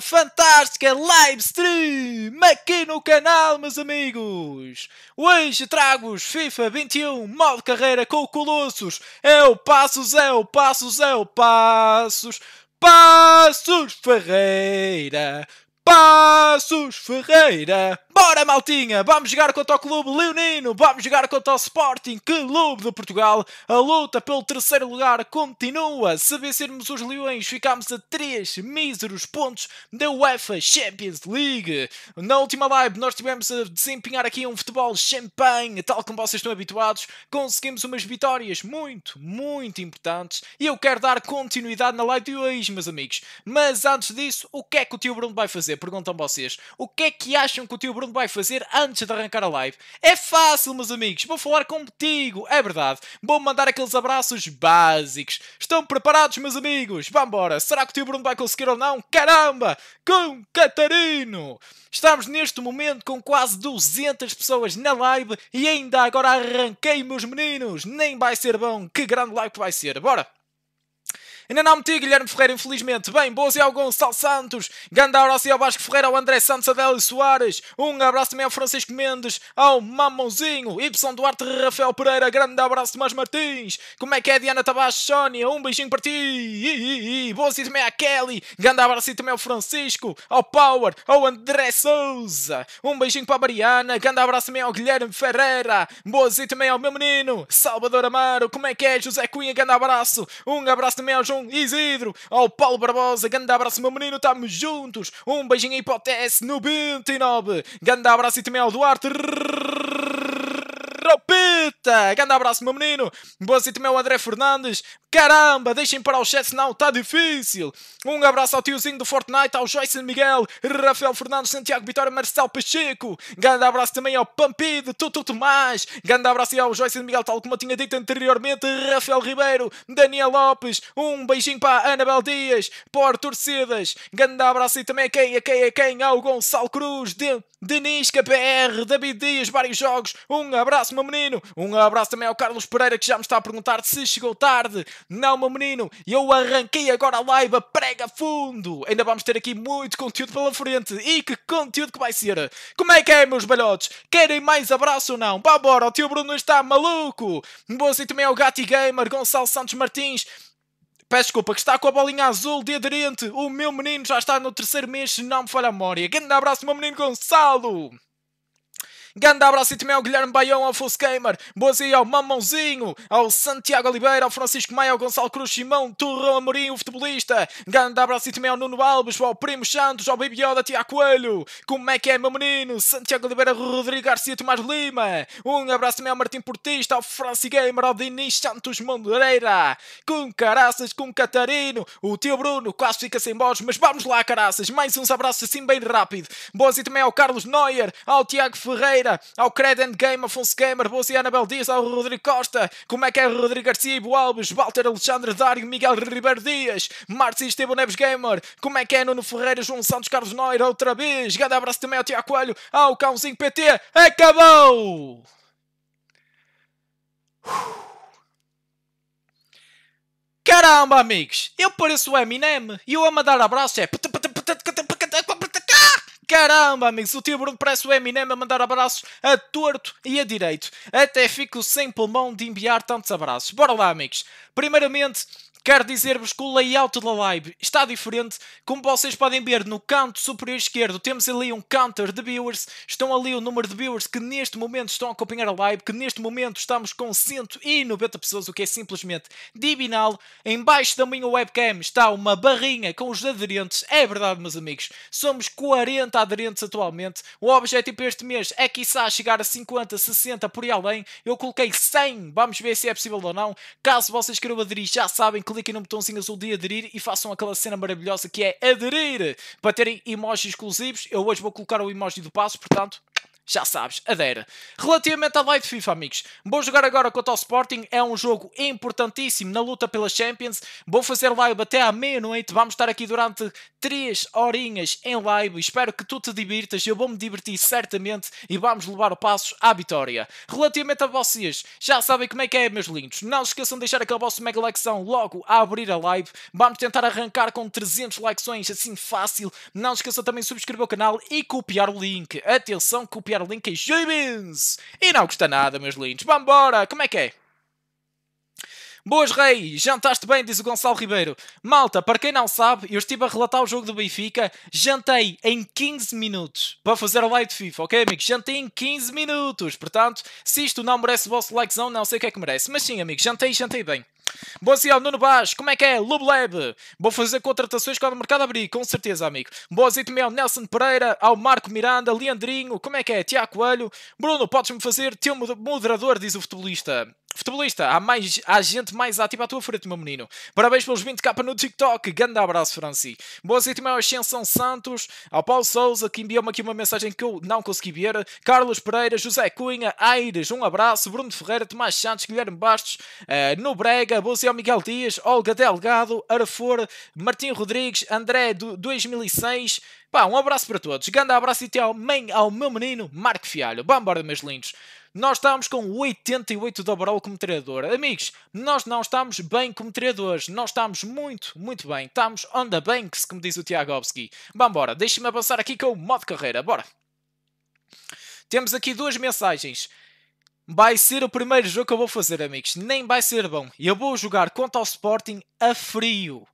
fantástica live stream aqui no canal, meus amigos! Hoje trago os FIFA 21 modo carreira com Colossos. É o passos, é o passos, é o passos, passos Ferreira. Passos Ferreira. Bora, maltinha! Vamos jogar contra o Clube Leonino, vamos jogar contra o Sporting Clube de Portugal. A luta pelo terceiro lugar continua. Se vencermos os Leões, ficamos a 3 míseros pontos da UEFA Champions League. Na última live, nós tivemos a desempenhar aqui um futebol champanhe, tal como vocês estão habituados. Conseguimos umas vitórias muito, muito importantes. E eu quero dar continuidade na live de hoje, meus amigos. Mas antes disso, o que é que o Tio Bruno vai fazer? perguntam vocês o que é que acham que o tio Bruno vai fazer antes de arrancar a live. É fácil, meus amigos, vou falar contigo, é verdade. Vou mandar aqueles abraços básicos. Estão preparados, meus amigos? Vambora! Será que o tio Bruno vai conseguir ou não? Caramba! Com Catarino! Estamos neste momento com quase 200 pessoas na live e ainda agora arranquei, meus meninos! Nem vai ser bom, que grande live vai ser! Bora! Ainda não meti Guilherme Ferreira, infelizmente. Bem, boas e alguns Sal Santos. Gandauro ao Vasco Ferreira, ao André Santos, Adélio Soares. Um abraço também ao Francisco Mendes, ao Mamãozinho, Y Duarte, Rafael Pereira. Grande abraço, Tomás Martins. Como é que é, Diana Tabasco, Sónia? Um beijinho para ti. Boas e também à Kelly. Grande abraço e também ao Francisco, ao Power, ao André Souza. Um beijinho para a Mariana. Grande abraço também ao Guilherme Ferreira. Boas e também ao meu menino, Salvador Amaro. Como é que é, José Cunha? Grande abraço. Um abraço também ao João João, Isidro, ao Paulo Barbosa, grande abraço, meu menino, estamos juntos. Um beijinho aí para o TS 99, grande abraço e também ao Duarte. Ropita! Grande abraço, meu menino! Boa e também ao André Fernandes. Caramba, deixem para o chat, senão está difícil. Um abraço ao tiozinho do Fortnite, ao Joyce Miguel, Rafael Fernandes, Santiago Vitória, Marcelo Pacheco. Grande abraço também ao Pampido, Tutu Tomás. Grande abraço ao Joyce Miguel, tal como eu tinha dito anteriormente, Rafael Ribeiro, Daniel Lopes. Um beijinho para a Anabel Dias, por torcidas! Arthur Grande abraço e também a quem, a quem, a quem? Ao Gonçalo Cruz, de, Denis KPR, David Dias, vários jogos. Um abraço abraço, meu menino. Um abraço também ao Carlos Pereira que já me está a perguntar se chegou tarde. Não, meu menino, eu arranquei agora a live a prega fundo. Ainda vamos ter aqui muito conteúdo pela frente. E que conteúdo que vai ser! Como é que é, meus balhotes? Querem mais abraço ou não? Vá embora, o tio Bruno está maluco. Um bom assim também ao Gati Gamer, Gonçalo Santos Martins peço desculpa, que está com a bolinha azul de aderente. O meu menino já está no terceiro mês, se não me falha a memória. Grande abraço, meu menino Gonçalo! Grande abraço e também ao Guilherme Baião, ao Fus Gamer, boas aí ao Mamãozinho, ao Santiago Oliveira, ao Francisco Maia, ao Gonçalo Cruz Simão, Turro Amorim, o futebolista. Grande abraço e também ao Nuno Alves, ao Primo Santos, ao ao Tiago Coelho. Como é que é, meu menino? Santiago Oliveira, Rodrigo Garcia, Tomás Lima. Um abraço também ao Martim Portista, ao Franci Gamer, ao Diniz Santos Mondeira. Com caraças, com Catarino, o tio Bruno quase fica sem voz, mas vamos lá, caraças. Mais uns abraços assim bem rápido. Boas e também ao Carlos Neuer, ao Tiago Ferreira Pereira, ao Cred Game, Afonso Gamer, Bozi Anabel Dias, ao Rodrigo Costa, como é que é Rodrigo Garcia, Ibo Alves, Walter Alexandre Dário, Miguel Ribeiro Dias, Márcio Esteban Neves Gamer, como é que é Nuno Ferreira, João Santos, Carlos Noira, outra vez, grande abraço também ao Tiago Coelho, ao Cãozinho PT, acabou! Caramba, amigos! Eu pareço o Eminem e eu a mandar abraço é. Caramba, amigos, o tio Bruno parece o Eminem a mandar abraços a torto e a direito. Até fico sem pulmão de enviar tantos abraços. Bora lá, amigos. Primeiramente, Quero dizer-vos que o layout da live está diferente. Como vocês podem ver, no canto superior esquerdo temos ali um counter de viewers. Estão ali o número de viewers que neste momento estão a acompanhar a live, que neste momento estamos com 190 pessoas, o que é simplesmente divinal. Embaixo da minha webcam está uma barrinha com os aderentes. É verdade, meus amigos. Somos 40 aderentes atualmente. O objetivo para este mês é, quiçá, chegar a 50, 60, por aí além. Eu coloquei 100. Vamos ver se é possível ou não. Caso vocês queiram aderir, já sabem cliquem no botãozinho azul de aderir e façam aquela cena maravilhosa que é aderir para terem emojis exclusivos. Eu hoje vou colocar o emoji do passo, portanto, já sabes, adera. Relativamente à live de FIFA, amigos, vou jogar agora contra o Sporting, é um jogo importantíssimo na luta pelas Champions. Vou fazer live até à meia-noite, vamos estar aqui durante 3 horinhas em live. Espero que tu te divirtas, eu vou me divertir certamente e vamos levar o passo à vitória. Relativamente a vocês, já sabem como é que é, meus lindos. Não se esqueçam de deixar aquele vosso mega likeção logo a abrir a live. Vamos tentar arrancar com 300 likeções, assim fácil. Não se esqueçam também de subscrever o canal e copiar o link. Atenção, copiar enviar o link em Jubins! E não custa nada, meus lindos. Vambora! Como é que é? Boas, Rei! Jantaste bem, diz o Gonçalo Ribeiro. Malta, para quem não sabe, eu estive a relatar o jogo do Benfica. Jantei em 15 minutos para fazer o live de FIFA, ok, amigos? Jantei em 15 minutos. Portanto, se isto não merece o vosso likezão, não sei o que é que merece. Mas sim, amigos, jantei e jantei bem. Bom dia, Nuno Baixo, como é que é? Lubleb, vou fazer contratações quando o mercado abrir, com certeza, amigo. Boas Boa também ao Nelson Pereira, ao Marco Miranda, Leandrinho, como é que é? Tiago Coelho, Bruno, podes-me fazer teu moderador, diz o futebolista. Futebolista, há, mais, há gente mais ativa à tua frente, meu menino. Parabéns pelos 20k no TikTok. Grande abraço, Franci. Boas e também ao Ascensão Santos, ao Paulo Souza, que enviou-me aqui uma mensagem que eu não consegui ver. Carlos Pereira, José Cunha, Aires, um abraço. Bruno Ferreira, Tomás Santos, Guilherme Bastos, uh, eh, Nobrega, ao é Miguel Dias, Olga Delgado, Arafor, Martim Rodrigues, André do 2006. Pá, um abraço para todos. Grande abraço e até ao, man, ao meu menino Marco Fialho. Bambora, meus lindos. Nós estamos com 88 de overall como treinador. Amigos, nós não estamos bem como treinadores. Nós estamos muito, muito bem. Estamos on the banks, como diz o Tiago Obski. Bambora, deixe-me avançar aqui com o modo carreira. Bora. Temos aqui duas mensagens. Vai ser o primeiro jogo que eu vou fazer, amigos. Nem vai ser bom. Eu vou jogar contra o Sporting a frio.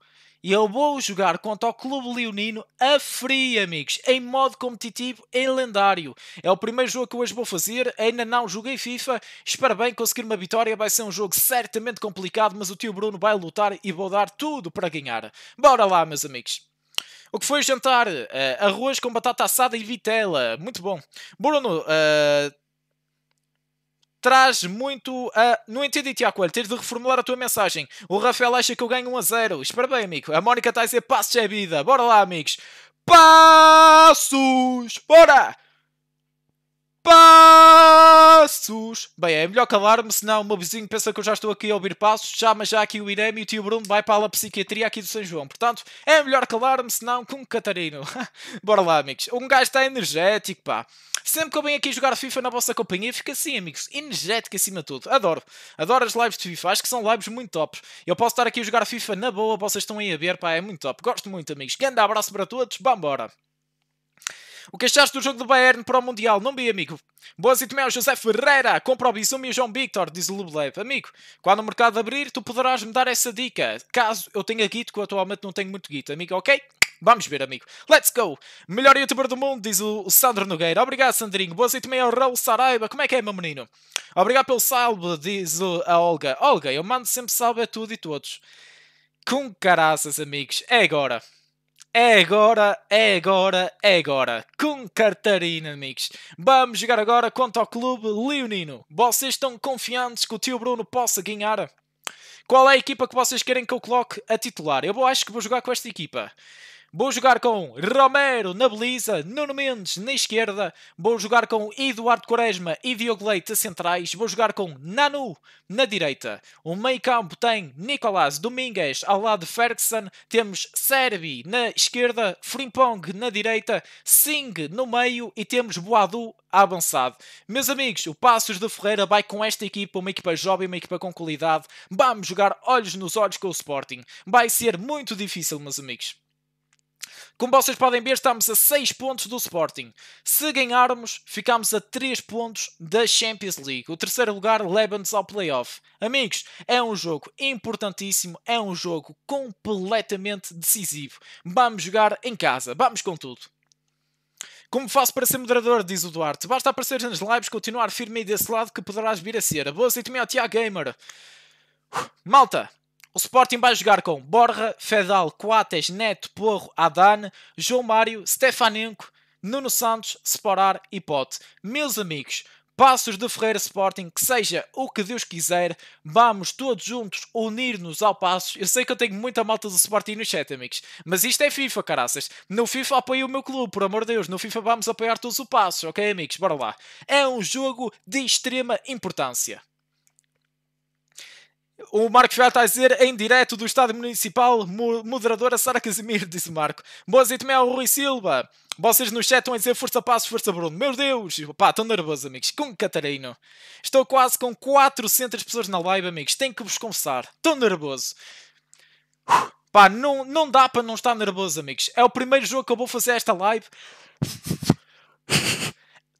E eu vou jogar contra o Clube Leonino a frio, amigos. Em modo competitivo, em lendário. É o primeiro jogo que hoje vou fazer. Ainda não joguei FIFA. Espero bem conseguir uma vitória. Vai ser um jogo certamente complicado, mas o tio Bruno vai lutar e vou dar tudo para ganhar. Bora lá, meus amigos. O que foi jantar? Uh, arroz com batata assada e vitela. Muito bom. Bruno, uh, traz muito a. Ah, Não entendi, Tiago Coelho. Tens de reformular a tua mensagem. O Rafael acha que eu ganho 1 a 0. Espera bem, amigo. A Mónica está a dizer passos é vida. Bora lá, amigos. Passos! Bora! passos. Bem, é melhor calar-me, senão o meu vizinho pensa que eu já estou aqui a ouvir passos. Já, mas já aqui o Irene e o tio Bruno vai para a psiquiatria aqui do São João. Portanto, é melhor calar-me, senão com o Catarino. Bora lá, amigos. Um gajo está energético, pá. Sempre que eu venho aqui jogar FIFA na vossa companhia, fica assim, amigos. Energético acima de tudo. Adoro. Adoro as lives de FIFA. Acho que são lives muito top Eu posso estar aqui a jogar FIFA na boa. Vocês estão aí a ver, pá. É muito top. Gosto muito, amigos. Grande abraço para todos. Vambora. O que achaste do jogo do Bayern para o Mundial? Não vi, amigo. Boas e também ao José Ferreira. Compra o Bizum e o João Victor, diz o Lublev. Amigo, quando o mercado abrir, tu poderás me dar essa dica. Caso eu tenha guito, que eu atualmente não tenho muito guito, amigo, ok? Vamos ver, amigo. Let's go! Melhor youtuber do mundo, diz o Sandro Nogueira. Obrigado, Sandrinho. Boas e também ao Raul Saraiva. Como é que é, meu menino? Obrigado pelo salve, diz a Olga. Olga, eu mando sempre salve a tudo e todos. Com caraças, amigos. É agora. É agora, é agora, é agora. Com Catarina, amigos. Vamos jogar agora contra o clube leonino. Vocês estão confiantes que o tio Bruno possa ganhar? Qual é a equipa que vocês querem que eu coloque a titular? Eu acho que vou jogar com esta equipa. Vou jogar com Romero na belisa, Nuno Mendes na esquerda. Vou jogar com Eduardo Quaresma e Diogo Leite centrais. Vou jogar com Nanu na direita. O meio campo tem Nicolás Domingues ao lado de Ferguson. Temos Serbi na esquerda, Frimpong na direita, Singh no meio e temos Boadu avançado. Meus amigos, o Passos de Ferreira vai com esta equipa, uma equipa jovem, uma equipa com qualidade. Vamos jogar olhos nos olhos com o Sporting. Vai ser muito difícil, meus amigos. Como vocês podem ver, estamos a 6 pontos do Sporting. Se ganharmos, ficamos a 3 pontos da Champions League. O terceiro lugar leva-nos ao playoff. Amigos, é um jogo importantíssimo, é um jogo completamente decisivo. Vamos jogar em casa, vamos com tudo. Como faço para ser moderador? Diz o Duarte. Basta aparecer nas lives, continuar firme aí desse lado que poderás vir a ser. A boa noite, meu Tiago Gamer. Malta, o Sporting vai jogar com Borra, Fedal, Coates, Neto, Porro, Adane, João Mário, Stefanenko, Nuno Santos, Sporar e Pote. Meus amigos, Passos de Ferreira Sporting, que seja o que Deus quiser, vamos todos juntos unir-nos ao Passos. Eu sei que eu tenho muita malta do Sporting no chat, amigos, mas isto é FIFA, caraças. No FIFA apoio o meu clube, por amor de Deus. No FIFA vamos apoiar todos o Passos, ok, amigos? Bora lá. É um jogo de extrema importância. O Marco Ferreira está a dizer, em direto do Estado Municipal, moderadora Sara Casimiro, disse Marco. Boas e também ao Rui Silva. Vocês no chat estão a dizer força passo, força Bruno. Meu Deus! Pá, estou nervoso, amigos. Com Catarino. Estou quase com 400 pessoas na live, amigos. Tenho que vos confessar. Estou nervoso. pá, não, não dá para não estar nervoso, amigos. É o primeiro jogo que eu vou fazer esta live.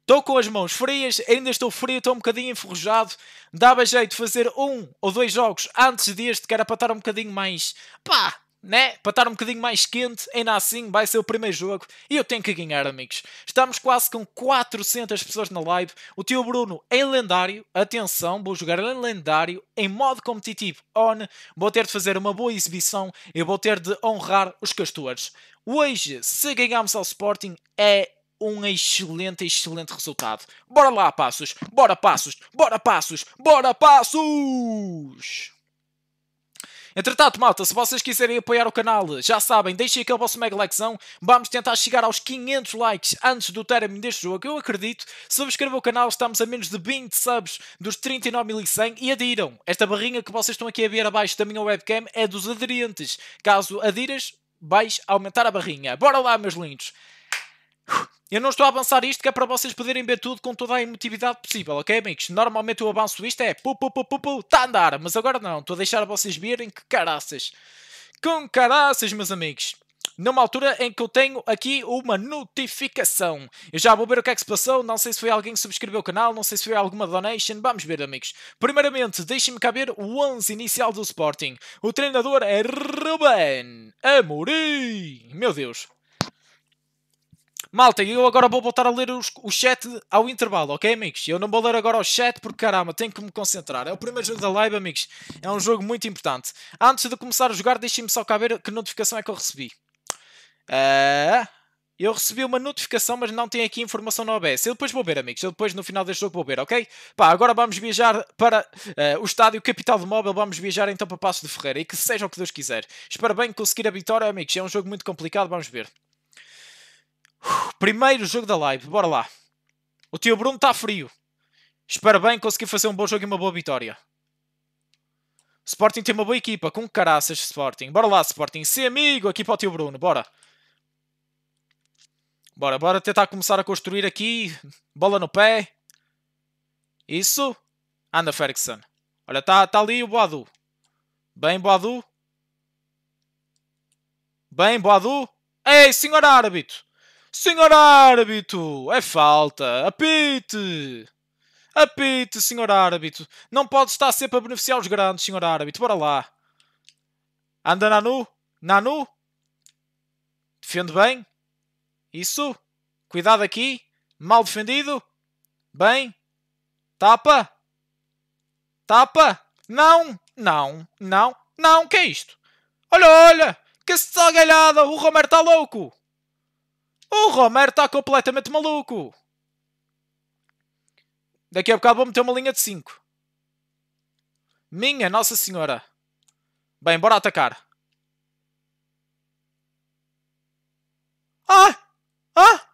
Estou com as mãos frias, ainda estou frio, estou um bocadinho enferrujado. Dava jeito de fazer um ou dois jogos antes deste, que era para estar um bocadinho mais. pá! Né? Para estar um bocadinho mais quente, ainda assim vai ser o primeiro jogo e eu tenho que ganhar, amigos. Estamos quase com 400 pessoas na live. O tio Bruno em é lendário, atenção, vou jogar em lendário, em modo competitivo on. Vou ter de fazer uma boa exibição e vou ter de honrar os castores. Hoje, se ganharmos ao Sporting, é um excelente, excelente resultado. Bora lá, Passos! Bora, Passos! Bora, Passos! Bora, Passos! Entretanto, malta, se vocês quiserem apoiar o canal, já sabem, deixem aquele vosso mega likezão. Vamos tentar chegar aos 500 likes antes do término deste jogo. Eu acredito. Subscrevam o canal, estamos a menos de 20 subs dos 39.100 e adiram. Esta barrinha que vocês estão aqui a ver abaixo da minha webcam é dos aderentes. Caso adiras, vais aumentar a barrinha. Bora lá, meus lindos! Eu não estou a avançar isto que é para vocês poderem ver tudo com toda a emotividade possível, ok, amigos? Normalmente eu avanço isto é pu pu pu pu pu, tá a andar, mas agora não, estou a deixar vocês verem que caraças. Com caraças, meus amigos. Numa altura em que eu tenho aqui uma notificação. Eu já vou ver o que é que se passou, não sei se foi alguém que subscreveu o canal, não sei se foi alguma donation, vamos ver, amigos. Primeiramente, deixem-me caber o 11 inicial do Sporting. O treinador é Ruben Amorim. Meu Deus, Malta, eu agora vou voltar a ler os, o chat ao intervalo, ok, amigos? Eu não vou ler agora o chat porque, caramba, tenho que me concentrar. É o primeiro jogo da live, amigos. É um jogo muito importante. Antes de começar a jogar, deixem-me só cá ver que notificação é que eu recebi. Ah, eu recebi uma notificação, mas não tem aqui informação no OBS. Eu depois vou ver, amigos. Eu depois no final deste jogo vou ver, ok? Pá, agora vamos viajar para uh, o estádio Capital de Móvel. Vamos viajar então para Passos de Ferreira. E que seja o que Deus quiser. Espero bem conseguir a vitória, amigos. É um jogo muito complicado, vamos ver. Primeiro jogo da live, bora lá. O tio Bruno está frio. Espero bem conseguir fazer um bom jogo e uma boa vitória. Sporting tem uma boa equipa, com caraças Sporting. Bora lá Sporting, se amigo aqui para o tio Bruno, bora. Bora, bora tentar começar a construir aqui. Bola no pé. Isso. Anda Ferguson. Olha, está tá ali o Boadu. Bem, Boadu. Bem, Boadu. Ei, senhor árbitro. Senhor árbitro, é falta. Apite! Apite, senhor árbitro. Não pode estar sempre a beneficiar os grandes, senhor árbitro. Bora lá. Anda Nanu. Nanu. Defende bem. Isso. Cuidado aqui. Mal defendido. Bem. Tapa. Tapa. Não. Não. Não. Não. Que é isto? Olha, olha. Que se O Romero está louco. O Romero está completamente maluco. Daqui a bocado vou meter uma linha de 5. Minha Nossa Senhora. Bem, bora atacar. Ah! Ah!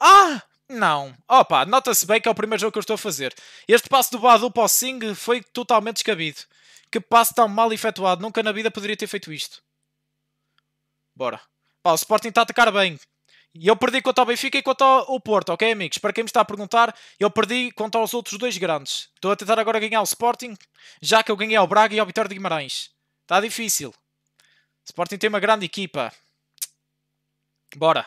Ah! Não. Opa, nota-se bem que é o primeiro jogo que eu estou a fazer. Este passo do Badu para o Singh foi totalmente descabido. Que passo tão mal efetuado. Nunca na vida poderia ter feito isto. Bora. Pá, o Sporting está a atacar bem. E eu perdi contra o Benfica e contra o Porto, ok, amigos? Para quem me está a perguntar, eu perdi contra os outros dois grandes. Estou a tentar agora ganhar o Sporting, já que eu ganhei ao Braga e ao Vitória de Guimarães. Está difícil. O Sporting tem uma grande equipa. Bora.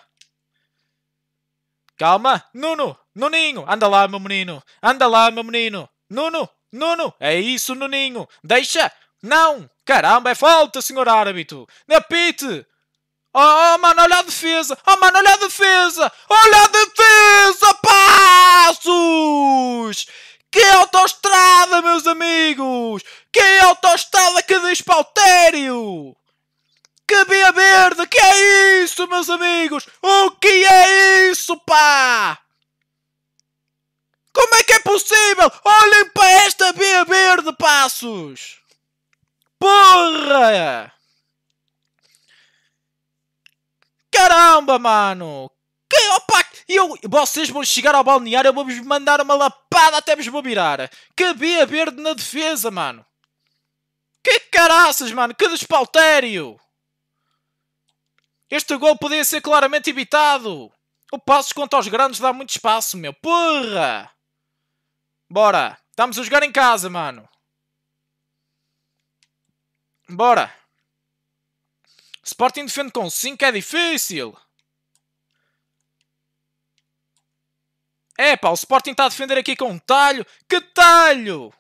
Calma. Nuno. Nuninho. Anda lá, meu menino. Anda lá, meu menino. Nuno. Nuno. É isso, Nuninho. Deixa. Não. Caramba, é falta, senhor árbitro. Na pite. Oh, mano, olha a defesa! Oh, mano, olha a defesa! Olha a defesa! Passos! Que autoestrada, meus amigos! Que autoestrada que diz Pautério! Que Bia Verde! Que é isso, meus amigos? O que é isso, pá? Como é que é possível? Olhem para esta Bia Verde, Passos! Porra! Caramba, mano! Que, opa, eu, vocês vão chegar ao balneário, eu vou-vos mandar uma lapada até vos vou virar. Cabia verde na defesa, mano. Que caraças, mano. Que despautério. Este gol podia ser claramente evitado. O passo contra os grandes dá muito espaço, meu. Porra! Bora. Estamos a jogar em casa, mano. Bora. Sporting defende com 5 é difícil. É pá, o Sporting está a defender aqui com um talho. Que talho!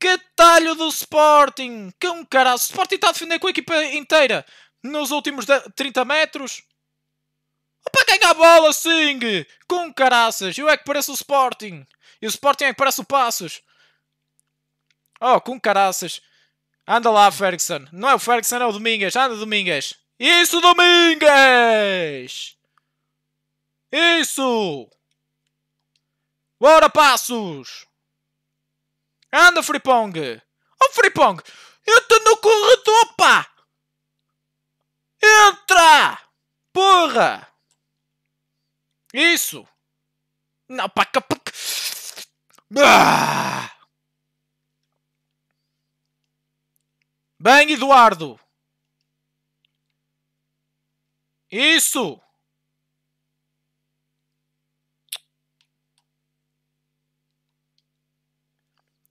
Que talho do Sporting! Que um caralho! O Sporting está a defender com a equipa inteira nos últimos 30 metros. Opa, ganha é a bola, Sing! Com caraças! Eu é que pareço o Sporting! E o Sporting é que parece o Passos! Oh, com caraças! Anda lá, Ferguson. Não é o Ferguson, é o Domingas. Anda, Domingas. Isso, Domingas! Isso! Bora, passos! Anda, Fripong! Oh, Fripong! Entra no corredor, pá! Entra! Porra! Isso! Não, pá, pá. Ah! Bem, Eduardo. Isso.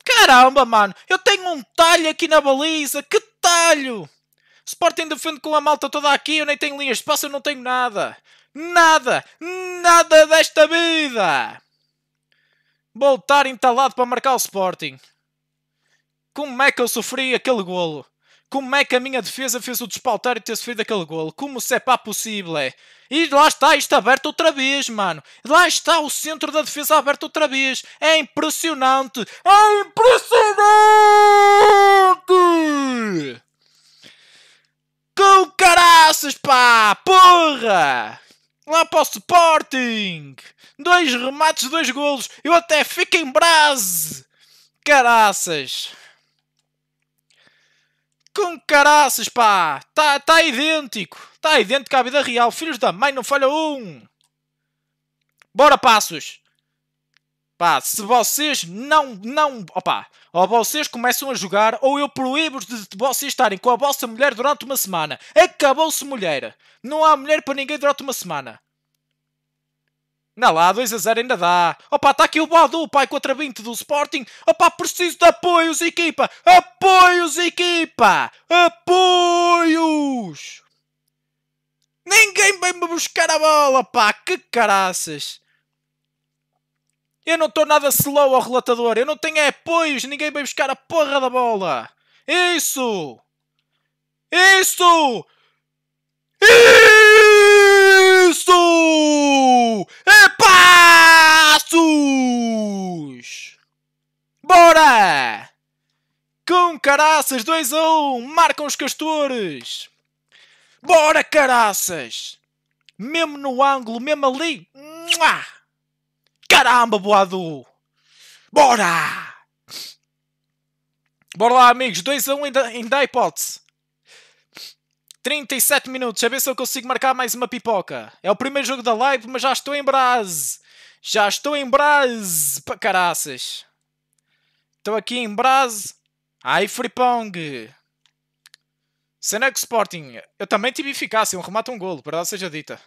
Caramba, mano. Eu tenho um talho aqui na baliza. Que talho. Sporting defende com a malta toda aqui. Eu nem tenho linhas de espaço. Eu não tenho nada. Nada. Nada desta vida. Voltar entalado para marcar o Sporting. Como é que eu sofri aquele golo? Como é que a minha defesa fez o despautar e ter sofrido aquele golo? Como se é pá possível, é? E lá está isto aberto outra vez, mano. Lá está o centro da defesa aberto outra vez. É impressionante. É impressionante! Com caraças, pá! Porra! Lá para o Sporting! Dois remates, dois golos. Eu até fico em brase! Caraças! Com caraças, pá! Tá, tá idêntico! Tá idêntico à vida real! Filhos da mãe, não falha um! Bora, passos! Pá, se vocês não, não, opá, ou vocês começam a jogar, ou eu proíbo-vos de vocês estarem com a vossa mulher durante uma semana. Acabou-se mulher. Não há mulher para ninguém durante uma semana. Não lá, 2 a 0 ainda dá. Opa, está aqui o Badu, pai, contra 20 do Sporting. Opa, preciso de apoios, equipa. Apoios, equipa. Apoios. Ninguém vem me buscar a bola, pá. Que caraças. Eu não estou nada slow ao relatador. Eu não tenho apoios. Ninguém vem buscar a porra da bola. Isso. Isso. Isso. Isso! É passos! Bora! Com caraças, 2 a 1, um, marcam os castores! Bora, caraças! Mesmo no ângulo, mesmo ali! Mua! Caramba, boado! Bora! Bora lá, amigos, 2 a 1 um ainda, ainda há hipótese. 37 minutos, a ver se eu consigo marcar mais uma pipoca. É o primeiro jogo da live, mas já estou em brase. Já estou em brase, para caraças. Estou aqui em brase. Ai, Pong. Seneco Sporting. Eu também tive eficácia, um remate, um golo, verdade seja dita.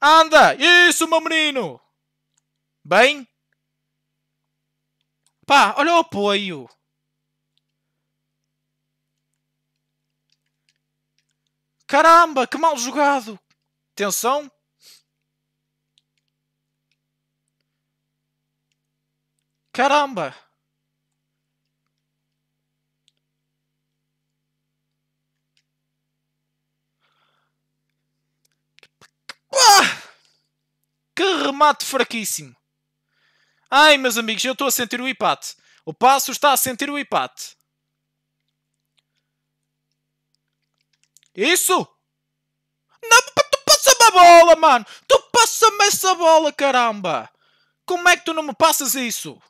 Anda! Isso, meu menino! Bem? Pá, olha o apoio. Caramba, que mal jogado! Tensão. Caramba! Ah! Que remate fraquíssimo! Ai, meus amigos, eu estou a sentir o empate. O Passo está a sentir o empate. Isso! Não, tu passa-me a bola, mano! Tu passa-me essa bola, caramba! Como é que tu não me passas isso?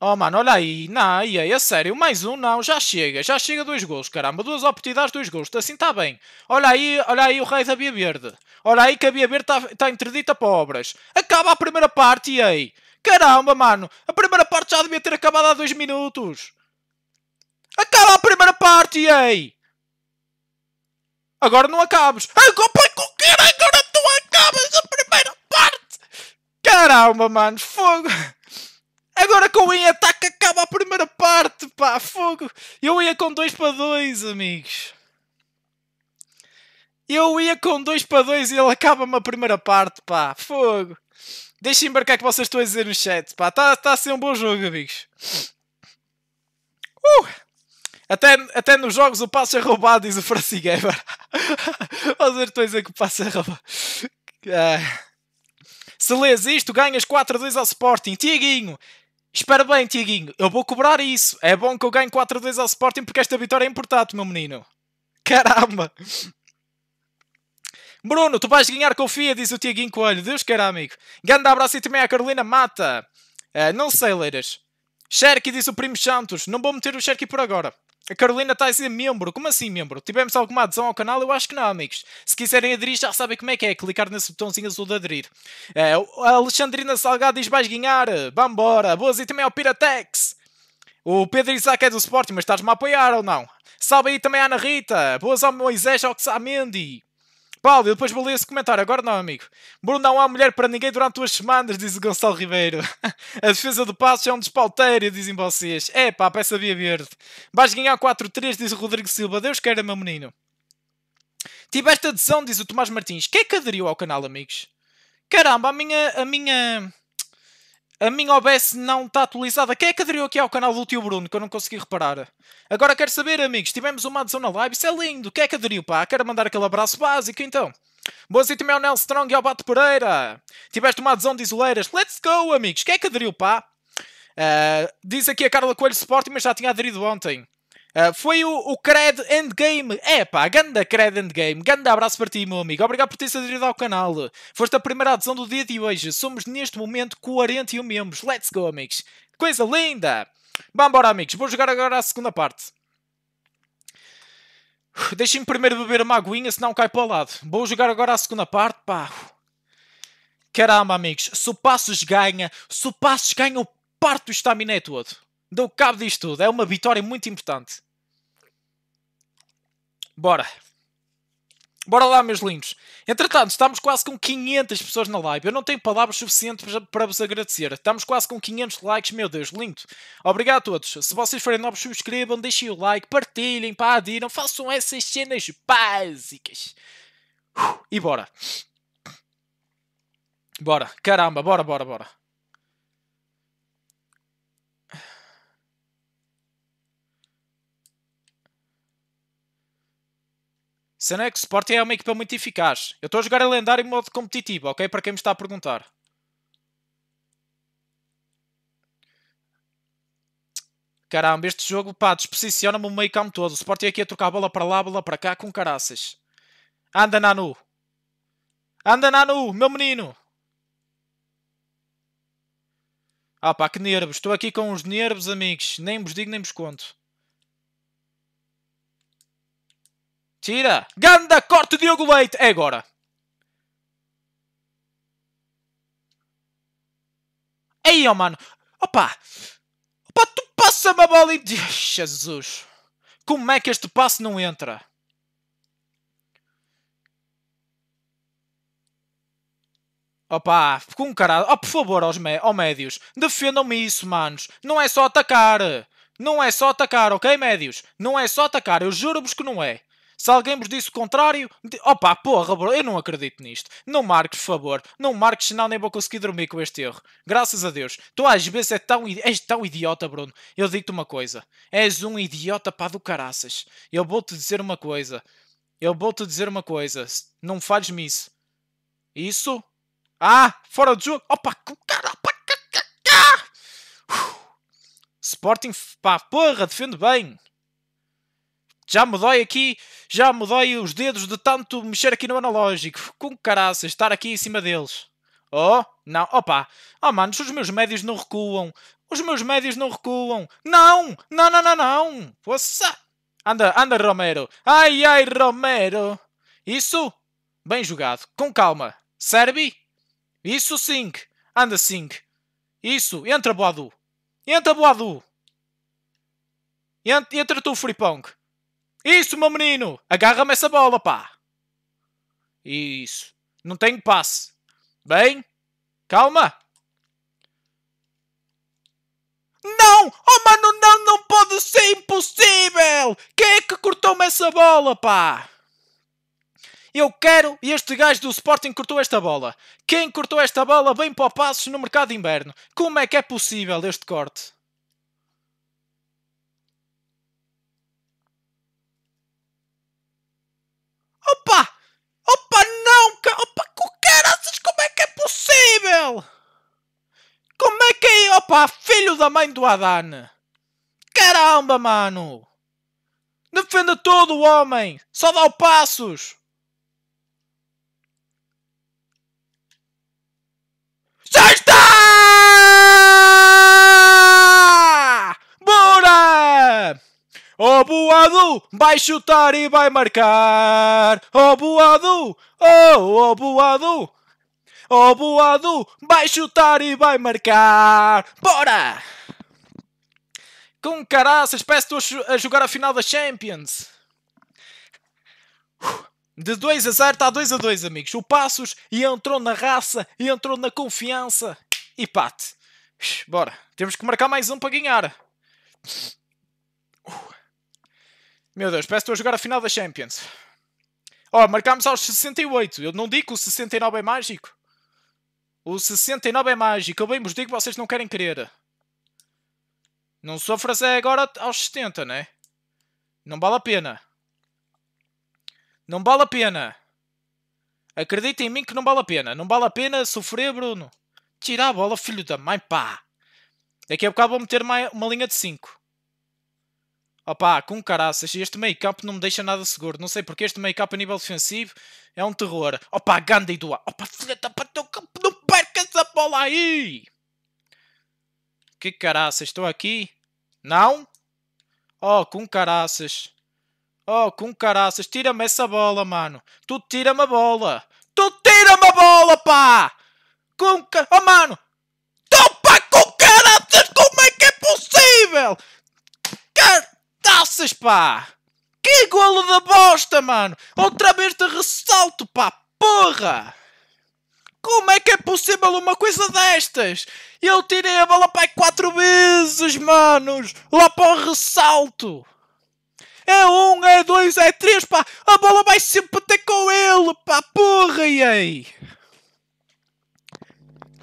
Oh, mano, olha aí. Não, e aí, a sério. Mais um, não. Já chega. Já chega dois gols, caramba. Duas oportunidades, dois gols. Assim está bem. Olha aí, olha aí o rei da Bia Verde. Olha aí que a Bia Verde está tá interdita para obras. Acaba a primeira parte, e aí? Caramba, mano. A primeira parte já devia ter acabado há dois minutos. Acaba a primeira parte, ei! Agora não acabas. Agora, pai, com é que Agora tu acabas a primeira parte! Caramba, mano, fogo! Agora com o em ataque acaba a primeira parte, pá, fogo! Eu ia com 2 para 2, amigos. Eu ia com 2 para 2 e ele acaba-me a primeira parte, pá, fogo! Deixem-me ver o que que vocês estão a dizer no chat, pá, está tá a ser um bom jogo, amigos. Uh! Até, até nos jogos o passo é roubado, diz o Francis Gamer. Fazer dois dizer que o passo é roubado. Ah. Se lês isto, ganhas 4-2 ao Sporting. Tiaguinho, espera bem, Tiaguinho. Eu vou cobrar isso. É bom que eu ganhe 4-2 ao Sporting porque esta vitória é importante, meu menino. Caramba! Bruno, tu vais ganhar, confia, diz o Tiaguinho Coelho. Deus queira, amigo. Grande abraço e também à Carolina Mata. Ah, não sei, Leiras. Cherky, diz o Primo Santos. Não vou meter o Cherky por agora. A Carolina está a ser membro. Como assim membro? Tivemos alguma adesão ao canal? Eu acho que não, amigos. Se quiserem aderir, já sabem como é que é. Clicar nesse botãozinho azul de aderir. É, a Alexandrina Salgado diz: vais ganhar. Vambora. Boas e também ao Piratex. O Pedro Isaac é do Sporting, mas estás-me a apoiar ou não? Salve aí também à Ana Rita. Boas ao Moisés, ao Xamendi. Cláudio, depois vou ler esse comentário. Agora não, amigo. Bruno, não há mulher para ninguém durante duas semanas, diz Gonçalo Ribeiro. a defesa do Passos é um despalteiro, dizem vocês. É pá, peça via verde. Vais ganhar 4-3, diz o Rodrigo Silva. Deus queira, meu menino. Tive esta adesão, diz o Tomás Martins. Quem é que aderiu ao canal, amigos? Caramba, a minha, a minha, a minha OBS não está atualizada. Quem é que aderiu aqui ao canal do tio Bruno, que eu não consegui reparar? Agora quero saber, amigos, tivemos uma adesão na live, isso é lindo. Quem é que aderiu, pá? Quero mandar aquele abraço básico, então. Boas e também ao Nelson Strong e ao Bato Pereira. Tiveste uma adesão de isoleiras. Let's go, amigos. Quem é que aderiu, pá? Uh, diz aqui a Carla Coelho Sporting, mas já tinha aderido ontem. Ah, foi o, o Cred Endgame. É pá, ganda Cred Endgame. Ganda abraço para ti, meu amigo. Obrigado por teres aderido ao canal. Foste a primeira adesão do dia de hoje. Somos neste momento 41 membros. Let's go, amigos. Coisa linda. Vambora, amigos. Vou jogar agora a segunda parte. Deixem-me primeiro beber uma aguinha, senão cai para o lado. Vou jogar agora a segunda parte, pá. Caramba, amigos. Se o Passos ganha, se o Passos ganha, o parto do estaminé é todo deu cabo disto tudo. É uma vitória muito importante. Bora. Bora lá, meus lindos. Entretanto, estamos quase com 500 pessoas na live. Eu não tenho palavras suficientes para vos agradecer. Estamos quase com 500 likes, meu Deus, lindo. Obrigado a todos. Se vocês forem novos, subscrevam, deixem o like, partilhem, pá, adiram, façam essas cenas básicas. Uh, e bora. Bora. Caramba, bora, bora, bora. Cena é que o Sporting é uma equipa muito eficaz. Eu estou a jogar a lendário em modo competitivo, ok? Para quem me está a perguntar. Caramba, este jogo, pá, desposiciona-me o meio campo todo. O Sporting é aqui a trocar a bola para lá, a bola para cá, com caraças. Anda, Nanu. Anda, Nanu, meu menino. Ah pá, que nervos. Estou aqui com os nervos, amigos. Nem vos digo, nem vos conto. Tira. Ganda corte Diogo Leite. É agora. Aí, ó, oh, mano. Opa. Opa, tu passa-me a bola e... Jesus. Como é que este passo não entra? Opa, com um caralho. Oh, por favor, aos, me... aos médios. Defendam-me isso, manos. Não é só atacar. Não é só atacar, ok, médios? Não é só atacar. Eu juro-vos que não é. Se alguém vos disse o contrário, opá, porra, bro, eu não acredito nisto. Não marques, por favor. Não marques, senão nem vou conseguir dormir com este erro. Graças a Deus. Tu às vezes é tão, és tão idiota, Bruno. Eu digo-te uma coisa. És um idiota, pá, do caraças. Eu vou-te dizer uma coisa. Eu vou-te dizer uma coisa. Não fales me isso. Isso? Ah, fora do jogo. Opa, cara, opa, Sporting, pá, porra, defende bem já me dói aqui, já me dói os dedos de tanto mexer aqui no analógico. Com caraças, estar aqui em cima deles. Oh, não, opa. Oh, manos, os meus médios não recuam. Os meus médios não recuam. Não, não, não, não, não. Poça. Anda, anda, Romero. Ai, ai, Romero. Isso? Bem jogado. Com calma. Serbi? Isso, sim. Anda, sim. Isso. Entra, Boadu. Entra, Boadu. Entra, entra tu, Fripong. Isso, meu menino! Agarra-me essa bola, pá! Isso. Não tenho passe. Bem, calma. Não! Oh, mano, não, não pode ser impossível! Quem é que cortou-me essa bola, pá? Eu quero e este gajo do Sporting cortou esta bola. Quem cortou esta bola vem para o Passos no mercado de inverno. Como é que é possível este corte? Opa! Opa, não! Opa, cucaraças, como é que é possível? Como é que é? Opa, filho da mãe do Adan! Caramba, mano! Defenda todo o homem! Só dá passos! O oh, Boadu vai chutar e vai marcar. O oh, Boadu, oh, o oh, Boadu. O Boadu vai chutar e vai marcar. Bora! Com caraças, parece que estou a jogar a final da Champions. De 2 a 0 está 2 a 2, amigos. O Passos e entrou na raça, e entrou na confiança. E pate. Bora. Temos que marcar mais um para ganhar. Uh. Meu Deus, parece que estou a jogar a final da Champions. Ó, oh, marcámos aos 68. Eu não digo que o 69 é mágico. O 69 é mágico. Eu bem vos digo, vocês não querem querer. Não sofras é agora aos 70, né? Não vale a pena. Não vale a pena. Acredita em mim que não vale a pena. Não vale a pena sofrer, Bruno. Tira a bola, filho da mãe, pá. Daqui a bocado vou meter uma linha de 5 opá, com caraças, este meio campo não me deixa nada seguro. Não sei porque este meio campo a nível defensivo é um terror. Opá, ganda e doa Opá, filha da campo, não perca essa bola aí! Que caraças, estou aqui? Não? Oh, com caraças. Oh, com caraças, tira-me essa bola, mano. Tu tira-me a bola. Tu tira-me a bola, pá! Com car... Oh, mano! Então, pá, com caraças, como é que é possível? Car caraças, pá! Que golo da bosta, mano! Outra vez de ressalto, pá! Porra! Como é que é possível uma coisa destas? Eu tirei a bola para quatro vezes, manos! Lá para o ressalto! É um, é dois, é três, pá! A bola vai sempre ter com ele, pá! Porra, e aí?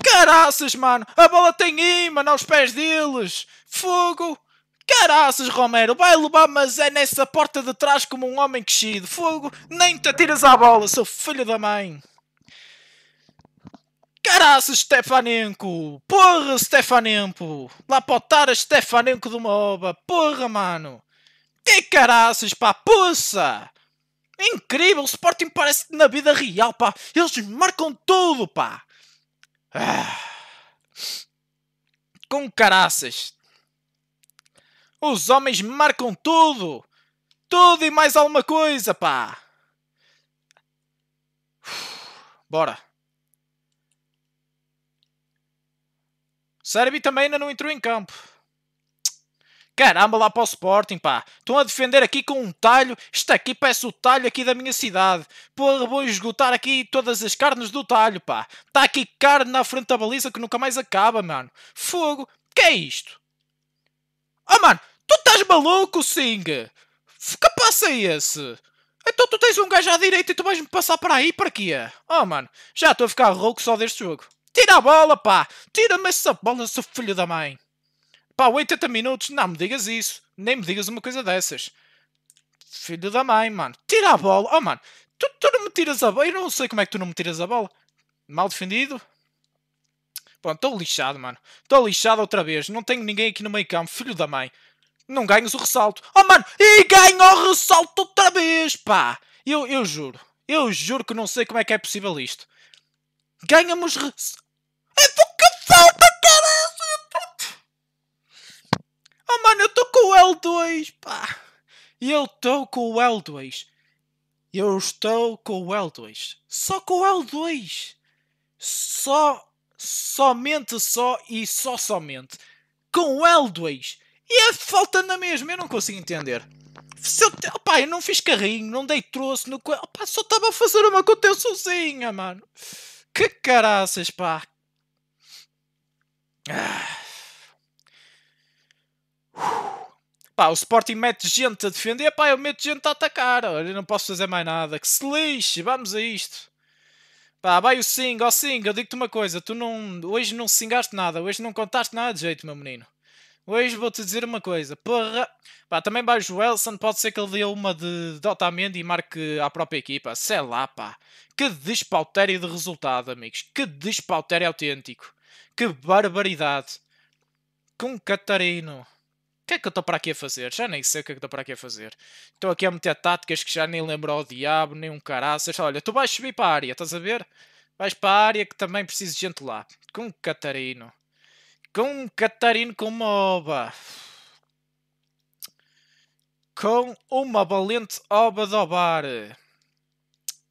Caraças, mano! A bola tem imã aos pés deles! Fogo! Caraças, Romero, vai levar, mas é nessa porta de trás como um homem crescido. Fogo, nem te atiras à bola, seu filho da mãe. Caraças, Stefanenko! Porra, Stefanenko! Lá potar a Stefanenko de uma oba! Porra, mano! Que caraças, pá! puça. Incrível! O Sporting parece na vida real, pá! Eles marcam tudo, pá! Ah. Com caraças! Os homens marcam tudo! Tudo e mais alguma coisa, pá! Bora! Serbi também ainda não entrou em campo. Caramba, lá para o Sporting, pá. Estão a defender aqui com um talho. Isto aqui parece o talho aqui da minha cidade. Porra, vou esgotar aqui todas as carnes do talho, pá. Está aqui carne na frente da baliza que nunca mais acaba, mano. Fogo. Que é isto? Oh, mano. Estás maluco, Sing? Que passo é esse? Então tu tens um gajo à direita e tu vais-me passar para aí para quê? Oh, mano, já estou a ficar rouco só deste jogo. Tira a bola, pá! Tira-me essa bola, seu filho da mãe! Pá, 80 minutos, não me digas isso. Nem me digas uma coisa dessas. Filho da mãe, mano. Tira a bola. Oh, mano, tu, tu não me tiras a bola. Eu não sei como é que tu não me tiras a bola. Mal defendido. Pronto, estou lixado, mano. Estou lixado outra vez. Não tenho ninguém aqui no meio campo. Filho da mãe não ganhas o ressalto. Oh mano, e ganha o ressalto outra vez, pá! Eu, eu juro, eu juro que não sei como é que é possível isto. Ganhamos res... É porque falta, caralho! Oh mano, eu estou com o L2, pá! Eu estou com o L2. Eu estou com o L2. Só com o L2. Só, somente só e só somente. Com o L2. E é falta na mesma, eu não consigo entender. Se eu, opa, eu não fiz carrinho, não dei troço no opa, só estava a fazer uma contençãozinha, mano. Que caraças, pá. Pá, o Sporting mete gente a defender, pá, eu meto gente a atacar. Olha, não posso fazer mais nada. Que se lixe, vamos a isto. Pá, vai o Sing, ó oh Sing, eu digo-te uma coisa, tu não, hoje não singaste nada, hoje não contaste nada de jeito, meu menino. Hoje vou-te dizer uma coisa, porra. Pá, também baixo o Elson, pode ser que ele dê uma de, Dota Otamendi e marque à própria equipa. Sei lá, pá. Que despautério de resultado, amigos. Que despautério autêntico. Que barbaridade. Com Catarino. O que é que eu estou para aqui a fazer? Já nem sei o que é que estou para aqui a fazer. Estou aqui a meter táticas que já nem lembro ao diabo, nem um caraças. Olha, tu vais subir para a área, estás a ver? Vais para a área que também preciso de gente lá. Com Catarino com Catarino com uma oba. Com uma valente oba do obar.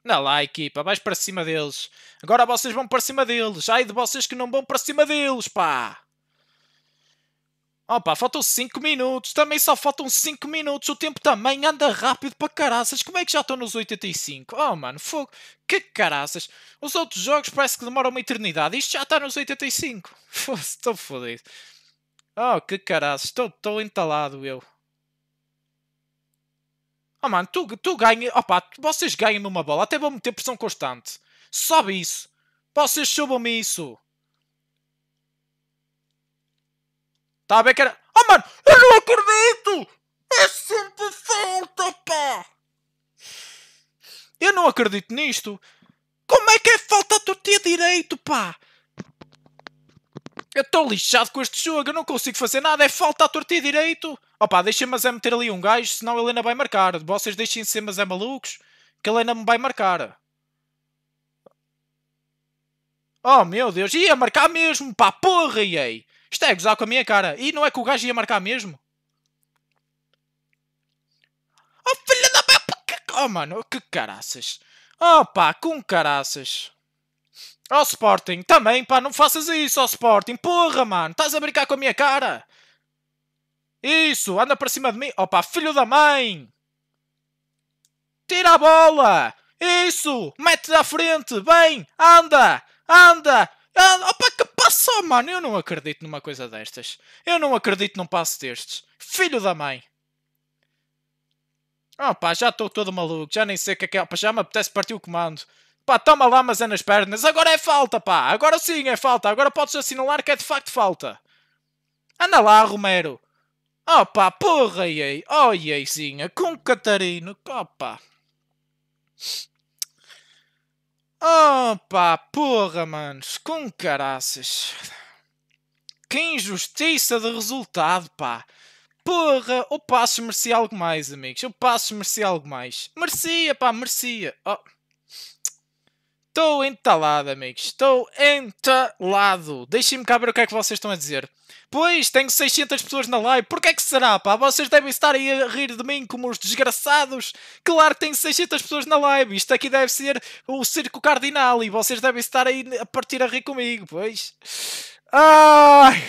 Na lá, equipa, vais para cima deles. Agora vocês vão para cima deles. Ai de vocês que não vão para cima deles, pá! Opa, faltam 5 minutos, também só faltam 5 minutos, o tempo também anda rápido para caraças, como é que já estão nos 85? Oh mano, fogo, que caraças, os outros jogos parece que demoram uma eternidade, isto já está nos 85, estou fodido. Oh, que caraças, estou entalado eu. Oh mano, tu, tu ganha, opa, vocês ganham uma bola, até vou meter pressão constante, sobe isso, vocês subam-me isso. Está a ver que era. Oh mano, eu não acredito! É sempre falta, pá! Eu não acredito nisto! Como é que é falta a tortia direito, pá? Eu estou lixado com este jogo, eu não consigo fazer nada, é falta a tortia direito. oh pá, deixem mas é meter ali um gajo, senão a Helena vai marcar. Vocês deixem de ser mas é malucos, que a Helena me vai marcar. Oh meu Deus, ia marcar mesmo, pá, porra, aí isto é a gozar com a minha cara. E não é que o gajo ia marcar mesmo? Oh, filha da mãe! Oh, mano, que caraças. Oh, pá, com caraças. oh, Sporting, também, pá, não faças isso, oh, Sporting. Porra, mano, estás a brincar com a minha cara? Isso, anda para cima de mim. oh, pá, filho da mãe. Tira a bola. Isso, mete-te à frente. Vem, anda, anda. anda. Opa, oh, que Pá, só, mano, eu não acredito numa coisa destas. Eu não acredito num passo destes. Filho da mãe. Oh pá, já estou todo maluco, já nem sei o que é que é. já me apetece partir o comando. Pá, toma lá, mas é nas pernas. Agora é falta, pá. Agora sim é falta. Agora podes assinalar que é de facto falta. Anda lá, Romero. Oh pá, porra, ei. Oh, Com Catarino. Oh pá. Opa, porra, manos, com caraças. Que injustiça de resultado, pá. Porra, o passo merecia algo mais, amigos. O passo merecia algo mais. Merecia, pá, merecia. Oh. Estou entalado, amigos. Estou entalado. Deixem-me cá ver o que é que vocês estão a dizer. Pois, tenho 600 pessoas na live. Porquê é que será, pá? Vocês devem estar aí a rir de mim como os desgraçados. Claro que tenho 600 pessoas na live. Isto aqui deve ser o circo cardinal e vocês devem estar aí a partir a rir comigo, pois. Ai...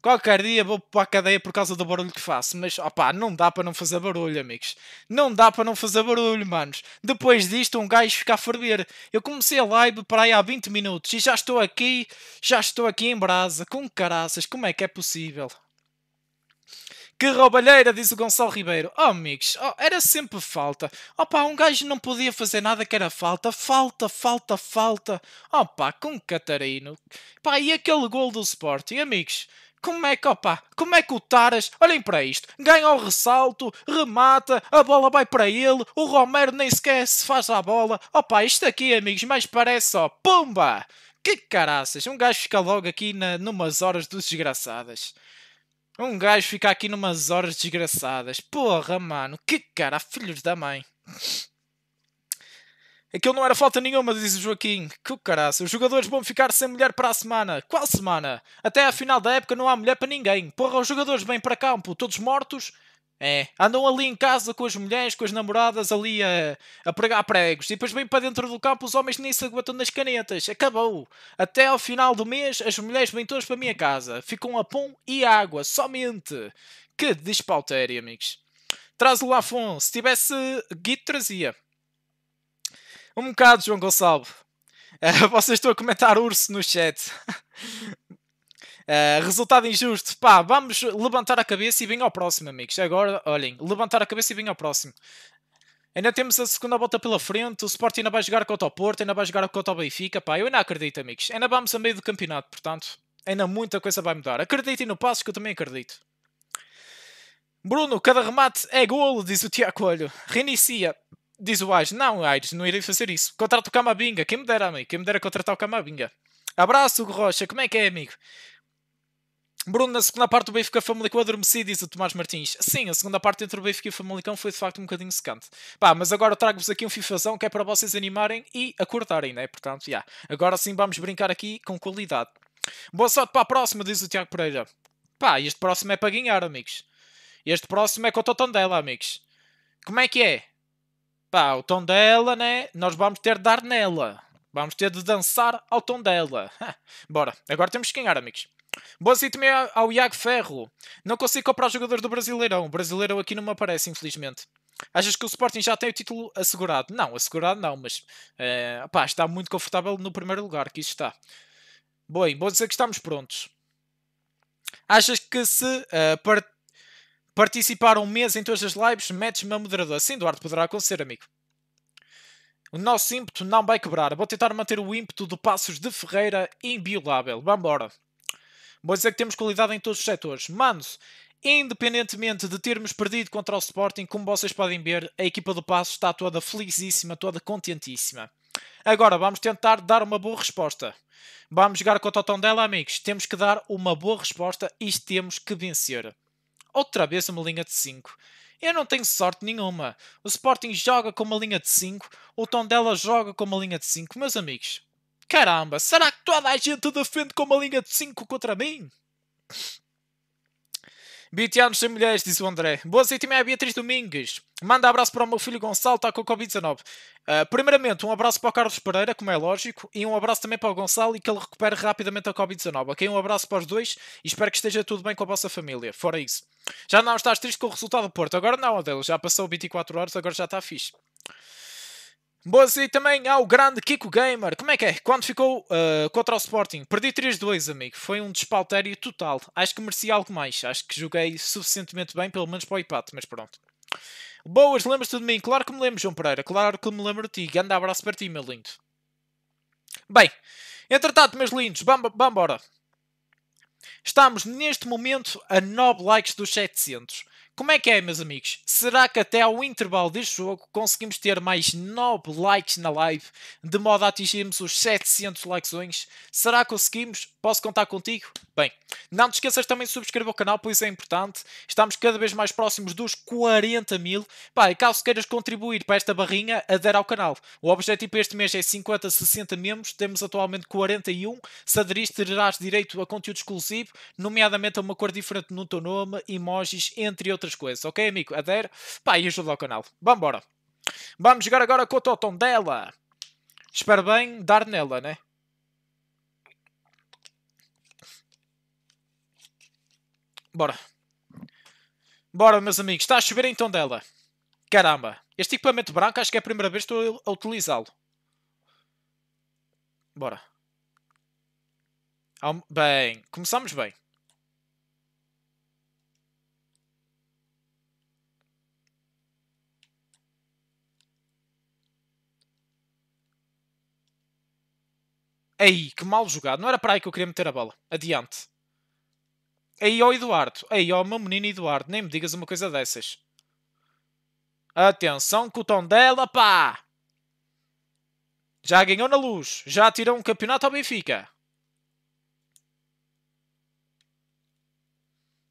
Qualquer dia vou para a cadeia por causa do barulho que faço, mas opá, não dá para não fazer barulho, amigos. Não dá para não fazer barulho, manos. Depois disto, um gajo fica a ferver. Eu comecei a live para aí há 20 minutos e já estou aqui, já estou aqui em brasa, com caraças, como é que é possível? Que roubalheira, diz o Gonçalo Ribeiro. Oh, amigos, oh, era sempre falta. Oh pá, um gajo não podia fazer nada que era falta. Falta, falta, falta. Oh pá, com Catarino. Pá, e aquele gol do Sporting, amigos? Como é que, opa, como é que o Taras, olhem para isto, ganha o ressalto, remata, a bola vai para ele, o Romero nem sequer se faz à bola. Opa, isto aqui, amigos, mais parece só, pumba! Que caraças, um gajo fica logo aqui na, numas horas dos desgraçadas. Um gajo fica aqui numas horas desgraçadas. Porra, mano, que cara, filhos da mãe. Aquilo é não era falta nenhuma, diz o Joaquim. Que caraça, os jogadores vão ficar sem mulher para a semana. Qual semana? Até à final da época não há mulher para ninguém. Porra, os jogadores vêm para campo, todos mortos. É, andam ali em casa com as mulheres, com as namoradas, ali a, a pregar pregos. E depois vêm para dentro do campo, os homens nem se aguentam nas canetas. Acabou. Até ao final do mês, as mulheres vêm todas para a minha casa. Ficam a pão e água, somente. Que despautéria, amigos. Traz o Lafon. Se tivesse Guito trazia. Um bocado, João Gonçalo. Uh, vocês estão a comentar urso no chat. Uh, resultado injusto. Pá, vamos levantar a cabeça e vim ao próximo, amigos. Agora, olhem, levantar a cabeça e vim ao próximo. Ainda temos a segunda volta pela frente. O Sporting ainda vai jogar contra o Porto, ainda vai jogar contra o Benfica. Pá, eu ainda acredito, amigos. Ainda vamos a meio do campeonato, portanto, ainda muita coisa vai mudar. Acreditem no passo que eu também acredito. Bruno, cada remate é golo, diz o Tiago Coelho. Reinicia. Diz o Aires, não Aires, não irei fazer isso. Contrato o Camabinga, quem me dera, amigo, quem me dera contratar o Camabinga. Abraço, Rocha, como é que é, amigo? Bruno, na segunda parte do Benfica Famalicão adormeci, diz o Tomás Martins. Sim, a segunda parte entre o Benfica e o Famalicão foi de facto um bocadinho secante. Pá, mas agora trago-vos aqui um fifazão que é para vocês animarem e acordarem, né? Portanto, já. Yeah. Agora sim vamos brincar aqui com qualidade. Boa sorte para a próxima, diz o Tiago Pereira. Pá, este próximo é para ganhar, amigos. Este próximo é com o Totondela, amigos. Como é que é? pá, o tom dela, né? Nós vamos ter de dar nela. Vamos ter de dançar ao tom dela. Bora, agora temos que ganhar, amigos. Boa noite também ao Iago Ferro. Não consigo comprar os jogadores do Brasileirão. O Brasileirão aqui não me aparece, infelizmente. Achas que o Sporting já tem o título assegurado? Não, assegurado não, mas é, pá, está muito confortável no primeiro lugar, que isso está. Bem, vou dizer que estamos prontos. Achas que se uh, Participar um mês em todas as lives, metes-me a moderador. Assim, Duarte, poderá acontecer, amigo. O nosso ímpeto não vai quebrar. Vou tentar manter o ímpeto do Passos de Ferreira inviolável. Vambora. Vou dizer que temos qualidade em todos os setores. Manos, independentemente de termos perdido contra o Sporting, como vocês podem ver, a equipa do Passos está toda felizíssima, toda contentíssima. Agora, vamos tentar dar uma boa resposta. Vamos jogar com o dela, amigos. Temos que dar uma boa resposta e temos que vencer outra vez uma linha de 5. Eu não tenho sorte nenhuma. O Sporting joga com uma linha de 5, o dela joga com uma linha de 5, meus amigos. Caramba, será que toda a gente defende com uma linha de 5 contra mim? anos sem mulheres, disse o André. Boa noite e à Beatriz Domingues. Manda abraço para o meu filho Gonçalo, está com a Covid-19. Uh, primeiramente, um abraço para o Carlos Pereira, como é lógico, e um abraço também para o Gonçalo e que ele recupere rapidamente a Covid-19. Ok, um abraço para os dois e espero que esteja tudo bem com a vossa família. Fora isso. Já não estás triste com o resultado do Porto? Agora não, Adelo, já passou 24 horas, agora já está fixe. Boas e também ao grande Kiko Gamer. Como é que é? Quando ficou uh, contra o Sporting, perdi 3-2, amigo. Foi um despautério total. Acho que mereci algo mais. Acho que joguei suficientemente bem, pelo menos para o empate, mas pronto. Boas, lembras-te de mim? Claro que me lembro, João Pereira. Claro que me lembro de ti. Grande abraço para ti, meu lindo. Bem, entretanto, meus lindos, vambora. Estamos neste momento a 9 likes dos 700. Como é que é, meus amigos? Será que até ao intervalo deste jogo conseguimos ter mais 9 likes na live, de modo a atingirmos os 700 likesões? Será que conseguimos? Posso contar contigo? Bem, não te esqueças também de subscrever o canal, pois é importante. Estamos cada vez mais próximos dos 40 mil. Pá, e caso queiras contribuir para esta barrinha, adere ao canal. O objetivo este mês é 50, 60 membros. Temos atualmente 41. Se aderires, terás direito a conteúdo exclusivo, nomeadamente a uma cor diferente no teu nome, emojis, entre outras outras coisas, ok, amigo? Adere, pá, e ajuda ao canal. Vambora. Vamos jogar agora com o dela. Espero bem dar nela, né? Bora. Bora, meus amigos. Está a chover em então dela? Caramba. Este equipamento branco acho que é a primeira vez que estou a utilizá-lo. Bora. Bem, começamos bem. Aí, que mal jogado. Não era para aí que eu queria meter a bola. Adiante. Aí, ó Eduardo. Aí, ó meu menino Eduardo. Nem me digas uma coisa dessas. Atenção com o tom dela, pá! Já ganhou na luz. Já tirou um campeonato ao Benfica.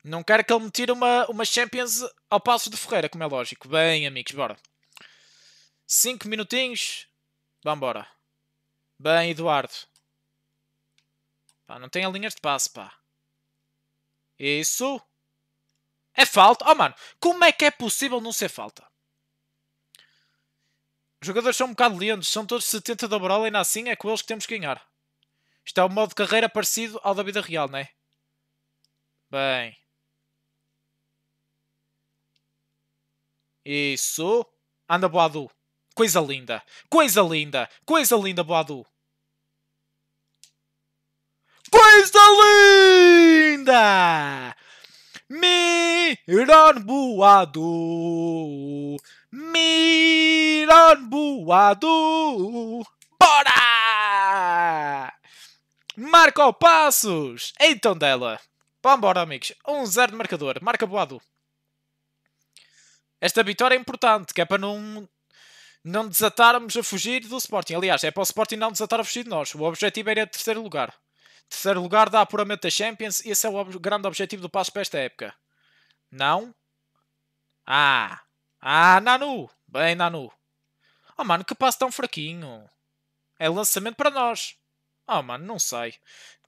Não quero que ele me tire uma, uma Champions ao passo de Ferreira, como é lógico. Bem, amigos, bora. Cinco minutinhos. Vambora. Bem, Eduardo. Pá, não tem a linha de passe, pá. Isso. É falta. Oh, mano, como é que é possível não ser falta? Os jogadores são um bocado lindos, são todos 70 de overall e ainda assim é com eles que temos que ganhar. Isto é um modo de carreira parecido ao da vida real, não é? Bem. Isso. Anda, Boadu. Coisa linda. Coisa linda. Coisa linda, Boadu. Coisa linda! Miron voado! Miron voado! Bora! o Passos! Então dela! Vambora, amigos! 1-0 de marcador, marca voado! Esta vitória é importante, que é para não, não desatarmos a fugir do Sporting. Aliás, é para o Sporting não desatar a fugir de nós. O objetivo era terceiro lugar. Terceiro lugar dá apuramento da Champions. Esse é o ob grande objetivo do passo para esta época. Não? Ah! Ah, Nanu! Bem, Nanu! Oh, mano, que passo tão fraquinho! É lançamento para nós! Oh, mano, não sai.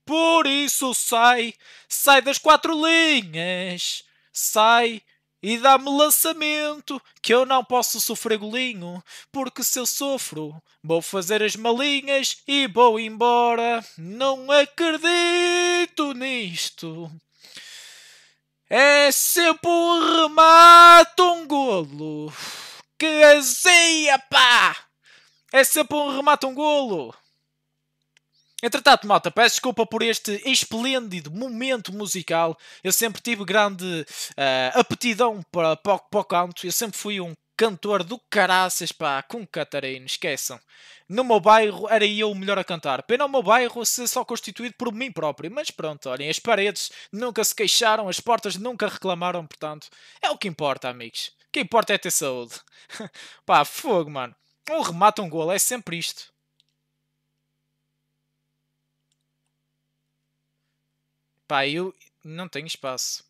Por isso sai! Sai das quatro linhas! Sai e dá-me lançamento, que eu não posso sofrer golinho, porque se eu sofro, vou fazer as malinhas e vou embora. Não acredito nisto. É sempre um remate, um golo. Que azeia, pá! É sempre um remate, um golo. Entretanto, malta, peço desculpa por este esplêndido momento musical. Eu sempre tive grande uh, eh, aptidão para, para, para o canto. Eu sempre fui um cantor do caraças, pá, com Catarina, esqueçam. No meu bairro era eu o melhor a cantar. Pena o meu bairro ser só constituído por mim próprio. Mas pronto, olhem, as paredes nunca se queixaram, as portas nunca reclamaram, portanto, é o que importa, amigos. O que importa é ter saúde. pá, fogo, mano. Um remate, um golo, é sempre isto. Pá, eu não tenho espaço.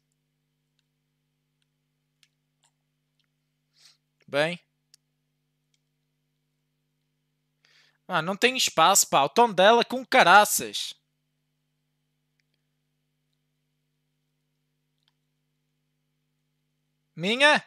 Bem. Ah, não tem espaço, pá. O tom dela com caraças. Minha?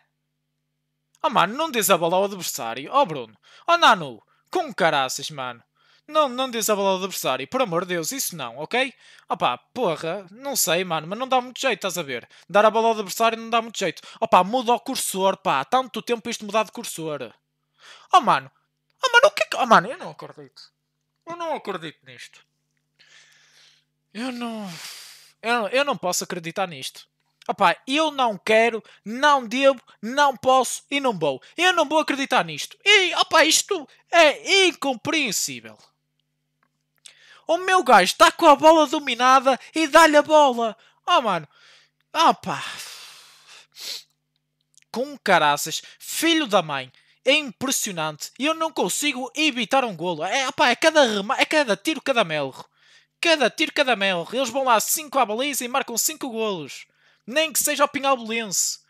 Oh, mano, não diz a bola ao adversário. Oh, Bruno. Oh, Nanu. Com caraças, mano. Não, não diz a bola ao adversário, por amor de Deus, isso não, ok? Opá, porra, não sei, mano, mas não dá muito jeito, estás a ver? Dar a bola ao adversário não dá muito jeito. Opá, muda o cursor, pá, tanto tempo isto mudar de cursor. Oh, mano, oh, mano, o que é que. Oh, mano, eu não acredito. Eu não acredito nisto. Eu não. Eu, não, eu não posso acreditar nisto. Opá, eu não quero, não devo, não posso e não vou. Eu não vou acreditar nisto. E, opá, isto é incompreensível. O meu gajo está com a bola dominada e dá-lhe a bola. Ah, oh, mano. Ah, oh, pá. Com caraças, filho da mãe. É impressionante. e Eu não consigo evitar um golo. É, pá, é cada, rema... é cada tiro, cada melro. Cada tiro, cada melro. Eles vão lá 5 à baliza e marcam 5 golos. Nem que seja ao Pinhalbolense.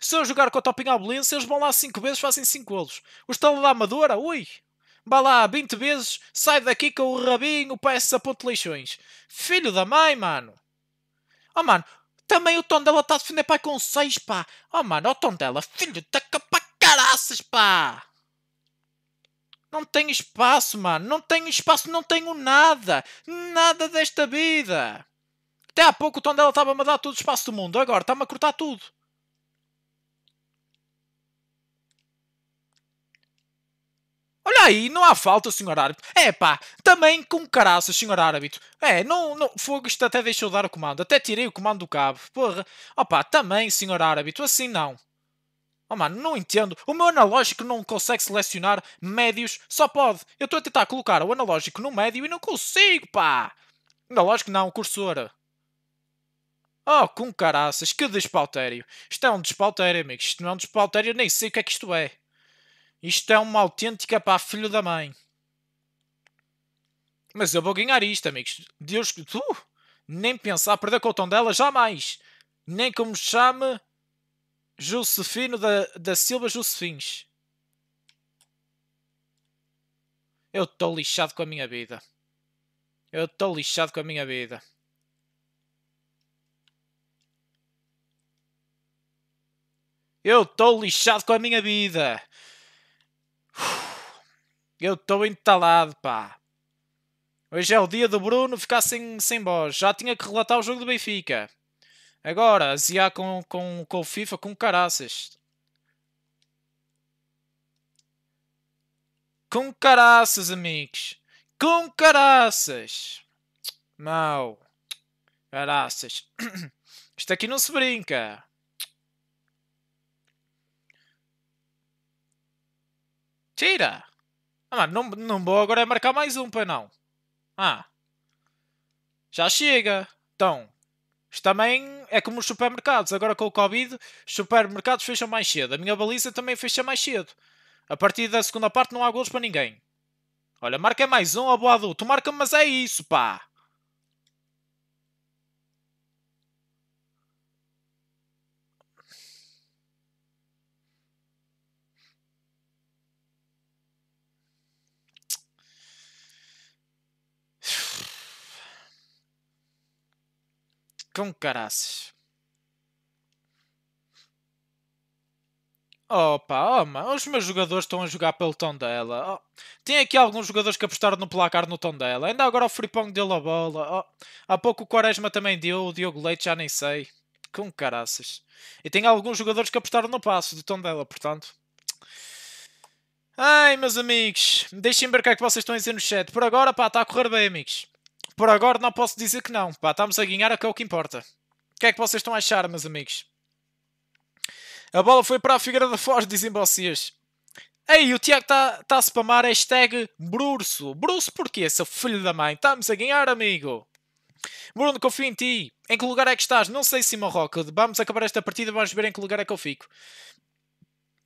Se eu jogar contra o Pinhalbolense, eles vão lá 5 vezes fazem 5 golos. O Estalo da Amadora, ui, vá lá 20 vezes, sai daqui com o rabinho para essa ponte lixões. Filho da mãe, mano. Oh, mano, também o tom dela está a defender pai com 6, pá. Oh, mano, o tom dela, filho da capa caraças, pá. Não tenho espaço, mano. Não tenho espaço, não tenho nada. Nada desta vida. Até há pouco o tom dela estava-me dar todo o espaço do mundo. Agora está-me a cortar tudo. Olha aí, não há falta, senhor árbitro. É pá, também com caraças, senhor árbitro. É, não, não, fogo, isto até deixou dar o comando. Até tirei o comando do cabo. Porra. Opa, também, senhor árbitro, assim não. Oh mano, não entendo. O meu analógico não consegue selecionar médios, só pode. Eu estou a tentar colocar o analógico no médio e não consigo, pá! Analógico não, cursor. Oh, com caraças, que despautério. Isto é um despautério, amigos. Isto não é um despautério, nem sei o que é que isto é. Isto é uma autêntica pá filho da mãe. Mas eu vou ganhar isto, amigos. Deus que tu nem pensar perder com o tom dela jamais. Nem como chame Josefino da, da Silva Josefins. Eu estou lixado com a minha vida. Eu estou lixado com a minha vida. Eu estou lixado com a minha vida. Eu estou entalado, pá. Hoje é o dia do Bruno ficar sem, sem voz. Já tinha que relatar o jogo do Benfica. Agora, aziar com, com, com o FIFA com caraças. Com caraças, amigos. Com caraças. Mau. Caraças. Isto aqui não se brinca. Tira! Ah, não, não vou agora marcar mais um, pois não. Ah. Já chega. Então, isto também é como os supermercados. Agora com o Covid, os supermercados fecham mais cedo. A minha baliza também fecha mais cedo. A partir da segunda parte não há gols para ninguém. Olha, marca mais um, ó oh, Tu marca, mas é isso, pá. Com caraças. Opa, oh, man, os meus jogadores estão a jogar pelo tom dela. Oh, tem aqui alguns jogadores que apostaram no placar no tom dela. Ainda agora o Fripong deu a bola. Oh, há pouco o Quaresma também deu, o Diogo Leite já nem sei. Com caraças. E tem alguns jogadores que apostaram no passo do tom dela, portanto. Ai, meus amigos, deixem ver o que é que vocês estão a dizer no chat. Por agora, pá, está a correr bem, amigos. Por agora não posso dizer que não. Pá, estamos a ganhar, é que é o que importa. O que é que vocês estão a achar, meus amigos? A bola foi para a Figueira da Foz, dizem vocês. Ei, o Tiago está tá a spamar hashtag Brurso. Brurso porquê, seu filho da mãe? Estamos a ganhar, amigo. Bruno, confio em ti. Em que lugar é que estás? Não sei se Marroco. Vamos acabar esta partida, vamos ver em que lugar é que eu fico.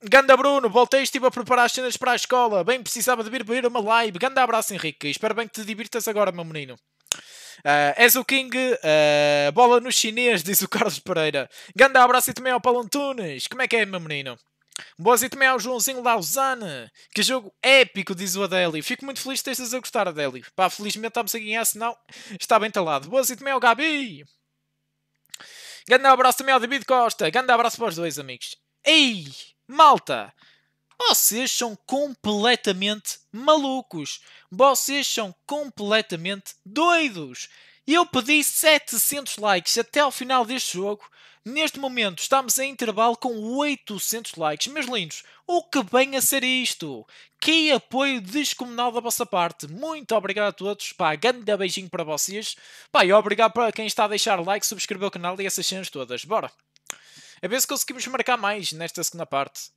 Ganda Bruno, voltei estive a preparar as cenas para a escola. Bem precisava de vir ir uma live. Ganda abraço, Henrique. Espero bem que te divirtas agora, meu menino. Uh, és o King, uh, bola no chinês, diz o Carlos Pereira. Ganda abraço e também ao Paulo Antunes. Como é que é, meu menino? Boas e também ao Joãozinho Lausanne. Que jogo épico, diz o Adélio. Fico muito feliz de teres a gostar, Adélio. Pá, felizmente estamos a ganhar, senão está bem talado. Boas e também ao Gabi. Ganda abraço também ao David Costa. Ganda abraço para os dois, amigos. Ei, malta! Vocês são completamente malucos. Vocês são completamente doidos. Eu pedi 700 likes até ao final deste jogo. Neste momento estamos em intervalo com 800 likes. Meus lindos, o que vem a ser isto? Que apoio descomunal da vossa parte. Muito obrigado a todos. Pá, grande beijinho para vocês. Pá, e obrigado para quem está a deixar like, subscrever o canal e essas cenas todas. Bora! A ver se conseguimos marcar mais nesta segunda parte.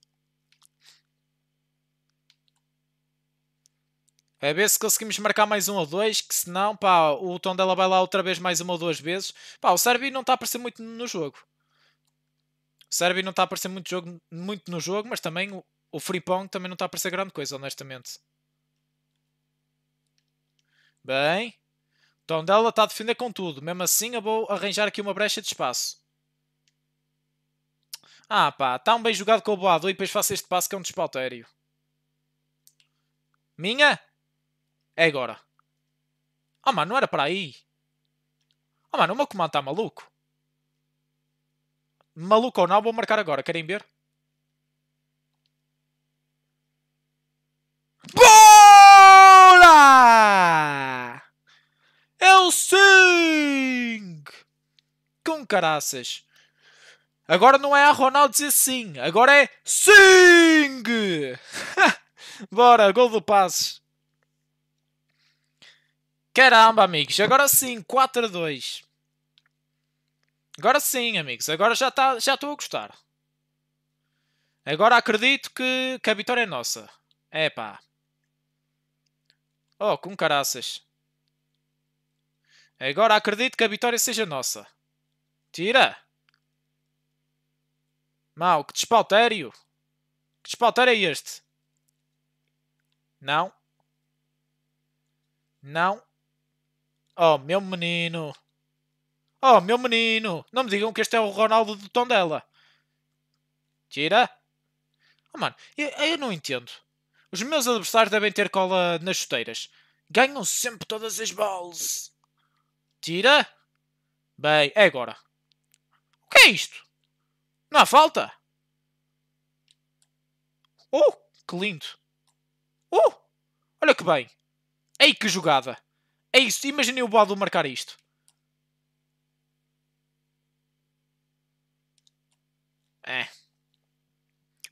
A ver se conseguimos marcar mais um ou dois, que senão, pá, o tom dela vai lá outra vez mais uma ou duas vezes. Pá, o Sérvio não está a aparecer muito no jogo. O Sérvio não está a aparecer muito, jogo, muito no jogo, mas também o, o Frimpong também não está a aparecer grande coisa, honestamente. Bem. Então dela está a defender com tudo. Mesmo assim, eu vou arranjar aqui uma brecha de espaço. Ah pá, está um bem jogado com o Boado e depois faço este passo que é um despautério. Minha? É agora. Oh mano, não era para aí. Oh mano, o meu comando está maluco. Maluco ou não, vou marcar agora. Querem ver? Bola! É sing Com caraças. Agora não é a Ronaldo dizer sim. Agora é SING! Bora, gol do passe. Caramba, amigos, agora sim, 4 a 2. Agora sim, amigos, agora já tá, já estou a gostar. Agora acredito que, que a vitória é nossa. É pá. Oh, com caraças. Agora acredito que a vitória seja nossa. Tira! Mau, que despautério! Que despautério é este? Não. Não. Oh, meu menino. Oh, meu menino. Não me digam que este é o Ronaldo do tom dela. Tira. Oh, mano, eu, eu não entendo. Os meus adversários devem ter cola nas chuteiras. Ganham sempre todas as balls. Tira. Bem, é agora. O que é isto? Não há falta? Oh, que lindo. Oh, olha que bem. Ei, que jogada. É isso. Imaginem o Boadu marcar isto. É.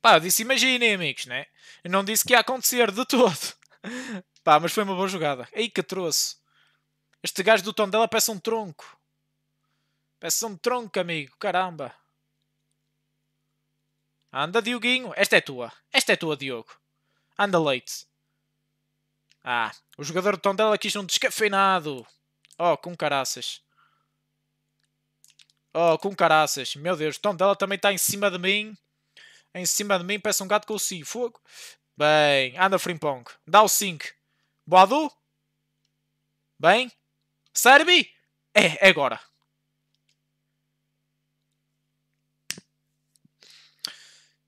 Pá, eu disse imaginem, amigos, né? Eu não disse que ia acontecer de todo. Pá, mas foi uma boa jogada. Aí que trouxe. Este gajo do tom dela peça um tronco. Peça um tronco, amigo. Caramba. Anda, Dioguinho. Esta é tua. Esta é tua, Diogo. Anda, leite. Ah, o jogador de Tondela quis um descafeinado. Oh, com caraças. Oh, com caraças. Meu Deus, Tondela também está em cima de mim. Em cima de mim, peça um gato que eu sigo. Fogo. Bem, anda Frimpong. Dá o 5. Boadu. Bem. Serbi. É, é agora.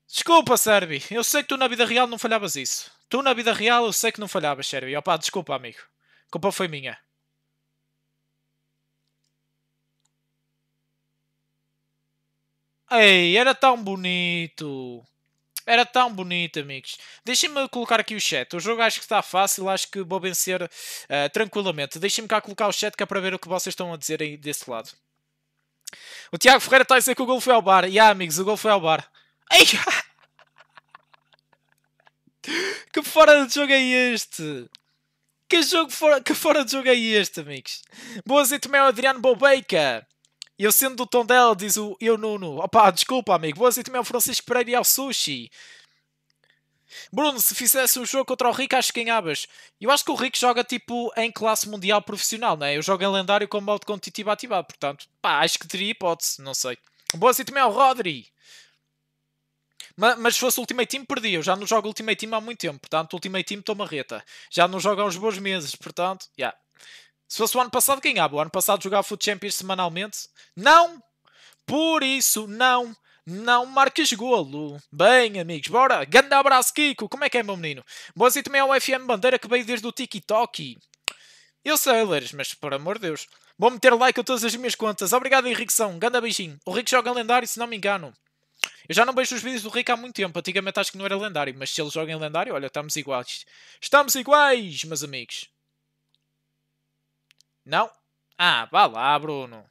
Desculpa, Serbi. Eu sei que tu na vida real não falhavas isso. Tu na vida real eu sei que não falhavas, sério. E opá, desculpa, amigo. A culpa foi minha. Ei, era tão bonito. Era tão bonito, amigos. Deixem-me colocar aqui o chat. O jogo acho que está fácil, acho que vou vencer uh, tranquilamente. Deixem-me cá colocar o chat que é para ver o que vocês estão a dizer aí desse lado. O Tiago Ferreira está a dizer que o gol foi ao bar. E yeah, amigos, o gol foi ao bar. Ei! Que fora de jogo é este? Que, jogo fora, que fora de jogo é este, amigos? Boas e também ao Adriano Bobeica. Eu sendo do tom dela, diz o eu Nuno. Opá, desculpa, amigo. Boas e também ao Francisco Pereira e ao Sushi. Bruno, se fizesse um jogo contra o Rick acho que ganhavas. Eu acho que o Rick joga tipo em classe mundial profissional, né? Eu jogo em lendário com modo competitivo ativado, portanto, pá, acho que teria hipótese, não sei. Boas e também ao Rodri. Mas, mas se fosse Ultimate Team, perdi. Eu já não jogo Ultimate Team há muito tempo. Portanto, Ultimate Team toma reta Já não jogo há uns bons meses. Portanto, já. Yeah. Se fosse o ano passado, ganhava. O ano passado jogava Foot Champions semanalmente. Não! Por isso, não! Não marques golo. Bem, amigos, bora. Grande abraço, Kiko. Como é que é, meu menino? Boas e também ao FM Bandeira que veio desde o TikTok. Eu sei, Leiros, mas por amor de Deus. Vou meter like a todas as minhas contas. Obrigado, Henrique São. Ganda beijinho. O Rico joga lendário, se não me engano. Eu já não vejo os vídeos do Rick há muito tempo. Antigamente acho que não era lendário, mas se ele joga em lendário, olha, estamos iguais. Estamos iguais, meus amigos. Não? Ah, vá lá, Bruno.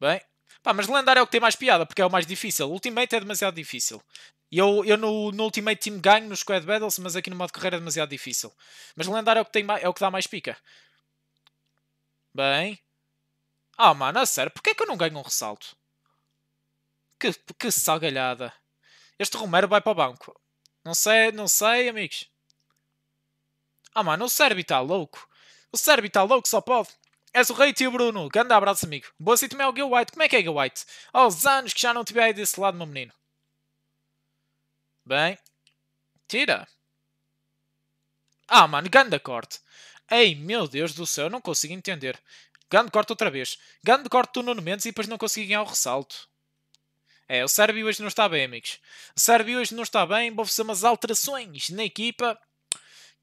Bem. Pá, mas lendário é o que tem mais piada, porque é o mais difícil. Ultimate é demasiado difícil. Eu, eu no, no Ultimate Team ganho nos Squad Battles, mas aqui no modo carreira é demasiado difícil. Mas lendário é o que, tem mais, é o que dá mais pica. Bem. Ah, oh, mano, a sério, porquê é que eu não ganho um ressalto? Que, que salgalhada. Este Romero vai para o banco. Não sei, não sei, amigos. Ah, mano, o Sérgio está louco. O Sérgio está louco, só pode. És o rei, tio Bruno. Grande abraço, amigo. Boa assim também ao Gil White. Como é que é, Gil White? Aos anos que já não tive aí desse lado, meu menino. Bem. Tira. Ah, mano, ganda corte. Ei, meu Deus do céu, não consigo entender. Grande corte outra vez. Grande corte do Nuno Mendes e depois não consegui ganhar o ressalto. É, o Sérbio hoje não está bem, amigos. O Sérbio hoje não está bem, vou fazer umas alterações na equipa.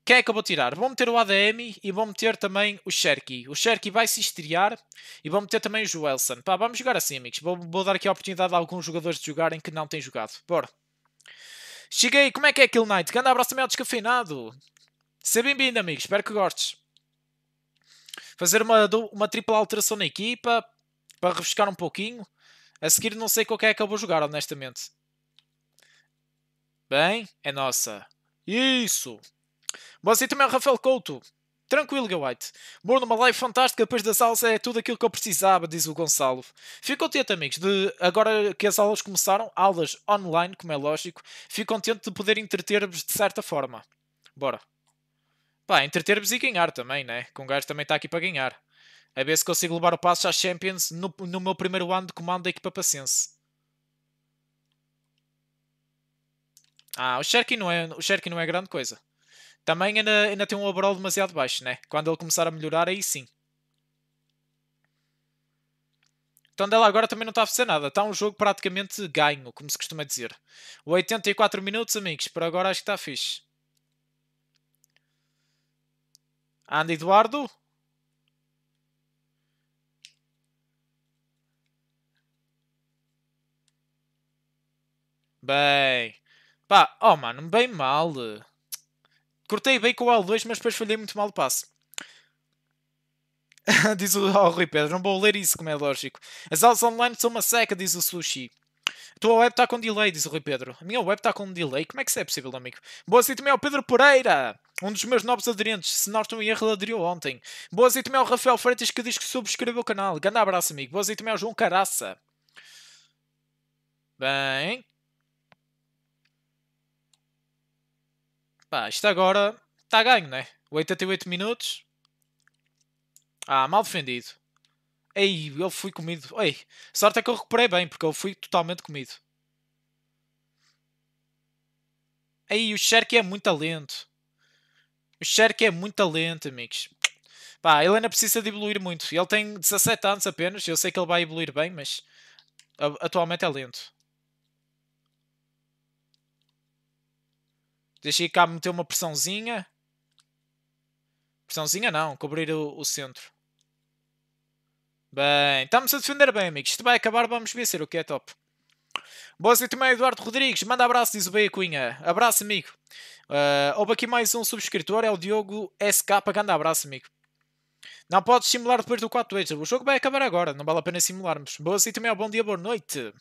Quem é que eu vou tirar? Vou meter o ADM e vou meter também o Cherky. O Cherky vai se estrear e vou meter também o Joelson. Pá, vamos jogar assim, amigos. Vou, vou dar aqui a oportunidade a alguns jogadores de jogarem que não têm jogado. Bora. Cheguei, como é que é Kill Knight? Grande abraço também ao descafeinado. Seja bem-vindo, amigos. Espero que gostes. Fazer uma, uma tripla alteração na equipa para refrescar um pouquinho. A seguir não sei qual é que eu vou jogar, honestamente. Bem, é nossa. Isso! bom assim também o Rafael Couto. Tranquilo, Gawite. Bom, numa live fantástica depois das aulas é tudo aquilo que eu precisava, diz o Gonçalo. Fico contente, amigos, de agora que as aulas começaram, aulas online, como é lógico, fico contente de poder entreter-vos de certa forma. Bora. Pá, entreter-vos e ganhar também, né? Com um gajo também está aqui para ganhar a ver se consigo levar o passo à Champions no, no meu primeiro ano de comando da equipa paciense. Ah, o Cherky não é, o Cherky não é grande coisa. Também ainda, ainda tem um overall demasiado baixo, né? Quando ele começar a melhorar, aí sim. então dela agora também não está a fazer nada. Está um jogo praticamente ganho, como se costuma dizer. 84 minutos, amigos. Por agora acho que está fixe. Andy Eduardo, Bem. Pá, oh mano, bem mal. Cortei bem com o L2, mas depois falhei muito mal o passe. diz o oh, Rui Pedro, não vou ler isso como é lógico. As aulas online são uma seca, diz o Sushi. A tua web está com delay, diz o Rui Pedro. A minha web está com delay? Como é que isso é possível, amigo? Boas e também ao Pedro Pereira, um dos meus novos aderentes. Se não estou em erro, ele aderiu ontem. Boas e também ao Rafael Freitas, que diz que subscreveu o canal. Grande abraço, amigo. Boas e também ao João Caraça. Bem, Pá, isto agora está ganho, né? 88 minutos. Ah, mal defendido. Ei, eu fui comido. Ei, sorte é que eu recuperei bem, porque eu fui totalmente comido. Ei, o Sherky é muito talento. O Sherky é muito talento, amigos. Pá, ele ainda precisa de evoluir muito. Ele tem 17 anos apenas. Eu sei que ele vai evoluir bem, mas atualmente é lento. Deixei cá meter uma pressãozinha. Pressãozinha não, cobrir o, o centro. Bem, estamos a defender bem, amigos. Isto vai acabar, vamos vencer, o que é top. Boas e também Eduardo Rodrigues, manda abraço, diz o Beia Cunha. Abraço, amigo. Uh, houve aqui mais um subscritor, é o Diogo SK. Grande abraço, amigo. Não podes simular depois do 4 Edge. O jogo vai acabar agora, não vale a pena simularmos. Boas e também, bom dia, boa noite.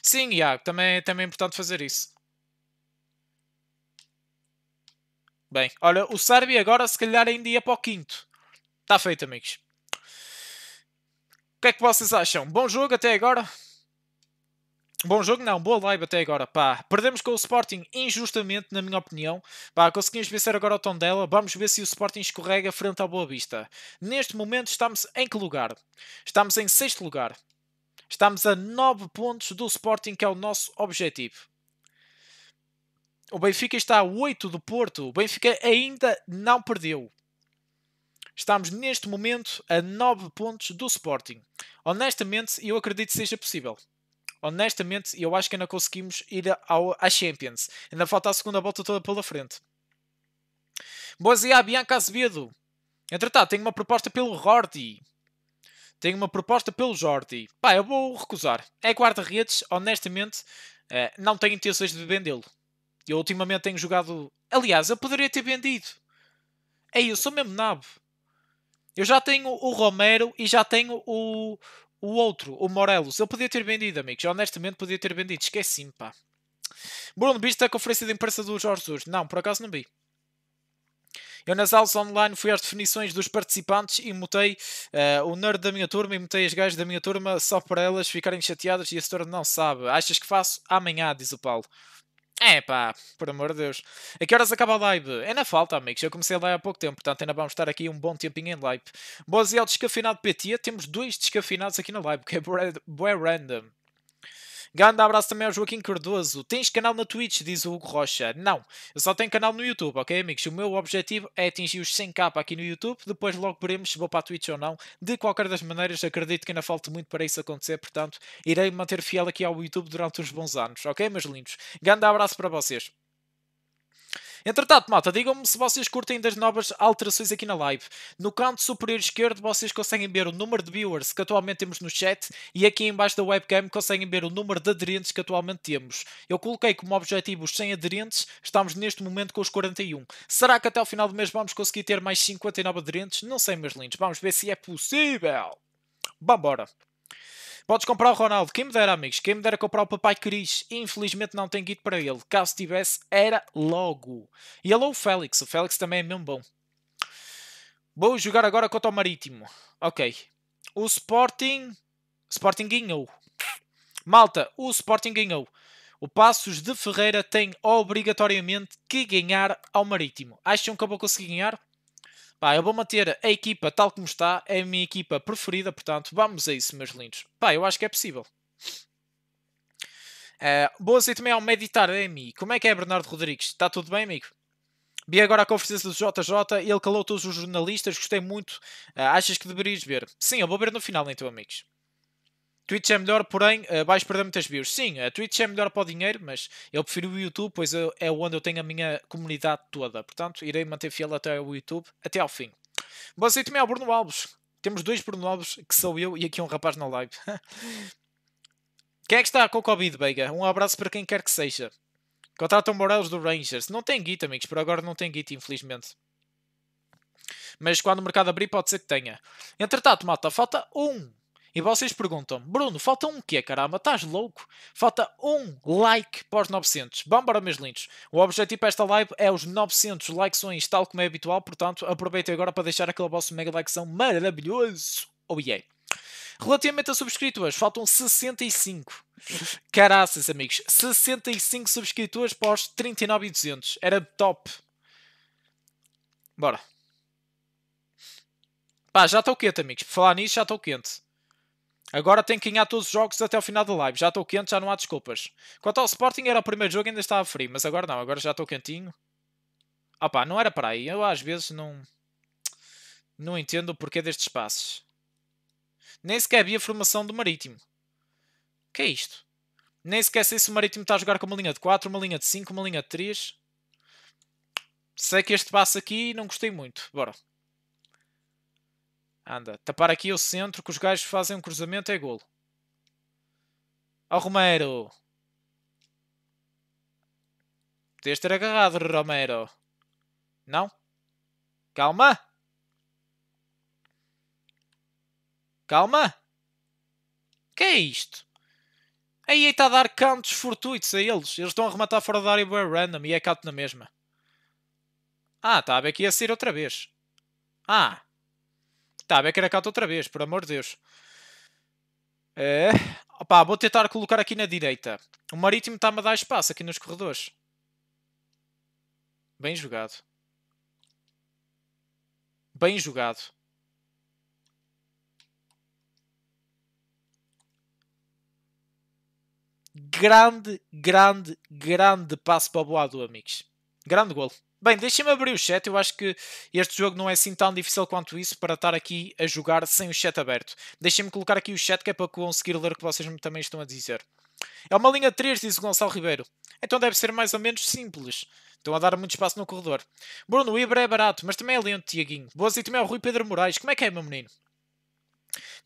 Sim, Iago, também, também é importante fazer isso. Bem, olha, o Sarbi agora se calhar ainda é ia para o quinto. Está feito, amigos. O que é que vocês acham? Bom jogo até agora? Bom jogo não, boa live até agora, pá. Perdemos com o Sporting injustamente, na minha opinião. Pá, conseguimos vencer agora o Tondela. Vamos ver se o Sporting escorrega frente à Boa Vista. Neste momento estamos em que lugar? Estamos em sexto lugar. Estamos a 9 pontos do Sporting, que é o nosso objetivo. O Benfica está a 8 do Porto. O Benfica ainda não perdeu. Estamos neste momento a 9 pontos do Sporting. Honestamente, eu acredito que seja possível. Honestamente, eu acho que ainda conseguimos ir ao, à Champions. Ainda falta a segunda volta toda pela frente. Boazia Bianca Azevedo. Entretanto, tenho uma proposta pelo Rorty. Tenho uma proposta pelo Jordi. Pá, eu vou recusar. É guarda-redes, honestamente, eh, não tenho intenções de vendê-lo. Eu ultimamente tenho jogado. Aliás, eu poderia ter vendido. É isso, sou mesmo nabo. Eu já tenho o Romero e já tenho o, o outro, o Morelos. Eu podia ter vendido, amigos. Eu, honestamente podia ter vendido. esqueci pá. Bruno, viste a conferência de imprensa do Jorge Jesus? Não, por acaso não vi. Eu nas aulas online fui às definições dos participantes e mutei uh, o nerd da minha turma e mutei as gajas da minha turma só para elas ficarem chateadas e a senhora não sabe. Achas que faço? Amanhã, diz o Paulo. É pá, por amor de Deus. A que horas acaba a live? É na falta, amigos. Eu comecei a live há pouco tempo, portanto ainda vamos estar aqui um bom tempinho em live. Boas e ao descafinado PT. Temos dois descafinados aqui na live, que é bué random. Grande abraço também ao Joaquim Cardoso. Tens canal na Twitch, diz o Hugo Rocha. Não, eu só tenho canal no YouTube, ok, amigos? O meu objetivo é atingir os 100k aqui no YouTube. Depois logo veremos se vou para a Twitch ou não. De qualquer das maneiras, acredito que ainda falte muito para isso acontecer. Portanto, irei manter fiel aqui ao YouTube durante uns bons anos, ok, meus lindos? Grande abraço para vocês. Entretanto, malta, digam-me se vocês curtem das novas alterações aqui na live. No canto superior esquerdo vocês conseguem ver o número de viewers que atualmente temos no chat e aqui embaixo da webcam conseguem ver o número de aderentes que atualmente temos. Eu coloquei como objetivo os 100 aderentes, estamos neste momento com os 41. Será que até o final do mês vamos conseguir ter mais 59 aderentes? Não sei, meus lindos, vamos ver se é possível. Vambora! Podes comprar o Ronaldo, quem me dera, amigos, quem me dera comprar o Papai Cris. Infelizmente não tem guito para ele. Caso tivesse, era logo. E alô, o Félix, o Félix também é mesmo bom. Vou jogar agora contra o Marítimo. Ok. O Sporting. Sporting ganhou. Malta, o Sporting ganhou. O Passos de Ferreira tem obrigatoriamente que ganhar ao Marítimo. Acham que eu vou conseguir ganhar? Pá, eu vou manter a equipa tal como está, é a minha equipa preferida, portanto, vamos a isso, meus lindos. Pá, eu acho que é possível. Uh, eh, boas assim e também ao meditar, é mim. Como é que é, Bernardo Rodrigues? Está tudo bem, amigo? Vi agora a conferência do JJ, ele calou todos os jornalistas, gostei muito. Uh, achas que deverias ver? Sim, eu vou ver no final, então, amigos. Twitch é melhor, porém eh, vais perder muitas views. Sim, a Twitch é melhor para o dinheiro, mas eu prefiro o YouTube, pois é onde eu tenho a minha comunidade toda. Portanto, irei manter fiel até o YouTube, até ao fim. Boa noite também ao Bruno Alves. Temos dois Bruno Alves, que sou eu e aqui um rapaz na live. quem é que está com o Covid, Veiga? Um abraço para quem quer que seja. Contratam Morelos do Rangers. Não tem guita, amigos. Por agora não tem guita, infelizmente mas quando o mercado abrir pode ser que tenha. Entretanto, malta, falta um e vocês perguntam-me, Bruno, falta um quê, caramba? Estás louco? Falta um like para os 900. Bambara, meus lindos. O objetivo para esta live é os 900 likes, tal como é habitual. Portanto, aproveitem agora para deixar aquele vosso mega likes maravilhoso. Oh yeah. Relativamente a subscritores, faltam 65. Caraças, amigos. 65 subscritores para os 39,200. Era top. Bora. Pá, já estou quente, amigos. Por falar nisso, já estou quente. Agora tenho que ganhar todos os jogos até o final da live. Já estou quente, já não há desculpas. Quanto ao Sporting, era o primeiro jogo e ainda estava frio. Mas agora não, agora já estou quentinho. Ah pá, não era para aí. Eu às vezes não... Não entendo o porquê destes passos. Nem sequer havia formação do Marítimo. O que é isto? Nem sequer sei se o Marítimo está a jogar com uma linha de 4, uma linha de 5, uma linha de 3. Sei que este passo aqui não gostei muito. Bora. Anda, tapar aqui o centro que os gajos fazem um cruzamento é golo. Ó oh, Romero! Podias ter agarrado, Romero. Não? Calma! Calma! Que é isto? Aí está a dar cantos fortuitos a eles. Eles estão a rematar fora da área bem random e é canto na mesma. Ah, ver aqui a ser outra vez. Ah! Tá, Becker outra vez, por amor de Deus. É... Opa, vou tentar colocar aqui na direita. O Marítimo está-me a dar espaço aqui nos corredores. Bem jogado. Bem jogado. Grande, grande, grande passo para o Boado, amigos. Grande golo. Bem, deixem-me abrir o chat. Eu acho que este jogo não é assim tão difícil quanto isso para estar aqui a jogar sem o chat aberto. Deixem-me colocar aqui o chat que é para conseguir ler o que vocês também estão a dizer. É uma linha 3, diz o Gonçalo Ribeiro. Então deve ser mais ou menos simples. Estão a dar muito espaço no corredor. Bruno, o Ibra é barato, mas também é lento, Tiaguinho. Boas e também é o Rui Pedro Moraes. Como é que é, meu menino?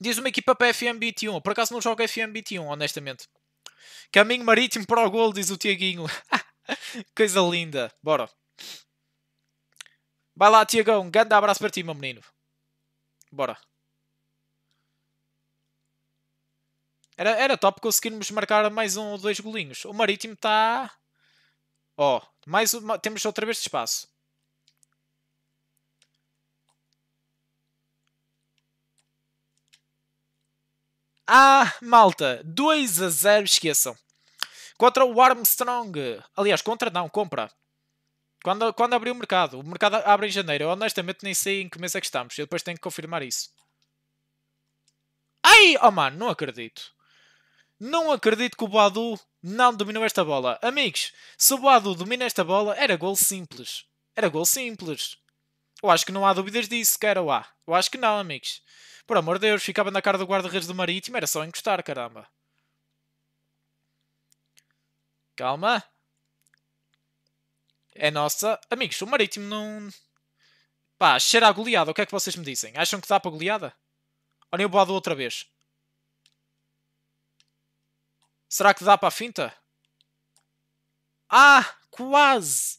Diz uma equipa para FMBT1. Por acaso não joga FMBT1, honestamente. Caminho marítimo para o gol, diz o Tiaguinho. Coisa linda. Bora. Vai lá, Tiagão. Um grande abraço para ti, meu menino. Bora. Era, era top conseguirmos marcar mais um ou dois golinhos. O Marítimo está. Ó, oh, mais uma... temos outra vez de espaço. Ah, malta, 2 a 0, esqueçam. Contra o Armstrong. Aliás, contra não, compra. Quando, quando abrir o mercado, o mercado abre em janeiro. Eu honestamente nem sei em que mês é que estamos. Eu depois tenho que confirmar isso. Ai! Oh mano, não acredito. Não acredito que o Boadu não dominou esta bola. Amigos, se o Boadu domina esta bola, era gol simples. Era gol simples. Eu acho que não há dúvidas disso, cara. Eu, há. eu acho que não, amigos. Por amor de Deus, ficava na cara do guarda-redes do Marítimo. Era só encostar, caramba. Calma é nossa. Amigos, o Marítimo não. Pá, cheira a goleada. O que é que vocês me dizem? Acham que dá para goleada? Olhem o Boado outra vez. Será que dá para a finta? Ah, quase!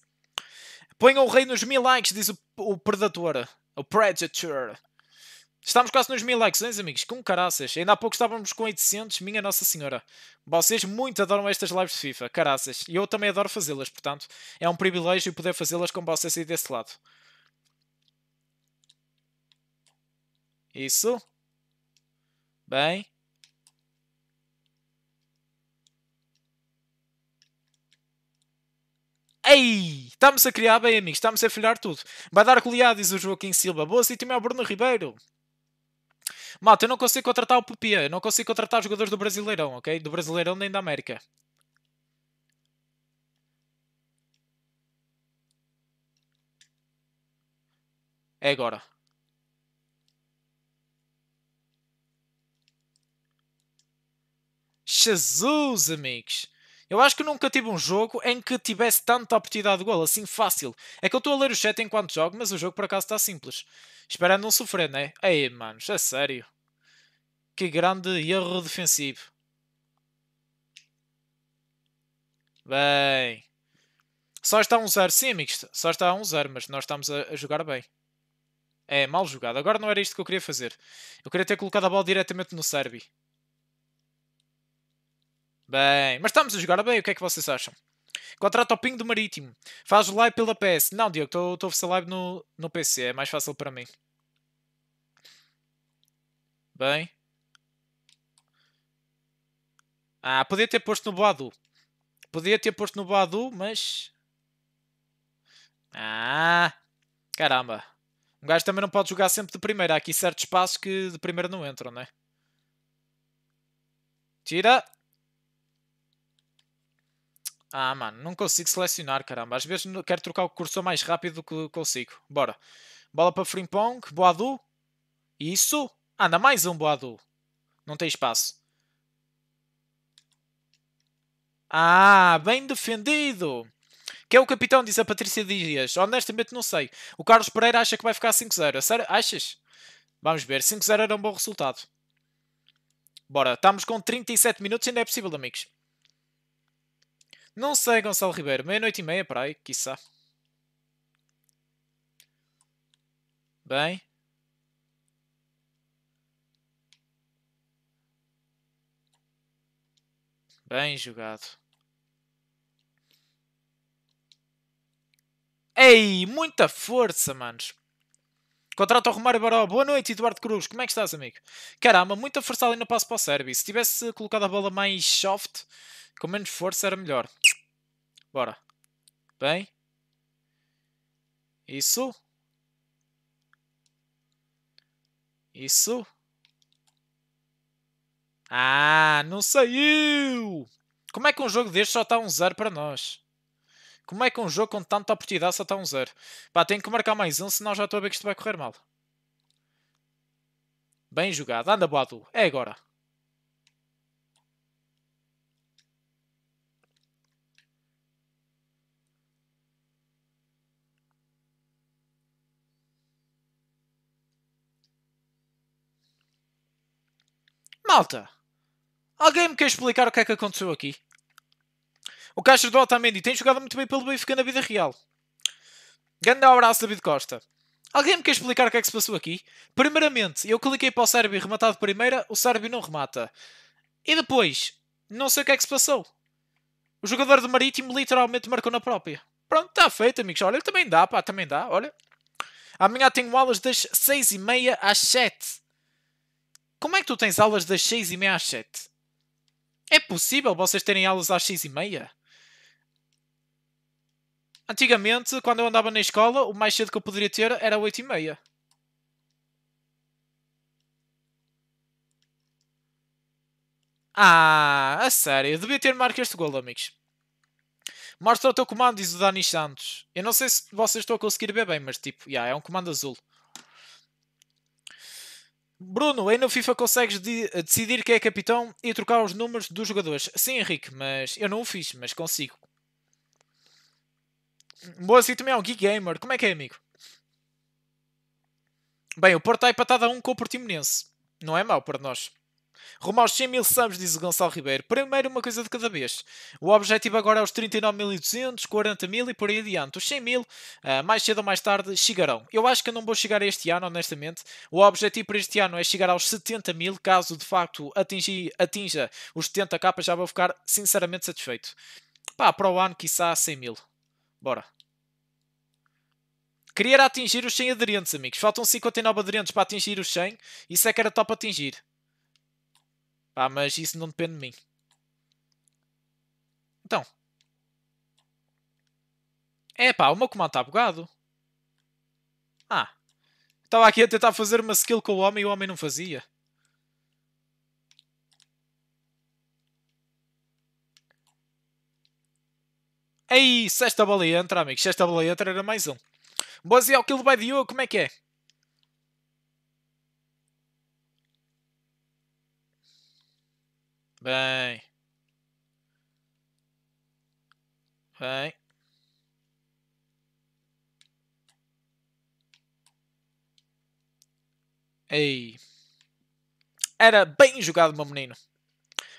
Ponham o rei nos mil likes, diz o, o Predator. O Predator. Estamos quase nos mil likes, hein, amigos? Com caraças. Ainda há pouco estávamos com 800, minha Nossa Senhora. Vocês muito adoram estas lives de FIFA, caraças. E eu também adoro fazê-las, portanto, é um privilégio poder fazê-las com vocês aí desse lado. Isso. Bem. Ei! Estamos a criar bem, amigos. Estamos a filhar tudo. Vai dar goleado, diz o Joaquim Silva. Boa, City, meu Bruno Ribeiro. Mato, eu não consigo contratar o Pupia, eu não consigo contratar jogadores do Brasileirão, ok? Do Brasileirão nem da América. É agora. Jesus, amigos! Eu acho que nunca tive um jogo em que tivesse tanta oportunidade de gol, assim fácil. É que eu estou a ler o chat enquanto jogo, mas o jogo por acaso está simples. Esperando não sofrer, né? Ei, manos, é sério. Que grande erro defensivo. Bem. Só está a um 0, Sim, amigos, só está a um 0, mas nós estamos a jogar bem. É, mal jogado. Agora não era isto que eu queria fazer. Eu queria ter colocado a bola diretamente no Serbi. Bem, mas estamos a jogar bem, o que é que vocês acham? Contrato ao ping do Marítimo. Faz live pela PS. Não, Diogo, estou a fazer live no, no PC, é mais fácil para mim. Bem. Ah, podia ter posto no Boadu. Podia ter posto no Boadu, mas. Ah! Caramba! Um gajo também não pode jogar sempre de primeira. Há aqui certos espaços que de primeira não entram, né? Tira! Ah, mano, não consigo selecionar, caramba. Às vezes quero trocar o cursor mais rápido do que consigo. Bora. Bola para Frimpong, Boadu. Isso. Anda, mais um Boadu. Não tem espaço. Ah, bem defendido. Que é o capitão, diz a Patrícia Dias. Honestamente não sei. O Carlos Pereira acha que vai ficar 5-0. Sério? Achas? Vamos ver. 5-0 era um bom resultado. Bora, estamos com 37 minutos, ainda é possível, amigos. Não sei, Gonçalo Ribeiro. Meia-noite e meia, para aí, quiçá. Bem. Bem jogado. Ei, muita força, manos. Contrato o Romário Baró. Boa noite, Eduardo Cruz. Como é que estás, amigo? Caramba, muita força ali no passo para o service. Se tivesse colocado a bola mais soft, com menos força, era melhor. Bora. Bem. Isso. Isso. Ah, não saiu! Como é que um jogo deste só está um zero para nós? Como é que um jogo com tanta oportunidade só está um zero? Pá, tenho que marcar mais um, senão já estou a ver que isto vai correr mal. Bem jogado. Anda, Boadu. É agora. Malta, alguém me quer explicar o que é que aconteceu aqui? O Castro do Otamendi tem jogado muito bem pelo Benfica na vida real. Grande abraço, David Costa. Alguém me quer explicar o que é que se passou aqui? Primeiramente, eu cliquei para o Sérbio rematado de primeira, o Sérbio não remata. E depois, não sei o que é que se passou. O jogador do Marítimo literalmente marcou na própria. Pronto, está feito, amigos. Olha, também dá, pá, também dá, olha. Amanhã tenho aulas das 6 e meia às 7 Como é que tu tens aulas das 6 e meia às 7 É possível vocês terem aulas às 6 e meia? Antigamente, quando eu andava na escola, o mais cedo que eu poderia ter era 8 e meia. Ah, a sério, eu devia ter marcado este gol, amigos. Mostra o teu comando, diz o Dani Santos. Eu não sei se vocês estão a conseguir ver bem, mas tipo, yeah, é um comando azul. Bruno, aí no FIFA consegues de eh, decidir quem é capitão e trocar os números dos jogadores. Sim, Henrique, mas eu não o fiz, mas consigo. Um e também é o Gui Gamer. Como é que é, amigo? Bem, o Porto está empatado a 1 um com o Portimonense. Não é mau para nós. Rumo aos 100 mil subs, diz o Gonçalo Ribeiro. Primeiro, uma coisa de cada vez. O objetivo agora é os 39.200, 40 mil e por aí adiante. Os 100 mil, ah, mais cedo ou mais tarde, chegarão. Eu acho que eu não vou chegar este ano, honestamente. O objetivo para este ano é chegar aos 70 mil. Caso de facto atingir, atinja os 70k, já vou ficar sinceramente satisfeito. Pá, para o ano, quiçá 100 mil. Bora. Queria atingir os 100 aderentes, amigos. Faltam 59 aderentes para atingir os 100. Isso é que era top atingir. Pá, mas isso não depende de mim. Então. É pá, o meu comando está bugado. Ah. Estava aqui a tentar fazer uma skill com o homem e o homem não fazia. Ei, se esta bola entra, amigos, se esta bola entra era mais um. Boziel, kill by Diogo, como é que é? Bem. Bem. Ei. Era bem jogado, meu menino.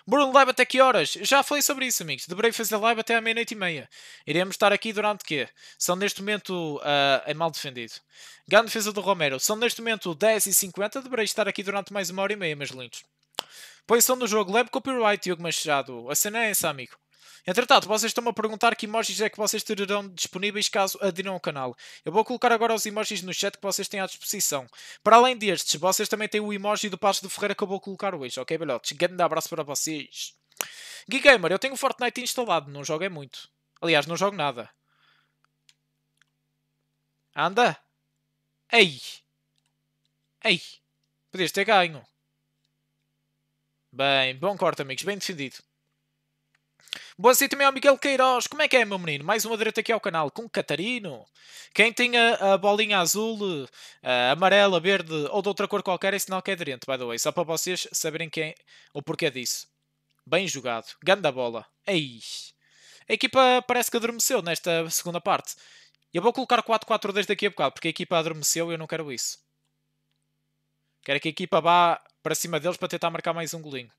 Bruno, live até que horas? Já falei sobre isso, amigos. Deberei fazer live até à meia-noite e meia. Iremos estar aqui durante quê? São neste momento. Uh, é mal defendido. Grande defesa do Romero. São neste momento 10h50. Deberei estar aqui durante mais uma hora e meia, meus lindos. Posição do jogo, leve copyright, Diogo Machado. A cena é essa, amigo. Entretanto, vocês estão-me a perguntar que emojis é que vocês terão disponíveis caso adiram ao canal. Eu vou colocar agora os emojis no chat que vocês têm à disposição. Para além destes, vocês também têm o emoji do Passo do Ferreira que eu vou colocar hoje, ok, belhotes? Grande abraço para vocês. Gamer, eu tenho o Fortnite instalado, não jogo é muito. Aliás, não jogo nada. Anda! Ei! Ei! Podias ter ganho. Bem, bom corte, amigos. Bem decidido. Boa noite, meu Miguel Queiroz. Como é que é, meu menino? Mais uma direita aqui ao canal com Catarino. Quem tem a, a bolinha azul, a eh, amarela, verde ou de outra cor qualquer é sinal que é aderente, by the way. Só para vocês saberem quem o porquê disso. Bem jogado. Ganda bola. Ei. A equipa parece que adormeceu nesta segunda parte. Eu vou colocar 4-4-2 daqui a bocado, porque a equipa adormeceu e eu não quero isso. Quero que a equipa vá para cima deles para tentar marcar mais um golinho.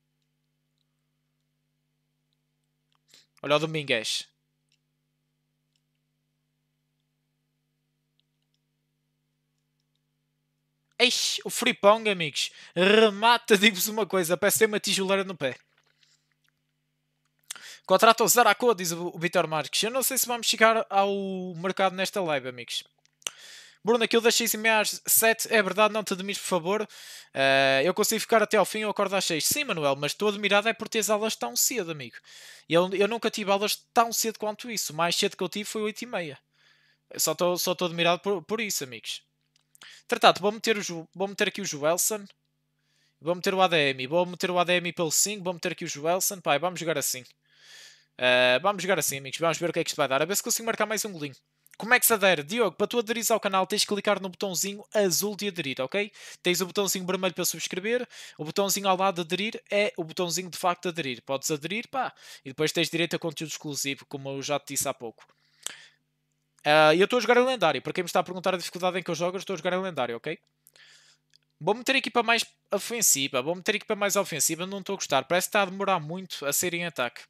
Olha o Domingues. Eish, o Fripong, amigos. Remata, digo-vos uma coisa. Parece ter uma tijoleira no pé. Contrata o Zaraco, diz o Vitor Marques. Eu não sei se vamos chegar ao mercado nesta live, amigos. Bruno, aquilo das 6 e meia às 7 é verdade, não te admires, por favor. Uh, eu consigo ficar até ao fim, eu acordo às 6. Sim, Manuel, mas estou admirado é por teres aulas tão cedo, amigo. Eu, eu nunca tive aulas tão cedo quanto isso. O mais cedo que eu tive foi 8 e meia. Só estou só admirado por, por isso, amigos. Tratado, vou meter, o, vou meter aqui o Joelson. Vou meter o ADM. Vou meter o ADM pelo 5. Vou meter aqui o Joelson. Pai, vamos jogar assim. Uh, vamos jogar assim, amigos. Vamos ver o que é que isto vai dar. A ver se consigo marcar mais um golinho. Como é que se adere? Diogo, para tu aderir ao canal tens que clicar no botãozinho azul de aderir, ok? Tens o botãozinho vermelho para subscrever, o botãozinho ao lado de aderir é o botãozinho de facto de aderir. Podes aderir, pá, e depois tens direito a conteúdo exclusivo, como eu já te disse há pouco. Uh, eu estou a jogar em lendário, para quem me está a perguntar a dificuldade em que eu jogo, eu estou a jogar em lendário, ok? Vou meter equipa mais ofensiva, vou meter equipa mais ofensiva, não estou a gostar, parece que está a demorar muito a ser em ataque.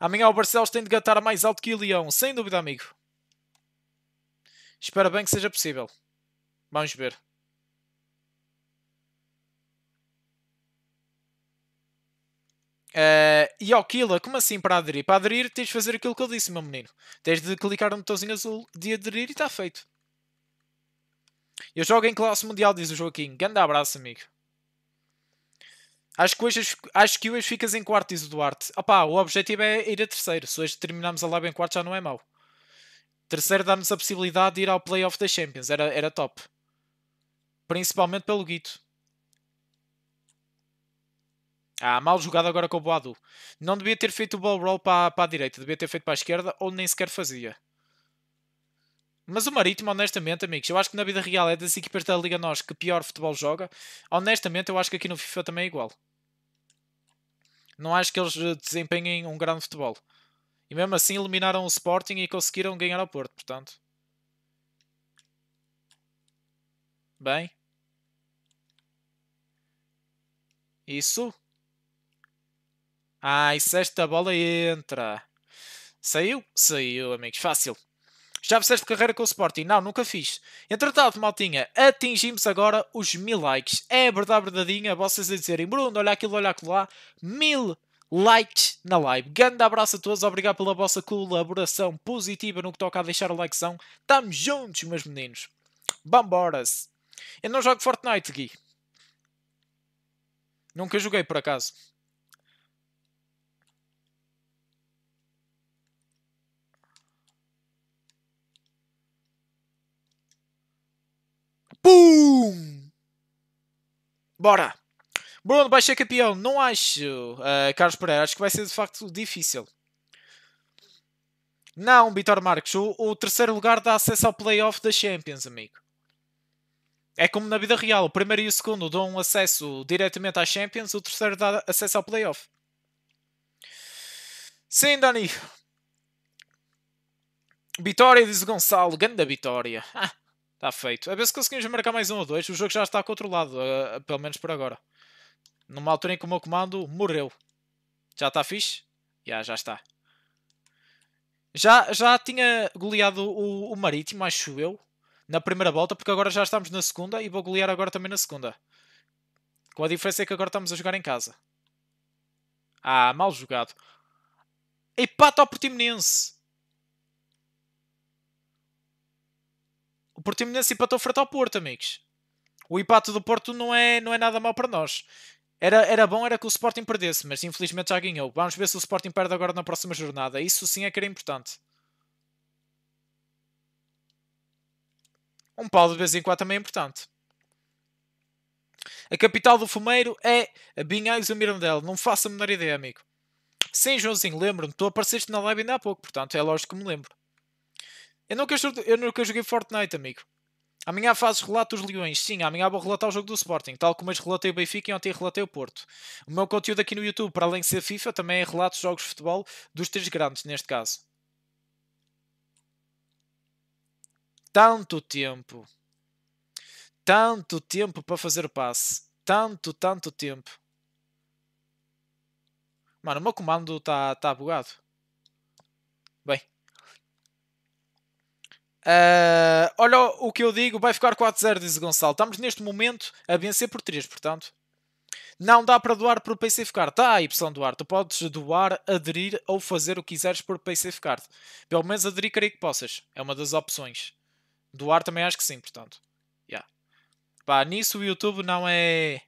Amanhã o Barcelos tem de gatar mais alto que o Leão, sem dúvida, amigo. Espero bem que seja possível. Vamos ver. Uh, e ao Kila, como assim para aderir? Para aderir tens de fazer aquilo que eu disse, meu menino. Tens de clicar no botãozinho azul de aderir e está feito. Eu jogo em classe mundial, diz o Joaquim. Grande abraço, amigo. Acho que, hoje, acho que hoje ficas em quarto, diz o Duarte. o objetivo é ir a terceiro. Se hoje terminarmos a live em quarto já não é mau. Terceiro dá-nos a possibilidade de ir ao playoff da Champions. Era, era top. Principalmente pelo Guito. Ah, mal jogado agora com o Boadu. Não devia ter feito o ball roll para, para a direita. Devia ter feito para a esquerda ou nem sequer fazia. Mas o Marítimo, honestamente, amigos, eu acho que na vida real é das equipas da Liga Nós que pior futebol joga. Honestamente, eu acho que aqui no FIFA também é igual não acho que eles eh, desempenhem um grande futebol. E mesmo assim eliminaram o Sporting e conseguiram ganhar ao Porto, portanto. Bem. Isso. Ah, e esta bola entra. Saiu? Saiu, amigos. Fácil. Já fizeste carreira com o Sporting? Não, nunca fiz. Entretanto, maltinha, atingimos agora os mil likes. É verdade, verdadeinha, vocês a dizerem, Bruno, olha aquilo, olha aquilo lá. Mil likes na live. Grande abraço a todos, obrigado pela vossa colaboração positiva no que toca a deixar o likezão. Estamos juntos, meus meninos. Bambora-se. Eu não jogo Fortnite, Gui. Nunca joguei, por acaso. Bora! Bruno vai ser campeão, não acho, uh, Carlos Pereira. Acho que vai ser de facto difícil. Não, Vitor Marques, o, o, terceiro lugar dá acesso ao playoff da Champions, amigo. É como na vida real: o primeiro e o segundo dão acesso diretamente à Champions, o terceiro dá acesso ao playoff. Sim, Dani. Vitória, diz o Gonçalo. Grande vitória. Ah, Está feito. A ver se conseguimos marcar mais um ou dois. O jogo já está controlado, uh, pelo menos por agora. Numa altura em que o meu comando morreu. Já está fixe? Yeah, já está. Já, já tinha goleado o, o Marítimo, acho eu, na primeira volta, porque agora já estamos na segunda e vou golear agora também na segunda. Com a diferença é que agora estamos a jogar em casa. Ah, mal jogado. Empate ao Portimonense. Portimonense empatou frente ao Porto, amigos. O empate do Porto não é, não é nada mau para nós. Era, era bom era que o Sporting perdesse, mas infelizmente já ganhou. Vamos ver se o Sporting perde agora na próxima jornada. Isso sim é que era importante. Um pau de vez em quando também é importante. A capital do fumeiro é Binhais do Mirandela. Não faço a menor ideia, amigo. Sim, Joãozinho, lembro-me. Tu apareceste na live ainda há pouco, portanto é lógico que me lembro. Eu nunca, eu nunca joguei Fortnite, amigo. Amanhã fazes relato dos Leões. Sim, amanhã vou relatar o jogo do Sporting, tal como hoje relatei o Benfica e ontem relatei o Porto. O meu conteúdo aqui no YouTube, para além de ser FIFA, também é relatos jogos de futebol dos três grandes, neste caso. Tanto tempo. Tanto tempo para fazer o passe. Tanto, tanto tempo. Mano, o meu comando está tá bugado. Bem, Uh, olha o que eu digo, vai ficar 4-0, diz Gonçalo. Estamos neste momento a vencer por 3, portanto. Não dá para doar por PaySafe Card. Tá, Y Duarte, tu podes doar, aderir ou fazer o que quiseres por PaySafe Card. Pelo menos aderir, creio que possas. É uma das opções. Doar também acho que sim, portanto. Yeah. Pá, nisso o YouTube não é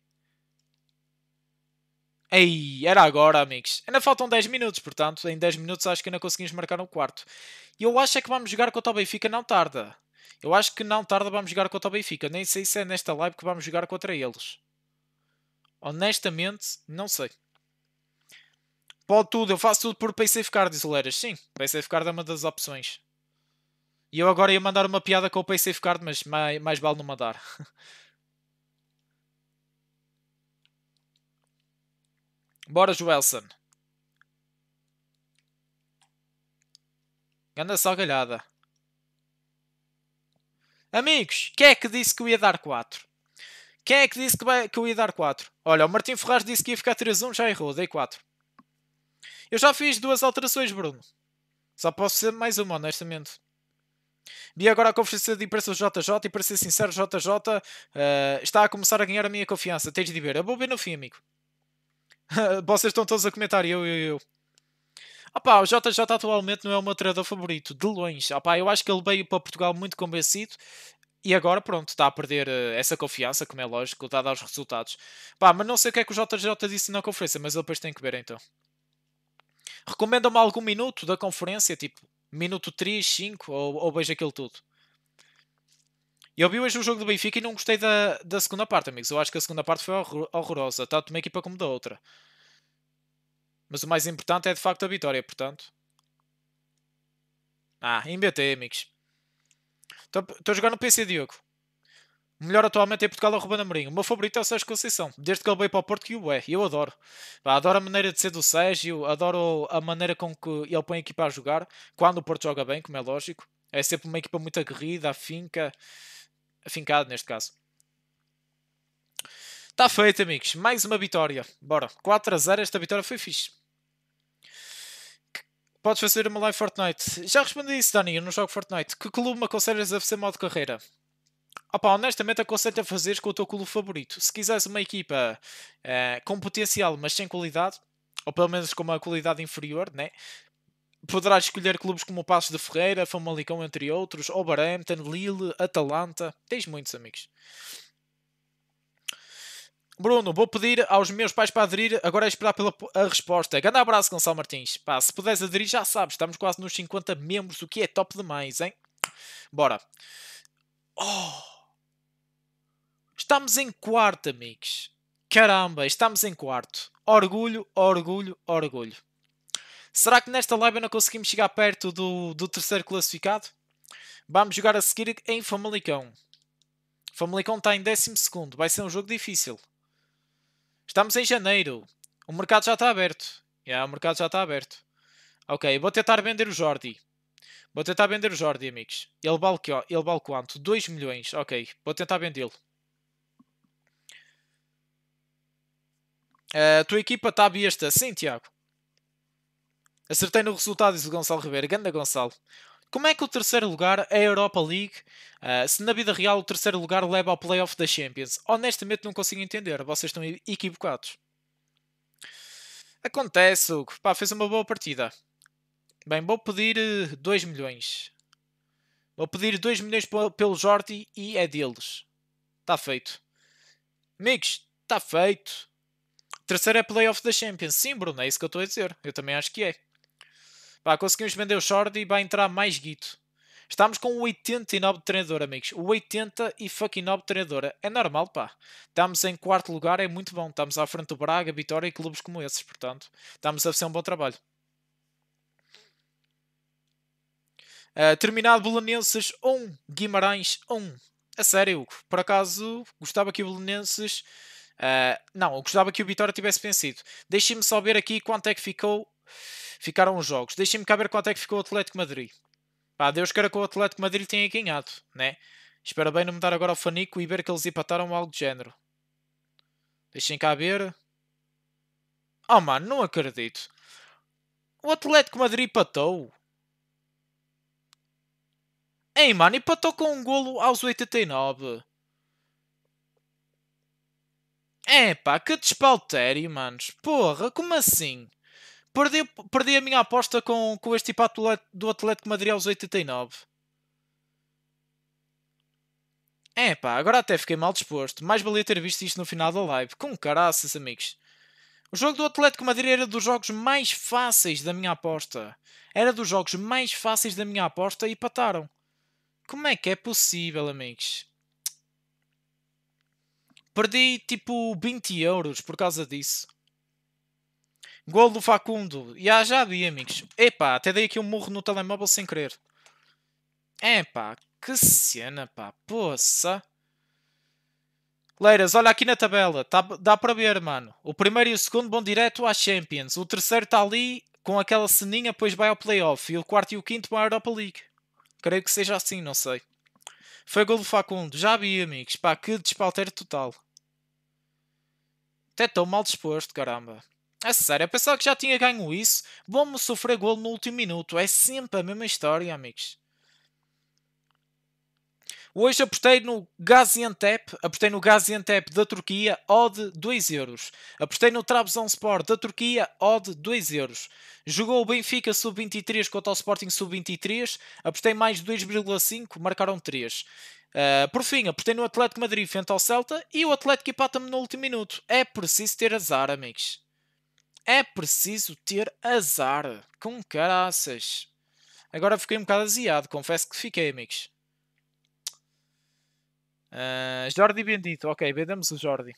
Ei, era agora, amigos. Ainda faltam 10 minutos, portanto, em 10 minutos acho que ainda conseguimos marcar um quarto. E eu acho é que vamos jogar contra o Benfica não tarda. Eu acho que não tarda vamos jogar contra o Benfica. Nem sei se é nesta live que vamos jogar contra eles. Honestamente, não sei. Pode tudo, eu faço tudo por diz o leiras, Sim, Paysafe ficar é uma das opções. E eu agora ia mandar uma piada com o Paysafe ficar, mas mais, mais vale não mandar. Bora, Joelson. Ganda galhada. Amigos, quem é que disse que eu ia dar 4? Quem é que disse que, vai, que eu ia dar 4? Olha, o Martim Ferraz disse que ia ficar 3-1, já errou, dei 4. Eu já fiz duas alterações, Bruno. Só posso ser mais uma, honestamente. Vi agora a conferência de imprensa do JJ e para ser sincero, JJ uh, eh, está a começar a ganhar a minha confiança. Tens de ver. Eu vou ver no fim, amigo. Vocês estão todos a comentar, eu, eu, eu. Opa, o JJ atualmente não é o meu treinador favorito, de longe. Opa, eu acho que ele veio para Portugal muito convencido e agora, pronto, está a perder eh, essa confiança, como é lógico, dado aos resultados. Pá, mas não sei o que é que o JJ disse na conferência, mas ele depois tem que ver então. recomenda me algum minuto da conferência, tipo minuto 3, 5 ou, ou vejo aquilo tudo. Eu vi hoje o jogo do Benfica e não gostei da, da segunda parte, amigos. Eu acho que a segunda parte foi horrorosa, tanto de uma equipa como da outra. Mas o mais importante é de facto a vitória, portanto. Ah, em BT, amigos. Estou a jogar no PC, Diogo. O melhor atualmente é Portugal ou Ruben Amorim. O meu favorito é o Sérgio Conceição. Desde que ele veio para o Porto que o é. Eu adoro. adoro a maneira de ser do Sérgio. Adoro a maneira com que ele põe a equipa a jogar. Quando o Porto joga bem, como é lógico. É sempre uma equipa muito aguerrida, afinca. finca afincado neste caso. Está feito, amigos. Mais uma vitória. Bora. 4 a 0. Esta vitória foi fixe. Podes fazer uma live Fortnite. Já respondi isso, Dani. Eu não jogo Fortnite. Que clube me aconselhas a fazer modo carreira? Opa, honestamente aconselho a fazeres com o teu clube favorito. Se quiseres uma equipa eh, com potencial, mas sem qualidade, ou pelo menos com uma qualidade inferior, né? poderá escolher clubes como o Passos de Ferreira, Famalicão, entre outros, Oberhampton, Lille, Atalanta. Tens muitos amigos. Bruno, vou pedir aos meus pais para aderir, agora é esperar pela a resposta. Grande abraço, Gonçalo Martins. Pá, se puderes aderir, já sabes, estamos quase nos 50 membros, o que é top demais, hein? Bora. Oh! Estamos em quarto, amigos. Caramba, estamos em quarto. Orgulho, orgulho, orgulho. Será que nesta live não conseguimos chegar perto do, do terceiro classificado? Vamos jogar a seguir em Famalicão. Famalicão está em 12. Vai ser um jogo difícil. Estamos em janeiro. O mercado já está aberto. Yeah, o mercado já está aberto. Ok, vou tentar vender o Jordi. Vou tentar vender o Jordi, amigos. Ele vale, ele vale quanto? 2 milhões. Ok, vou tentar vendê-lo. Eh, a tua equipa está besta. Sim, Tiago. Acertei no resultado, diz o Gonçalo Ribeiro. Ganda Gonçalo. Como é que o terceiro lugar é a Europa League uh, se na vida real o terceiro lugar leva ao playoff da Champions? Honestamente não consigo entender. Vocês estão equivocados. Acontece, Hugo. Pá, fez uma boa partida. Bem, vou pedir 2 eh, milhões. Vou pedir 2 milhões pelo Jordi e é deles. Está feito. Amigos, está feito. Terceiro é playoff da Champions. Sim, Bruno, é isso que eu estou a dizer. Eu também acho que é. Pá, conseguimos vender o short e vai entrar mais guito. Estamos com 89 de treinador, amigos. 80 e fucking 9 de treinador. É normal, pá. Estamos em quarto lugar, é muito bom. Estamos à frente do Braga, Vitória e clubes como esses, portanto. Estamos a fazer um bom trabalho. Uh, terminado Bolonenses 1, um, Guimarães 1. Um. A sério, Hugo. Por acaso, gostava que o Bolonenses. Uh, ah, não, eu gostava que o Vitória tivesse vencido. Deixem-me só ver aqui quanto é que ficou Ficaram os jogos. Deixem-me cá ver quanto é que ficou o Atlético Madrid. Pá, Deus queira que o Atlético Madrid tenha ganhado, né? Espero bem não me dar agora o fanico e ver que eles empataram algo do género. Deixem cá ver. Oh, mano, não acredito. O Atlético Madrid empatou. Ei, mano, empatou com um golo aos 89. É pá, que despautério, manos. Porra, como assim? Perdi, perdi a minha aposta com, com este tipo empate do Atlético Madrid aos 89. É pá, agora até fiquei mal disposto. Mais valia ter visto isto no final da live. Com caraças, amigos. O jogo do Atlético Madrid era dos jogos mais fáceis da minha aposta. Era dos jogos mais fáceis da minha aposta e pataram. Como é que é possível, amigos? Perdi tipo 20 euros por causa disso. Gol do Facundo. Já, já vi, amigos. Epá, até daí aqui um morro no telemóvel sem querer. Epá, que cena, pá. Poça. Leiras, olha aqui na tabela. Tá, dá para ver, mano. O primeiro e o segundo vão direto à Champions. O terceiro está ali com aquela ceninha, depois vai ao playoff. E o quarto e o quinto vão à Europa League. Creio que seja assim, não sei. Foi gol do Facundo. Já vi, amigos. Pá, que despalteiro total. Até tão mal disposto, caramba. É sério, eu pensava que já tinha ganho isso. bom me sofrer gol no último minuto. É sempre a mesma história, amigos. Hoje apostei no Gaziantep, apostei no Gaziantep da Turquia, odd 2 euros. Apostei no Trabzonspor da Turquia, odd 2 euros. Jogou o Benfica sub-23 contra o Sporting sub-23, apostei mais 2,5, marcaram 3. Uh, ah, por fim, apostei no Atlético Madrid frente ao Celta e o Atlético empata-me no último minuto. É preciso ter azar, amigos. É preciso ter azar. Com caraças. Agora fiquei um bocado aziado. Confesso que fiquei, amigos. Uh, Jordi Bendito. Ok, vendemos o Jordi.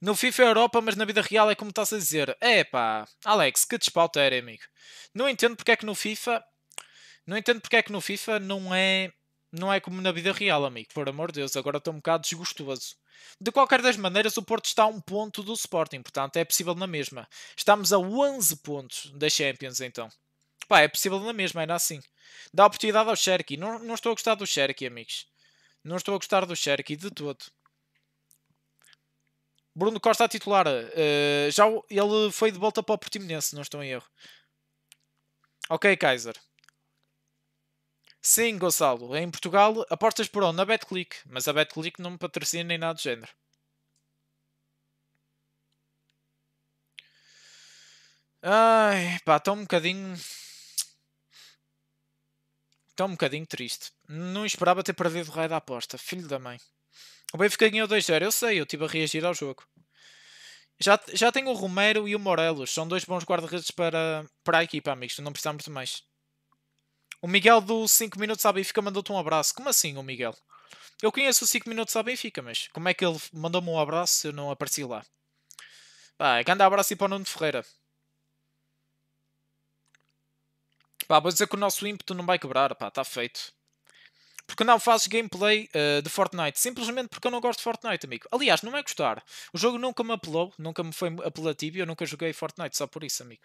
No FIFA é Europa, mas na vida real é como estás a dizer. É pá, Alex, que despauta era, amigo. Não entendo porque é que no FIFA. Não entendo porque é que no FIFA não é não é como na vida real, amigo, por amor de Deus, agora estou um bocado desgostoso. De qualquer das maneiras, o Porto está a um ponto do Sporting, portanto é possível na mesma. Estamos a 11 pontos da Champions, então. Pá, é possível na mesma, ainda assim. Dá oportunidade ao Cherky. Não, não estou a gostar do Cherky, amigos. Não estou a gostar do Cherky de todo. Bruno Costa a titular. Uh, já ele foi de volta para o Portimonense, não estou em erro. Ok, Kaiser. Sim, Gonçalo. Em Portugal, apostas por onde? Na BetClick. Mas a BetClick não me patrocina nem nada do género. Ai, pá, estou tá um bocadinho. Estou tá um bocadinho triste. Não esperava ter perdido o raio da aposta. Filho da mãe. O Benfica ganhou 2-0. Eu sei, eu estive a reagir ao jogo. Já, já tenho o Romero e o Morelos. São dois bons guarda-redes para, para a equipa, amigos. Não precisamos de mais. O Miguel do 5 minutos à Benfica mandou-te um abraço. Como assim, o Miguel? Eu conheço o 5 minutos à Benfica, mas como é que ele mandou-me um abraço se eu não apareci lá? Pá, grande abraço e para o Nuno Ferreira. Pá, vou dizer que o nosso ímpeto não vai quebrar, pá, está feito. Porque não faço gameplay uh, de Fortnite? Simplesmente porque eu não gosto de Fortnite, amigo. Aliás, não é gostar. O jogo nunca me apelou, nunca me foi apelativo e eu nunca joguei Fortnite só por isso, amigo.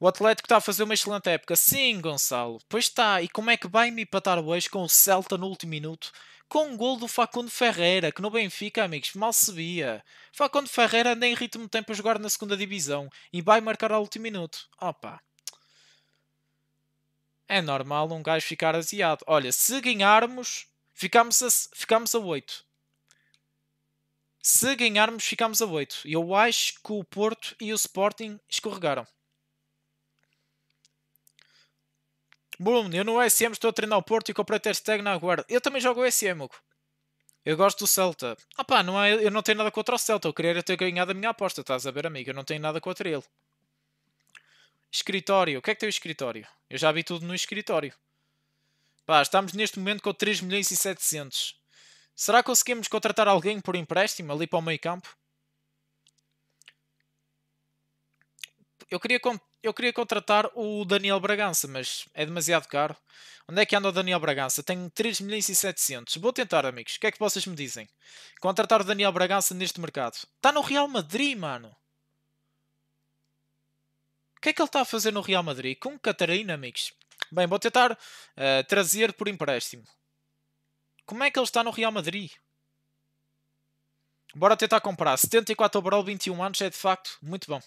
O Atlético está a fazer uma excelente época. Sim, Gonçalo. Pois está. E como é que vai me empatar hoje com o Celta no último minuto? Com um gol do Facundo Ferreira, que no Benfica, amigos, mal se via. Facundo Ferreira anda em ritmo de tempo a jogar na segunda divisão e vai marcar ao último minuto. Opa. É normal um gajo ficar aziado. Olha, se ganharmos, ficamos a, ficamos a 8. Se ganharmos, ficamos a 8. Eu acho que o Porto e o Sporting escorregaram. Bruno, eu no SM estou a treinar o Porto e comprei Ter Stegen na guarda. Eu também jogo o SM, Hugo. Eu gosto do Celta. Ah pá, não é, eu não tenho nada contra o Celta. Eu queria ter ganhado a minha aposta, estás a ver, amigo? Eu não tenho nada contra ele. Escritório. O que é que tem o escritório? Eu já vi tudo no escritório. Pá, estamos neste momento com 3 milhões e 700. Será que conseguimos contratar alguém por empréstimo ali para o meio campo? Eu queria eu queria contratar o Daniel Bragança, mas é demasiado caro. Onde é que anda o Daniel Bragança? Tenho 3 milhões e 700. Vou tentar, amigos. O que é que vocês me dizem? Contratar o Daniel Bragança neste mercado. Está no Real Madrid, mano. O que é que ele está a fazer no Real Madrid? Com Catarina, amigos. Bem, vou tentar uh, trazer por empréstimo. Como é que ele está no Real Madrid? Bora tentar comprar. 74 overall, 21 anos, é de facto muito bom.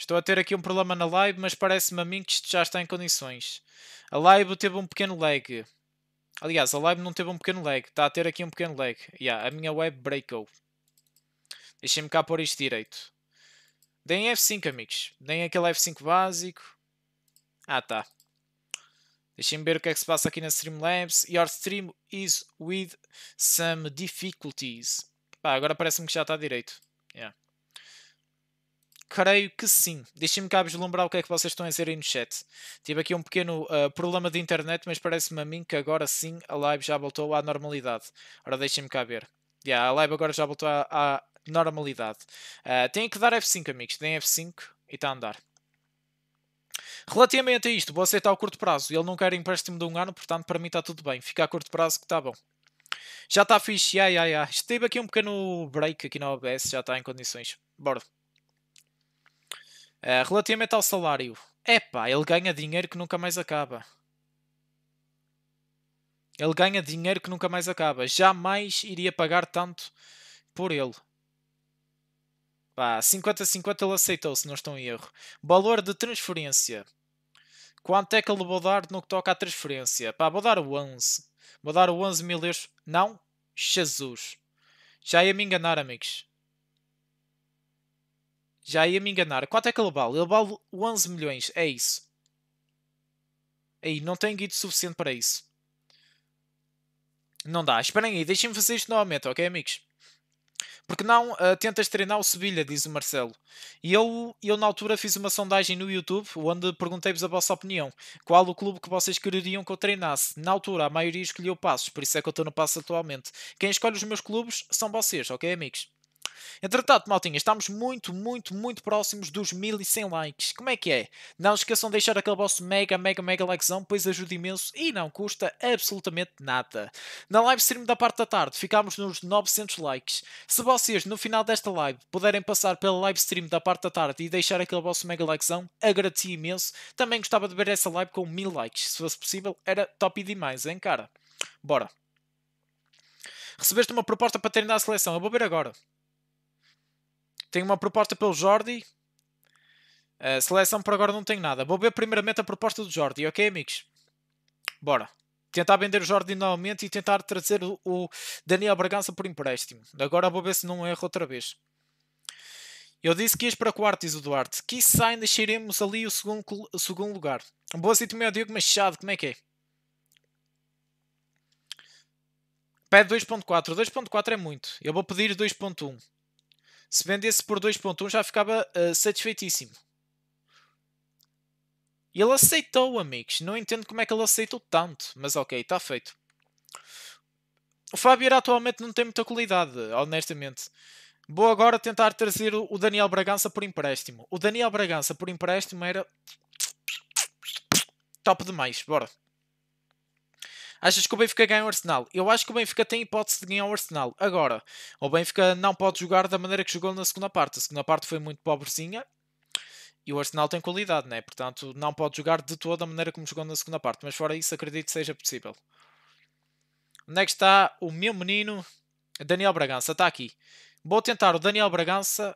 Estou a ter aqui um problema na live, mas parece-me a mim que isto já está em condições. A live teve um pequeno lag. Aliás, a live não teve um pequeno lag. Está a ter aqui um pequeno lag. Yeah, a minha web breakou. Deixem-me cá pôr isto direito. Deem F5, amigos. Deem aquele F5 básico. Ah, tá. Deixem-me ver o que é que se passa aqui na Streamlabs. Your stream is with some difficulties. Pá, agora parece-me que já está direito. Yeah. Creio que sim. Deixem-me cá vislumbrar o que é que vocês estão a dizer aí no chat. Tive aqui um pequeno uh, problema de internet, mas parece-me a mim que agora sim a live já voltou à normalidade. Ora, deixem-me cá ver. Yeah, a live agora já voltou à, à normalidade. Uh, tem que dar F5, amigos. Deem F5 e está a andar. Relativamente a isto, vou aceitar o curto prazo. Ele não quer empréstimo de um ano, portanto, para mim está tudo bem. Fica a curto prazo que está bom. Já está fixe, ai ai ai. Esteve aqui um pequeno break aqui na OBS, já está em condições. Bora. Uh, relativamente ao salário, epá, ele ganha dinheiro que nunca mais acaba. Ele ganha dinheiro que nunca mais acaba. Jamais iria pagar tanto por ele. Pá, 50-50 ele aceitou, se não estou em erro. Valor de transferência. Quanto é que ele vou dar no que toca à transferência? Pá, vou dar o 11. Vou dar o 11 mil euros. Não? Jesus. Já ia me enganar, amigos. Já ia me enganar. Quanto é que ele vale? Ele vale 11 milhões. É isso. Aí, não tenho guido suficiente para isso. Não dá. Esperem aí. Deixem-me fazer isto novamente, ok, amigos? Porque não uh, tentas treinar o Sevilha, diz o Marcelo. E eu, eu, na altura, fiz uma sondagem no YouTube onde perguntei-vos a vossa opinião. Qual o clube que vocês quereriam que eu treinasse? Na altura, a maioria escolheu Passos, por isso é que eu estou no Passos atualmente. Quem escolhe os meus clubes são vocês, ok, amigos? Entretanto, maltinha, estamos muito, muito, muito próximos dos 1100 likes. Como é que é? Não esqueçam de deixar aquele vosso mega, mega, mega likezão, pois ajuda imenso e não custa absolutamente nada. Na live stream da parte da tarde, ficámos nos 900 likes. Se vocês, no final desta live, puderem passar pela live stream da parte da tarde e deixar aquele vosso mega likezão, agradecia imenso. Também gostava de ver essa live com 1000 likes. Se fosse possível, era top demais, hein, cara? Bora. Recebeste uma proposta para treinar a seleção. Eu vou ver agora. Tenho uma proposta pelo Jordi. Uh, seleção por agora não tenho nada. Vou ver primeiramente a proposta do Jordi, ok, amigos? Bora. Tentar vender o Jordi novamente e tentar trazer o, Daniel Bragança por empréstimo. Agora vou ver se não erro outra vez. Eu disse que ias para quarto, diz o Duarte. Que ainda deixaremos ali o segundo, o segundo lugar. Boa sítio, meu Diego Machado, como é que é? Pede 2.4. 2.4 é muito. Eu vou pedir 2.1. Se vendesse por 2.1 já ficava uh, satisfeitíssimo. E ele aceitou, amigos. Não entendo como é que ele aceitou tanto. Mas ok, está feito. O Fábio atualmente não tem muita qualidade, honestamente. Vou agora tentar trazer o Daniel Bragança por empréstimo. O Daniel Bragança por empréstimo era top demais. Bora. Achas que o Benfica ganha o Arsenal? Eu acho que o Benfica tem hipótese de ganhar o Arsenal. Agora, o Benfica não pode jogar da maneira que jogou na segunda parte. A segunda parte foi muito pobrezinha e o Arsenal tem qualidade, né? Portanto, não pode jogar de toda a maneira como jogou na segunda parte. Mas fora isso, acredito que seja possível. Onde é que está o meu menino Daniel Bragança? Está aqui. Vou tentar o Daniel Bragança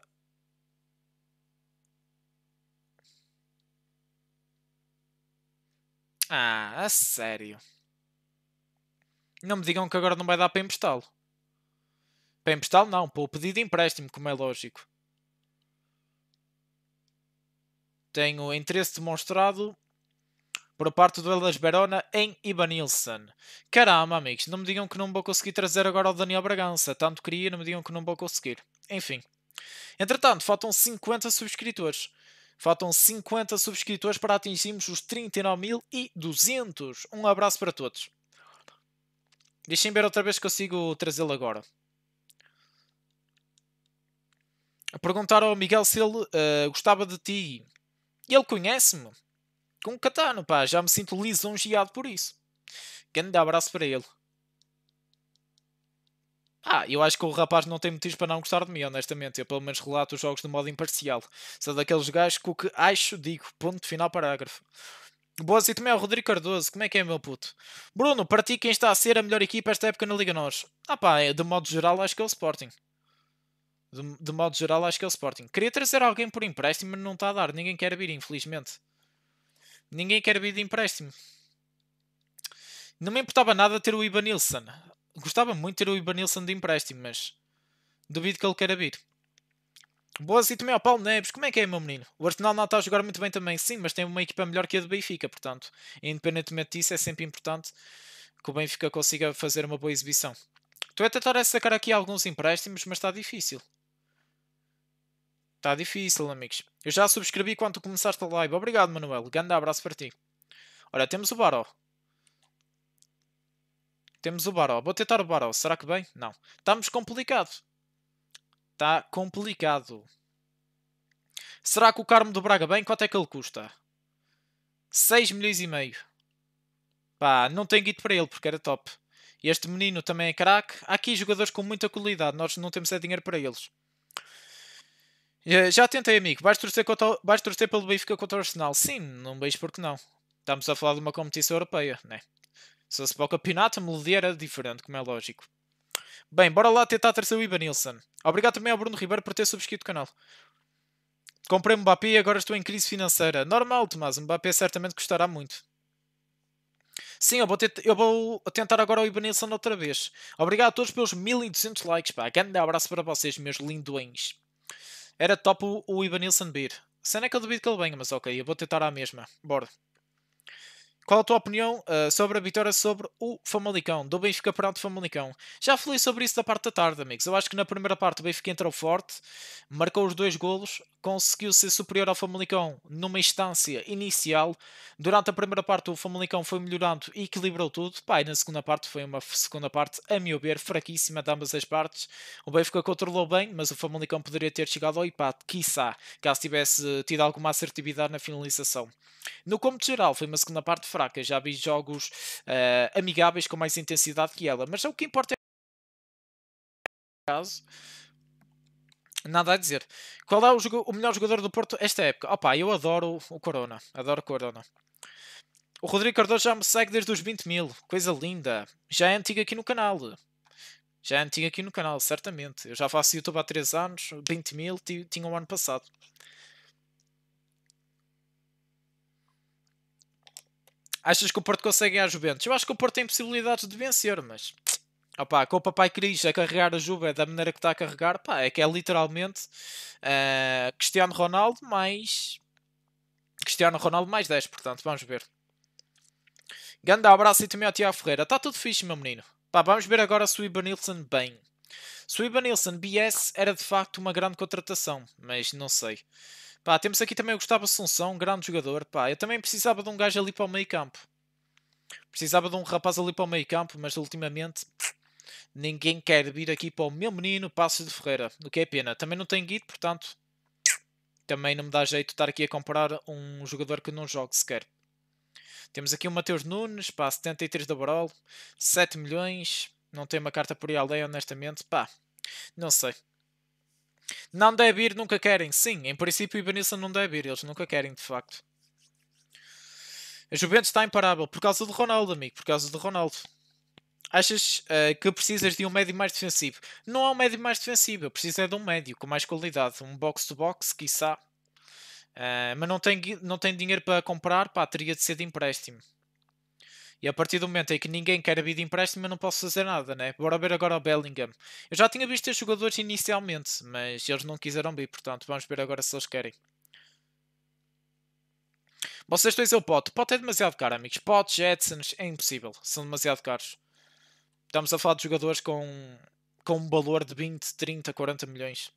Ah, a sério. Não me digam que agora não vai dar para emprestá-lo. Para emprestá-lo, não, para o pedido de empréstimo, como é lógico. Tenho interesse demonstrado por parte do Elas Verona em Ibanilson. Caramba, amigos, não me digam que não vou conseguir trazer agora o Daniel Bragança. Tanto queria, não me digam que não vou conseguir. Enfim. Entretanto, faltam 50 subscritores. Faltam 50 subscritores para atingirmos os 39.200. Um abraço para todos. Deixem ver outra vez se consigo trazê-lo agora. Perguntaram ao Miguel se ele uh, gostava de ti. Ele conhece-me. Com um catano, pá. Já me sinto lisonjeado por isso. Grande abraço para ele. Ah, eu acho que o rapaz não tem motivos para não gostar de mim, honestamente. Eu pelo menos relato os jogos de modo imparcial. Sou daqueles gajos que o que acho digo. Ponto final parágrafo. Boas e também ao Rodrigo Cardoso. Como é que é, meu puto? Bruno, para ti quem está a ser a melhor equipa esta época na Liga Nós? Ah pá, é, de modo geral acho que é o Sporting. De, de modo geral acho que é o Sporting. Queria trazer alguém por empréstimo, mas não está a dar. Ninguém quer vir, infelizmente. Ninguém quer vir de empréstimo. Não me importava nada ter o Ibanilson. Gostava muito de ter o Ibanilson de empréstimo, mas duvido que ele queira vir. Boas e também ao Paulo Neves. Como é que é, meu menino? O Arsenal não está a jogar muito bem também, sim, mas tem uma equipa melhor que a do Benfica, portanto, independentemente disso, é sempre importante que o Benfica consiga fazer uma boa exibição. Estou a tentar sacar aqui alguns empréstimos, mas está difícil. Está difícil, amigos. Eu já subscrevi quando começaste a live. Obrigado, Manuel. Grande abraço para ti. Olha, temos o Baró. Temos o Baró. Vou tentar o Baró. Será que bem? Não. Estamos complicados. Está complicado. Será que o Carmo do Braga bem? Quanto é que ele custa? 6 milhões e meio. Pá, não tenho guito para ele porque era top. Este menino também é craque. Há aqui jogadores com muita qualidade. Nós não temos é dinheiro para eles. Eh, já tentei, amigo. Vais torcer, contra, vais torcer pelo Benfica contra o Arsenal? Sim, não vejo porque não. Estamos a falar de uma competição europeia, né? Se fosse para o campeonato, a melodia era diferente, como é lógico. Bem, bora lá tentar trazer o Ibanilson. Obrigado também ao Bruno Ribeiro por ter subscrito o canal. Comprei Mbappé e agora estou em crise financeira. Normal, Tomás. Mbappé certamente custará muito. Sim, eu vou, eu vou tentar agora o Ibanilson outra vez. Obrigado a todos pelos 1200 likes, pá. Grande abraço para vocês, meus lindões. Era top o, Ibanilson vir. A é que eu duvido que ele venha, mas ok. Eu vou tentar à mesma. Bora. Qual a tua opinião uh, sobre a vitória sobre o Famalicão, do Benfica perante o Famalicão? Já falei sobre isso da parte da tarde, amigos. Eu acho que na primeira parte o Benfica entrou forte, marcou os dois golos, conseguiu ser superior ao Famalicão numa instância inicial. Durante a primeira parte o Famalicão foi melhorando e equilibrou tudo. Pá, e na segunda parte foi uma segunda parte, a meu ver, fraquíssima de ambas as partes. O Benfica controlou bem, mas o Famalicão poderia ter chegado ao empate, quiçá, caso tivesse tido alguma assertividade na finalização. No como geral, foi uma segunda parte fraca. Já vi jogos uh, amigáveis com mais intensidade que ela. Mas o que importa é caso. Nada a dizer. Qual é o, o, melhor jogador do Porto esta época? Opa, eu adoro o Corona. Adoro o Corona. O Rodrigo Cardoso já me segue desde os 20 mil. Coisa linda. Já é antigo aqui no canal. Já é antigo aqui no canal, certamente. Eu já faço YouTube há 3 anos. 20 mil tinha o um ano passado. Achas que o Porto consegue ganhar a Juventus? Eu acho que o Porto tem possibilidades de vencer, mas Opa, com o Papai Cris a carregar a Juventus é da maneira que está a carregar, pá, é que é literalmente uh, Cristiano Ronaldo mais. Cristiano Ronaldo mais 10, portanto, vamos ver. Ganda abraço e também ao Tiago Ferreira. Está tudo fixe, meu menino. Pá, vamos ver agora se o Ibanilson bem. Se o Ibanilson BS era de facto uma grande contratação, mas não sei. Pá, temos aqui também o Gustavo Assunção, um grande jogador. Pá, eu também precisava de um gajo ali para o meio campo. Precisava de um rapaz ali para o meio campo, mas ultimamente ninguém quer vir aqui para o meu menino Passos de Ferreira, o que é pena. Também não tem guido, portanto, também não me dá jeito estar aqui a comprar um jogador que não jogue sequer. Temos aqui o Mateus Nunes, pá, 73 da Barol, 7 milhões, não tem uma carta por aí além, honestamente, pá, não sei. Não deve ir, nunca querem. Sim, em princípio Ibanissa não deve ir, eles nunca querem, de facto. A Juventus está imparável por causa do Ronaldo, amigo, por causa do Ronaldo. Achas uh, que precisas de um médio mais defensivo? Não há um médio mais defensivo, eu preciso é de um médio com mais qualidade, um box-to-box, -box, quiçá. Uh, mas não tem, não tem dinheiro para comprar, pá, teria de ser de empréstimo. E a partir do momento em que ninguém quer vir de empréstimo, eu não posso fazer nada, né? Bora ver agora o Bellingham. Eu já tinha visto estes jogadores inicialmente, mas eles não quiseram vir, portanto, vamos ver agora se eles querem. Vocês dois é o Pote. Pote é demasiado caro, amigos. Pote, Jetsons, é impossível. São demasiado caros. Estamos a falar de jogadores com, com um valor de 20, 30, 40 milhões.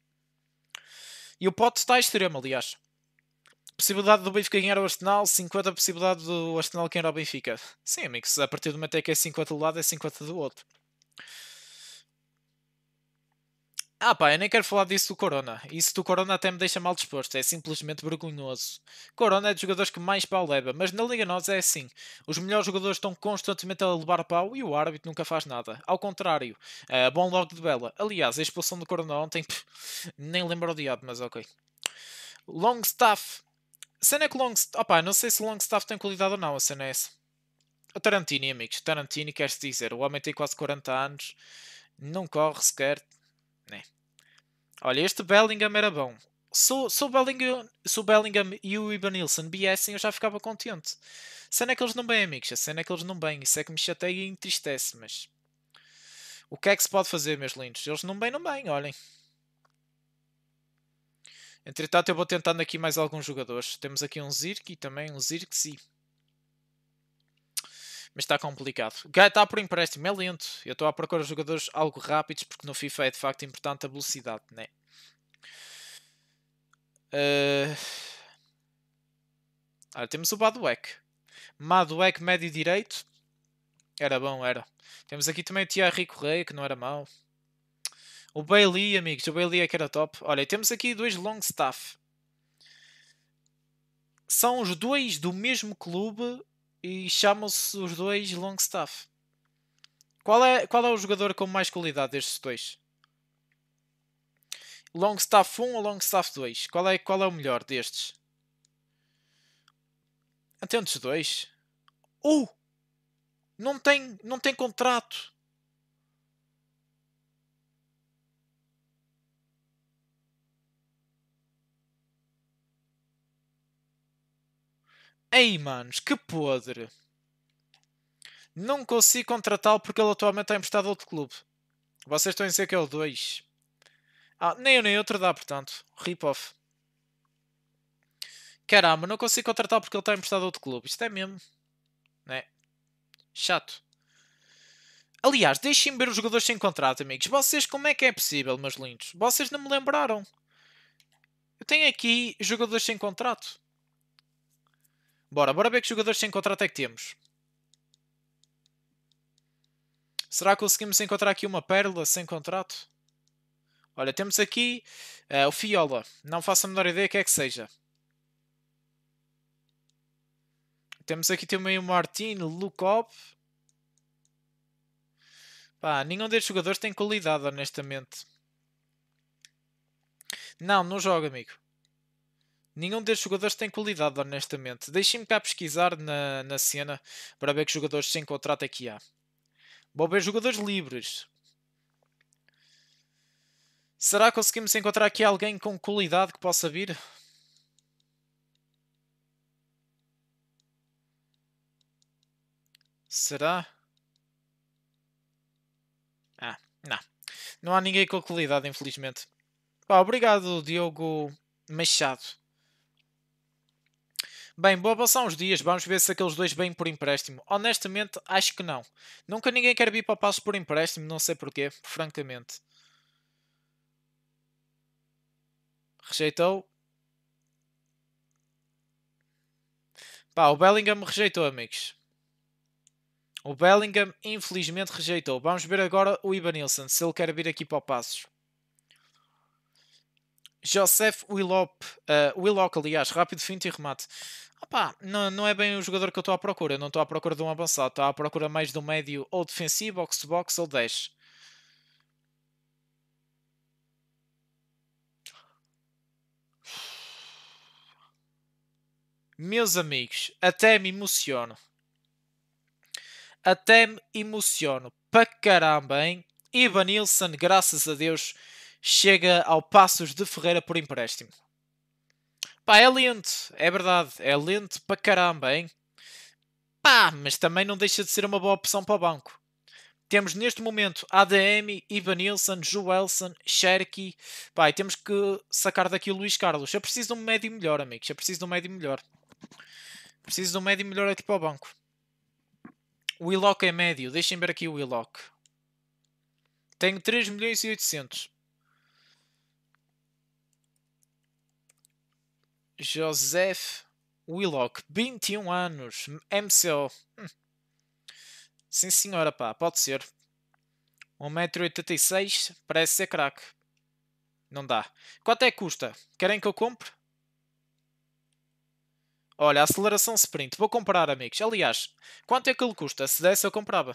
E o Pote está extremo, aliás possibilidade do Benfica ganhar o Arsenal, 50 possibilidade do Arsenal ganhar o Benfica. Sim, amigos, a partir do momento em que é 50 do lado, é 50 do outro. Ah pá, eu nem quero falar disso do Corona. Isso do Corona até me deixa mal disposto. É simplesmente vergonhoso. Corona é dos jogadores que mais pau leva, mas na Liga Nós é assim. Os melhores jogadores estão constantemente a levar pau e o árbitro nunca faz nada. Ao contrário, é bom logo de bela. Aliás, a expulsão do Corona ontem, pff, nem lembro o diabo, mas ok. Longstaff a cena é que Longstaff. opa, não sei se Longstaff tem qualidade ou não, a cena é essa. O Tarantini, amigos. Tarantini, quer-se dizer, o homem tem quase 40 anos, não corre sequer. Né. Olha, este Bellingham era bom. Se o, se, o Bellingham, se o Bellingham e o Ivan Nilsson viessem, eu já ficava contente. Sendo é que eles não bem, amigos. A é que eles não bem. Isso é que me chateia e entristece, mas. O que é que se pode fazer, meus lindos? Eles não bem, não bem, olhem. Entretanto, eu vou tentando aqui mais alguns jogadores. Temos aqui um Zirk e também um Zirksi. Mas está complicado. O está por empréstimo, é lento. Eu estou à procura de jogadores algo rápidos, porque no FIFA é de facto importante a velocidade, né? Uh... temos o Baduek. Maduek, médio direito. Era bom, era. Temos aqui também o Thierry Correia, que não era mau. O Bailey, amigos, o Bailey é que era top. Olha, temos aqui dois Longstaff. São os dois do mesmo clube e chamam-se os dois Longstaff. Qual é, qual é o jogador com mais qualidade destes dois? Longstaff 1 ou Longstaff 2? Qual é, qual é o melhor destes? Atentos dois. Uh! Não tem, não tem contrato. Ei, manos, que podre! Não consigo contratá-lo porque ele atualmente está emprestado a outro clube. Vocês estão a dizer que é o 2. Ah, nem um nem outro dá, portanto. Rip-off. Caramba, não consigo contratá-lo porque ele está emprestado a outro clube. Isto é mesmo. Né? Chato. Aliás, deixem-me ver os jogadores sem contrato, amigos. Vocês, como é que é possível, meus lindos? Vocês não me lembraram. Eu tenho aqui jogadores sem contrato. Bora, bora ver que jogadores sem contrato é que temos. Será que conseguimos encontrar aqui uma pérola sem contrato? Olha, temos aqui uh, o Fiola. Não faço a menor ideia que é que seja. Temos aqui também o Martin, o Lukov. Pá, nenhum destes jogadores tem qualidade, honestamente. Não, não joga, amigo. Nenhum destes jogadores tem qualidade, honestamente. Deixem-me cá pesquisar na, na cena para ver que jogadores sem contrato é que há. Vou ver jogadores livres. Será que conseguimos encontrar aqui alguém com qualidade que possa vir? Será? Ah, não. Não há ninguém com qualidade, infelizmente. Pá, obrigado, Diogo Machado. Bem, boa passar uns dias, vamos ver se aqueles dois vêm por empréstimo. Honestamente, acho que não. Nunca ninguém quer vir para o Passo por empréstimo, não sei porquê, francamente. Rejeitou. Pá, o Bellingham rejeitou, amigos. O Bellingham, infelizmente, rejeitou. Vamos ver agora o Ibanilson, se ele quer vir aqui para o Passos. Joseph Willop, uh, eh, Willock, aliás, rápido, finto e remate. Opá, não, não é bem o jogador que eu estou à procura. não estou à procura de um avançado. Estou à procura mais de um médio ou defensivo, box to box ou 10. Meus amigos, até me emociono. Até me emociono. Para caramba, hein? graças a Deus, chega ao Passos de Ferreira por empréstimo. Pá, é lento, é verdade, é lento para caramba, hein? Pá, mas também não deixa de ser uma boa opção para o banco. Temos neste momento ADM, Ivanilson, Joelson, Cherky. Pá, e temos que sacar daqui o Luís Carlos. Eu preciso de um médio melhor, amigos. Eu preciso de um médio melhor. Preciso de um médio melhor aqui para o banco. O Willock é médio. Deixem ver aqui o Willock. Tenho 3 milhões e 800. Joseph Willock, 21 anos, MCO. Hum. Sim senhora, pá, pode ser. 1,86m, parece ser craque. Não dá. Quanto é que custa? Querem que eu compre? Olha, aceleração sprint. Vou comprar, amigos. Aliás, quanto é que ele custa? Se desse, eu comprava.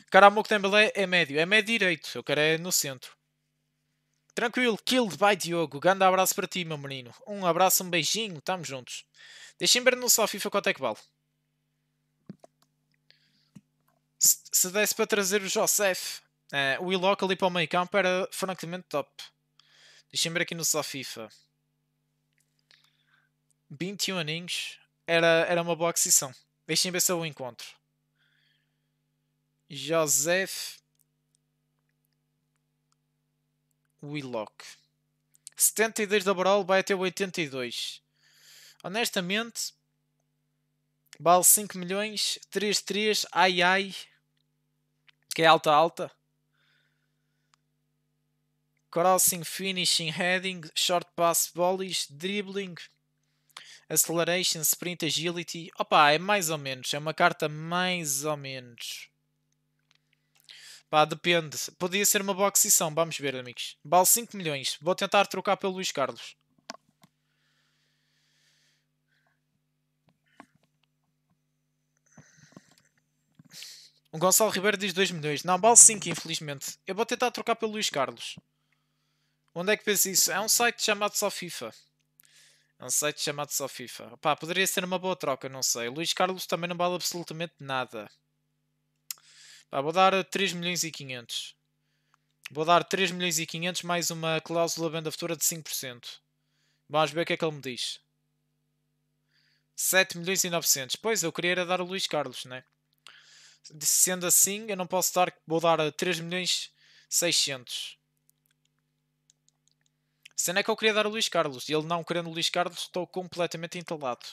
o Caramuco Dembélé é médio. É médio direito. Eu quero é no centro. Tranquilo, Killed by Diogo. Grande abraço para ti, meu menino. Um abraço, um beijinho, tamo juntos. Deixem ver no só FIFA quanto é que vale. Se, se desse para trazer o Josef, uh, eh, o Willock ali para o meio campo era francamente top. Deixem ver aqui no só FIFA. 21 aninhos. Era, era uma boa aquisição. Deixem ver se eu o encontro. Josef Willock. 72 de overall vai até 82. Honestamente, vale 5 milhões, 3, 3, ai ai, que é alta, alta. Crossing, finishing, heading, short pass, volleys, dribbling, acceleration, sprint, agility. Opa, é mais ou menos, é uma carta mais ou menos. Pá, depende. Podia ser uma boa aquisição. Vamos ver, amigos. Vale 5 milhões. Vou tentar trocar pelo Luís Carlos. O Gonçalo Ribeiro diz 2 milhões. Não, vale 5, infelizmente. Eu vou tentar trocar pelo Luís Carlos. Onde é que penso isso? É um site chamado só FIFA. É um site chamado só FIFA. Pá, poderia ser uma boa troca, não sei. Luís Carlos também não vale absolutamente nada. Pá, vou dar 3 milhões e 500. Vou dar 3 milhões e 500 mais uma cláusula venda futura de 5%. Vamos ver o que é que ele me diz. 7 milhões e 900. Pois, eu queria era dar o Luís Carlos, né? Sendo assim, eu não posso dar... Vou dar 3 milhões 600. Sendo é que eu queria dar o Luís Carlos. E ele não querendo o Luís Carlos, estou completamente entalado.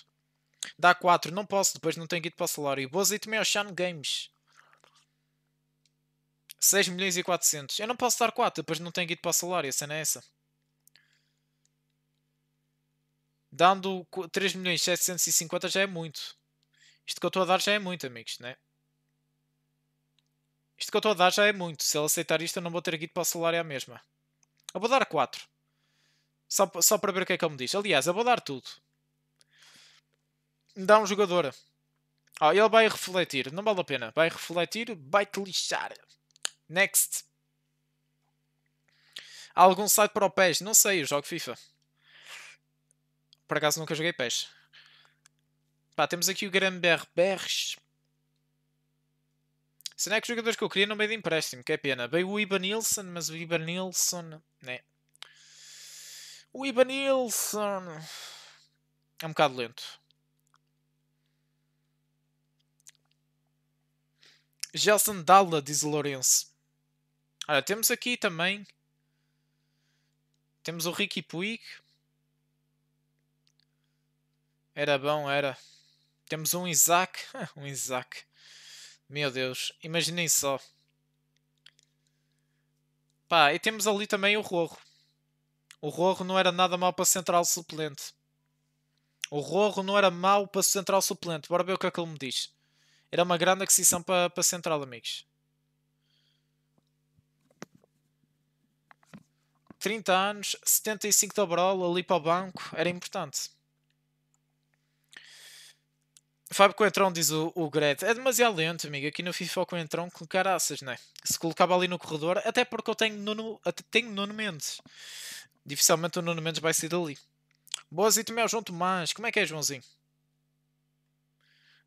Dá 4. Não posso, depois não tenho guido para o salário. Boas e também ao Sean Games. 6 milhões e 400. Eu não posso dar 4, depois não tenho guido para o salário, a cena é essa. Dando 3 milhões e 750 já é muito. Isto que eu estou a dar já é muito, amigos, né? Isto que eu estou a dar já é muito. Se ele aceitar isto, eu não vou ter guido para o salário à mesma. Eu vou dar 4. Só, só para ver o que é que ele me diz. Aliás, eu vou dar tudo. Dá um jogador. Oh, ele vai refletir, não vale a pena. Vai refletir, vai te lixar. Next. Há algum site para o PES? Não sei, eu jogo FIFA. Por acaso nunca joguei PES. Pá, temos aqui o Granberg Berres. Será é que os jogadores que eu queria não meio de empréstimo? Que é pena. Veio o Ibanilson, Nilsson, mas o Ibanilson, Nilsson... Né. O Ibanilson Nilsson... É um bocado lento. Gelson Dalla, diz o Lourenço. Olha, temos aqui também. Temos o Ricky Puig. Era bom, era. Temos um Isaac. um Isaac. Meu Deus, imaginem só. Pá, e temos ali também o Rorro. O Rorro não era nada mal para central suplente. O Rorro não era mau para central suplente. Bora ver o que é que ele me diz. Era uma grande aquisição para, para central, amigos. 30 anos, 75 de overall, ali para o banco, era importante. Fábio Coentrão diz o, o Gret. É demasiado lento, amigo. Aqui no FIFA o Coentrão colocar caraças, não é? Se colocava ali no corredor, até porque eu tenho Nuno, tenho Nuno Mendes. Dificilmente o Nuno Mendes vai sair dali. Boas e também ao João Tomás. Como é que é, Joãozinho?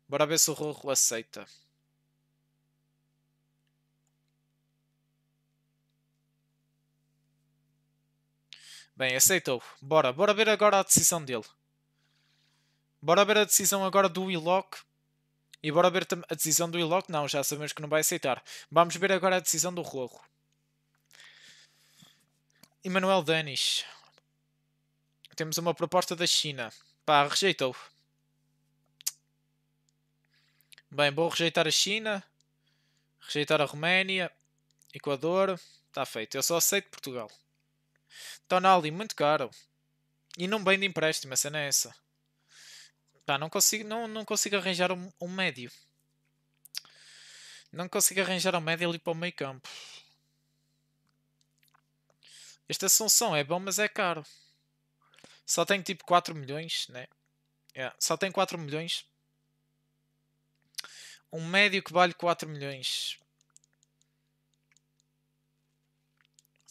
Bora ver se o Rorro aceita. Bem, aceitou. Bora, bora ver agora a decisão dele. Bora ver a decisão agora do Willock. E bora ver a decisão do Willock. Não, já sabemos que não vai aceitar. Vamos ver agora a decisão do Rorro. Emanuel Danis. Temos uma proposta da China. Pá, rejeitou. Bem, vou rejeitar a China. Rejeitar a Roménia. Equador. Está feito. Eu só aceito Portugal. Tonali, muito caro. E não bem de empréstimo, a cena é essa. Pá, não consigo, não, não consigo arranjar um, um médio. Não consigo arranjar um médio ali para o meio campo. Este Assunção é bom, mas é caro. Só tem tipo 4 milhões, né? É só tem 4 milhões. Um médio que vale 4 milhões.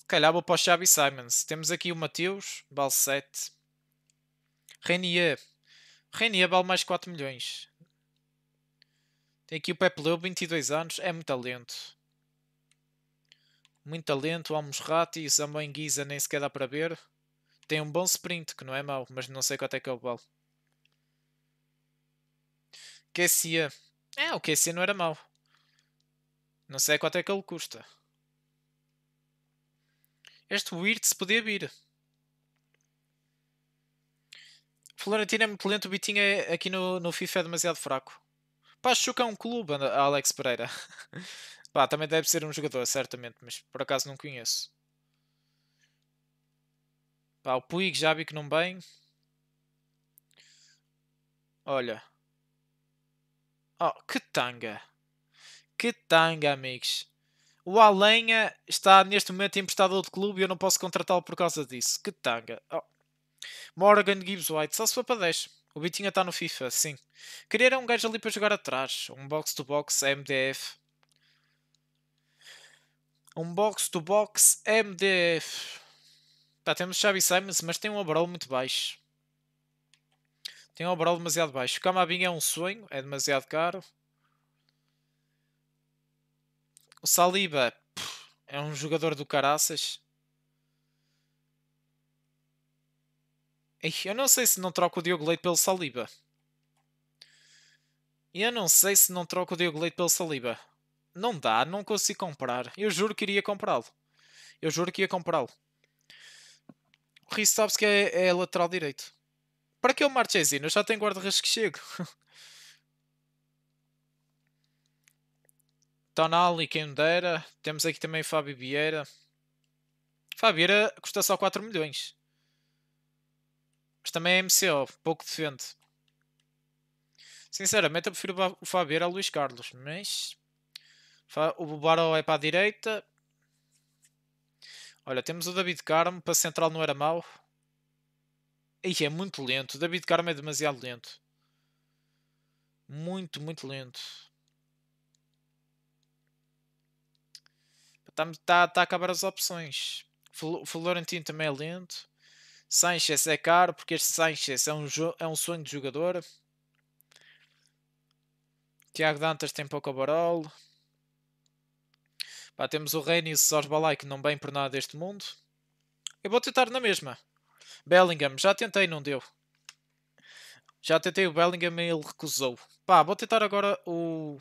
calhar vou para o Xavi Simons. Temos aqui o Mateus, vale 7. Renier. Renier vale mais 4 milhões. Tem aqui o Pepe Leu, 22 anos. É muito talento. Muito talento. O Almusrati e o Zamboen nem sequer dá para ver. Tem um bom sprint, que não é mau, mas não sei quanto é que é o vale. Kessia, É, o Kessia não era mau. Não sei quanto é que ele custa este Weird se podia vir. Florentino é muito lento, o Bitinho é, aqui no, no FIFA é demasiado fraco. Pachuca é um clube, Alex Pereira. Pá, também deve ser um jogador, certamente, mas por acaso não conheço. Pá, o Puig já vi que não bem. Olha. Oh, que tanga. Que tanga, amigos. O Alenha está neste momento emprestado a outro clube e eu não posso contratá-lo por causa disso. Que tanga. Oh. Morgan Gibbs White, só se for para 10. O Bitinha está no FIFA, sim. Querer é um gajo ali para jogar atrás. Um box-to-box MDF. Um box-to-box MDF. Tá, temos Xavi Simons, mas tem um overall muito baixo. Tem um overall demasiado baixo. O Camavinga é um sonho, é demasiado caro. O Saliba é um jogador do caraças. Eu não sei se não troco o Diogo Leite pelo Saliba. Eu não sei se não troco o Diogo Leite pelo Saliba. Não dá, não consigo comprar. Eu juro que iria comprá-lo. Eu juro que ia comprá-lo. O Rhys que é, é lateral direito. Para que o Marchesino? Eu já tenho guarda-redes que chego. Tonali, tá quem dera. Temos aqui também Fábio Vieira. Fábio Vieira custa só 4 milhões. Mas também é MCO, pouco defende. Sinceramente, eu prefiro o Fábio Vieira ao Luís Carlos, mas o Baró é para a direita. Olha, temos o David Carmo, para central não era mau. E é muito lento. O David Carmo é demasiado lento. Muito, muito lento. está tá, tá a acabar as opções. Florentino também é lento. Sanchez é caro porque este Sanchez é um, é um sonho de jogador. Tiago Dantas tem pouco barola. Pá, temos o Reino e o Sorbalai que não bem por nada deste mundo. Eu vou tentar na mesma. Bellingham, já tentei, não deu. Já tentei o Bellingham e ele recusou. Pá, vou tentar agora o,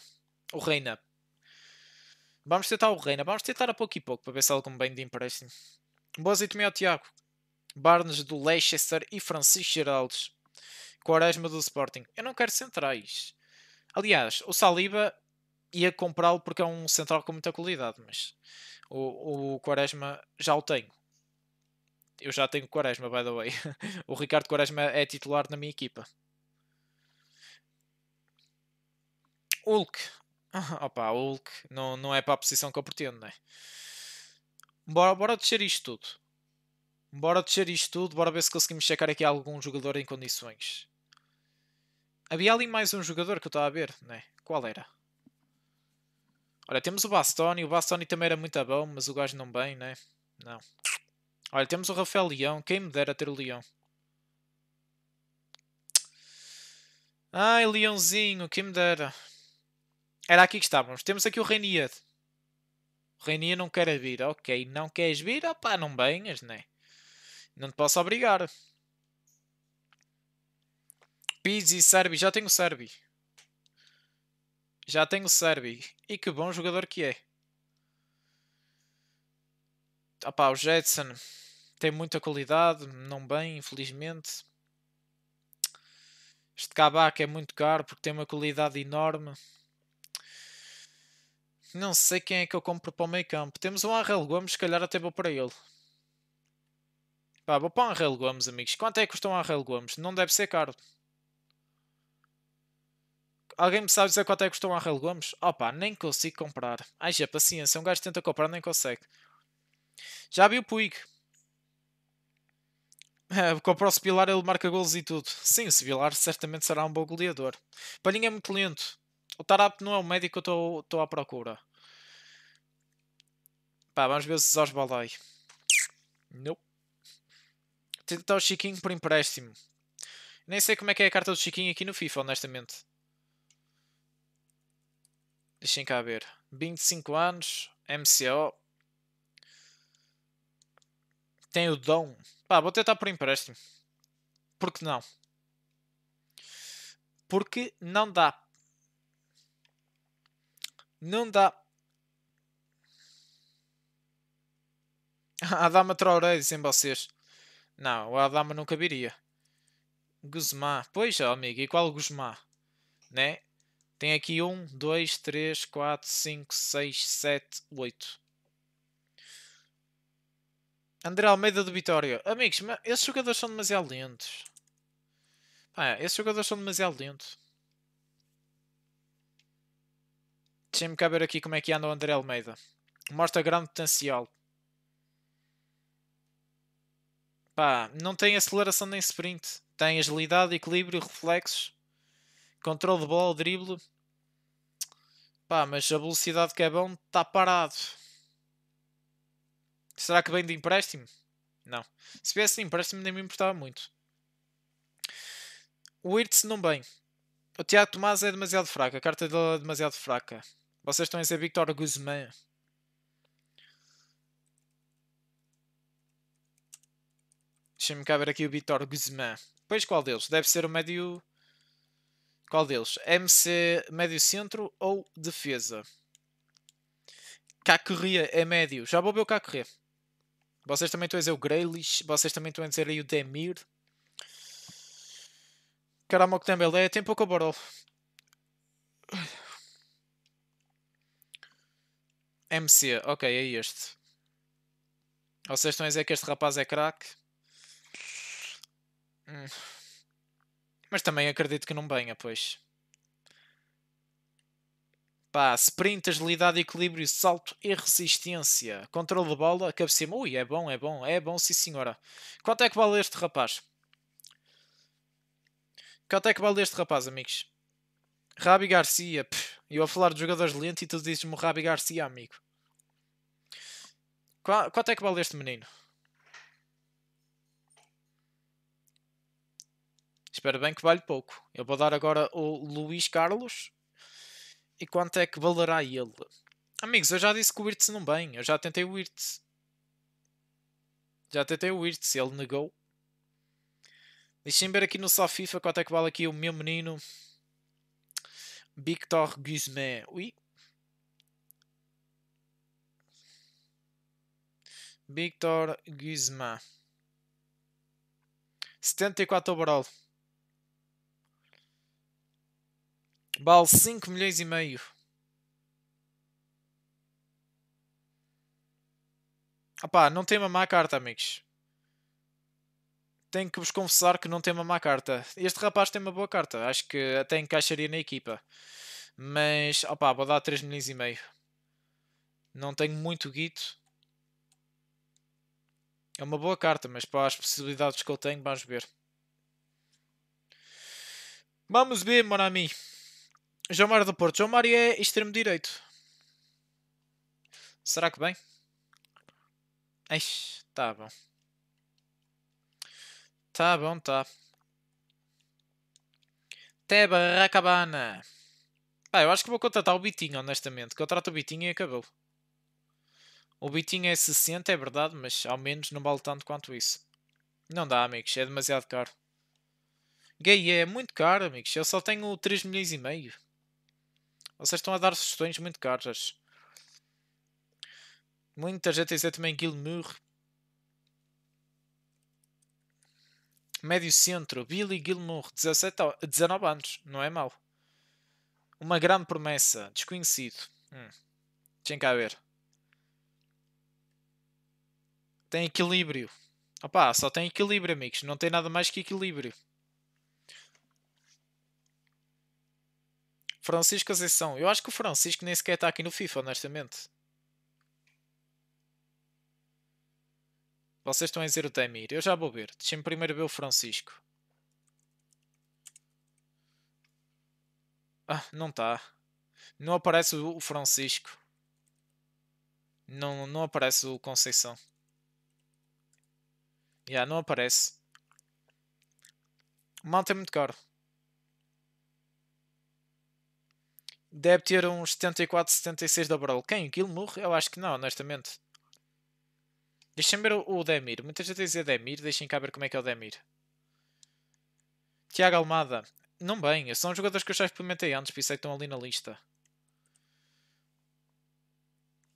o Reina. Vamos tentar o Reina, vamos tentar a pouco e pouco para ver se ele bem de empréstimo. Boazito também ao Tiago. Barnes do Leicester e Francisco Geraldes. Quaresma do Sporting. Eu não quero centrais. Aliás, o Saliba ia comprá-lo porque é um central com muita qualidade, mas o, o Quaresma já o tenho. Eu já tenho Quaresma, by the way. o Ricardo Quaresma é titular na minha equipa. Hulk, Opa, Hulk não, não é para a posição que eu pretendo, não é? Bora, bora descer isto tudo. Bora descer isto tudo, bora ver se conseguimos checar aqui algum jogador em condições. Havia ali mais um jogador que eu estava a ver, não é? Qual era? Olha, temos o Bastoni. O Bastoni também era muito bom, mas o gajo não bem, né? Não. Olha, temos o Rafael Leão. Quem me dera ter o Leão. Ai, Leãozinho, quem me dera. Era aqui que estávamos. Temos aqui o Renier. O Renier não quer vir. Ok, não queres vir? Opá, não venhas, né? Não te posso obrigar. Pizzi, Serbi. Já tenho o Serbi. Já tenho o Serbi. E que bom jogador que é. Opá, o Jetson tem muita qualidade. Não bem, infelizmente. Este Kabak é muito caro porque tem uma qualidade enorme. Não sei quem é que eu compro para o meio campo. Temos um Arrel Gomes, se calhar até vou para ele. Pá, vou para um Arrel Gomes, amigos. Quanto é que custa um Arrel Gomes? Não deve ser caro. Alguém me sabe dizer quanto é que custa um Arrel Gomes? Opa, nem consigo comprar. Ai, já paciência. Um gajo tenta comprar, nem consegue. Já vi o Puig. com é, comprou o Sevilar, ele marca golos e tudo. Sim, o Sevilar certamente será um bom goleador. Palhinha é muito lento. O Tarap não é o médico que eu estou à procura. Pá, vamos ver se Osbaloi. Nope. Tentar o Chiquinho por empréstimo. Nem sei como é que é a carta do Chiquinho aqui no FIFA, honestamente. Deixem cá ver. 25 anos, MCO. Tem o dom. Pá, vou tentar por empréstimo. Por que não? Porque não dá. Não dá. A Dama Traoré, dizem vocês. Não, o Adama nunca viria. Guzmán. Pois, ó, amigo, e qual Guzmán? Né? Tem aqui 1, 2, 3, 4, 5, 6, 7, 8. André Almeida do Vitória. Amigos, esses jogadores são demasiado lentos. Ah, esses jogadores são demasiado lentos. Deixem-me caber aqui como é que anda o André Almeida. Mostra grande potencial. Pá, não tem aceleração nem sprint. Tem agilidade, equilíbrio, reflexos, controle de bola, drible. Pá, mas a velocidade que é bom está parado. Será que vem de empréstimo? Não. Se viesse de empréstimo nem me importava muito. O Irtz não bem. O Tiago Tomás é demasiado fraco. A carta dele é demasiado fraca. Vocês estão a dizer Victor Guzmán. Deixa-me cá ver aqui o Vitor Guzmán. Pois qual deles? Deve ser o médio. Qual deles? MC médio centro ou defesa? Cacorria é médio. Já vou ver o Cacorria. Vocês também estão a dizer o Grealish. Vocês também estão a dizer aí o Demir. Caramba, o que é. tem pouco barulho. MC, ok, é este. Vocês estão a dizer que este rapaz é craque? Hum. Mas também acredito que não venha, pois. Pá, sprint, agilidade, equilíbrio, salto e resistência. Controle de bola, cabeceio. Ui, é bom, é bom, é bom, sim senhora. Quanto é que vale este rapaz? Quanto é que vale este rapaz, amigos? Rabi Garcia. Pff, eu a falar de jogadores lentos e tu dizes-me Rabi Garcia, amigo. Quanto é que vale este menino? espero bem que vale pouco. Eu vou dar agora o Luís Carlos. E quanto é que valerá ele? Amigos, eu já disse que o Wirtz não bem Eu já tentei o Wirtz. Já tentei o Wirtz, ele negou. Deixem ver aqui no só FIFA quanto é que vale aqui o meu menino Victor Guzmé. Ui. Victor Guzmán. 74 overall. Vale 5 milhões e meio. Opá, não tem uma má carta, amigos. Tenho que vos confessar que não tem uma má carta. Este rapaz tem uma boa carta. Acho que até encaixaria na equipa. Mas, opá, vou dar 3 milhões e meio. Não tenho muito guito. É uma boa carta, mas para as possibilidades que eu tenho, vamos ver. Vamos ver, mon ami. João Mário do Porto. João Mário é extremo direito. Será que bem? Eish, tá bom. Tá bom, tá. Tebarracabana. Ah, eu acho que vou contratar o Bitinho, honestamente. Que eu trato o Bitinho e acabou. O Bitinho é 60, é verdade, mas ao menos não vale tanto quanto isso. Não dá, amigos. É demasiado caro. Gay é muito caro, amigos. Eu só tenho 3 milhões e meio. Vocês estão a dar sugestões muito caras. Muita gente a dizer também Gilmour. Médio centro, Billy Gilmour, 17, 19 anos, não é mau. Uma grande promessa, desconhecido. Hum. Tem que ver. Tem equilíbrio. Opa, só tem equilíbrio, amigos. Não tem nada mais que equilíbrio. Francisco Conceição. Eu acho que o Francisco nem sequer está aqui no FIFA, honestamente. Vocês estão a dizer o Demir. Eu já vou ver. Deixem-me primeiro ver o Francisco. Ah, não está. Não aparece o Francisco. Não, não aparece o Conceição. Já, yeah, não aparece. Malta é muito caro. deve ter uns 74, 76 da Brawl. Quem? Gilmour? Eu acho que não, honestamente. Deixem ver o Demir. Muita gente diz Demir. Deixem cá ver como é que é o Demir. Tiago Almada. Não bem. São jogadores que eu já experimentei antes. Por isso é que estão ali na lista.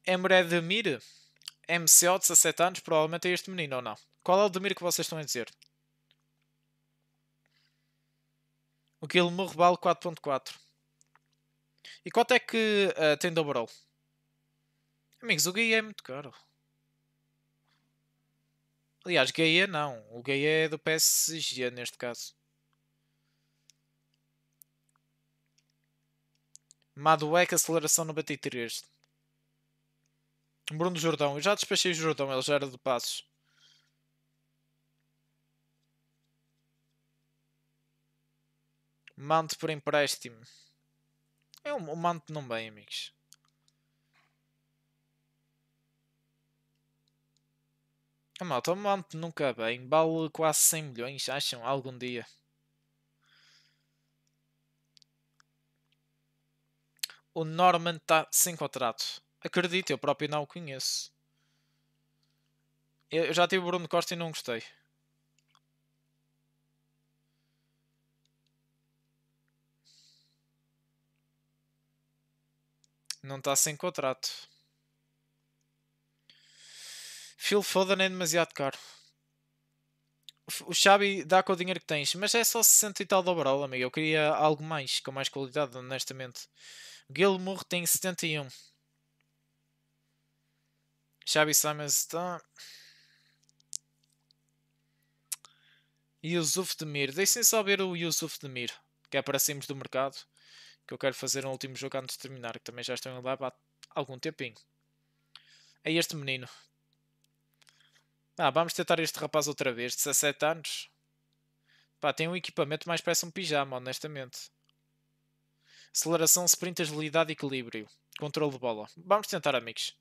Emre Demir. MCO, 17 anos. Provavelmente é este menino ou não. Qual é o Demir que vocês estão a dizer? O Gilmour vale 4.4. E quanto é que uh, tem de overall? Amigos, o Gaia é muito caro. Aliás, Gaia é não. O Gaia é do PSG neste caso. Madueca, aceleração 93. Bruno Jordão. Eu já despechei o Jordão, ele já era de passos. Mante por empréstimo. É Eu manto não bem, amigos. A ah, malta, o manto nunca bem. Vale quase 100 milhões, acham? Algum dia. O Norman está sem contrato. Acredito, eu próprio não o conheço. Eu já tive o Bruno Costa e não gostei. Não está sem contrato. Phil Foden é demasiado caro. O Xabi dá com o dinheiro que tens, mas é só 60 e tal de overall, amigo. Eu queria algo mais, com mais qualidade, honestamente. Gilmour tem 71. Xabi Simons está... Yusuf Demir. Deixem só ver o Yusuf Demir, que é para cima do mercado que eu quero fazer um último jogo antes de terminar, que também já estão lá há algum tempinho. É este menino. Ah, vamos tentar este rapaz outra vez, 17 anos. Pá, tem um equipamento mais parece um pijama, honestamente. Aceleração, sprint, agilidade equilíbrio. Controle de bola. Vamos tentar, amigos.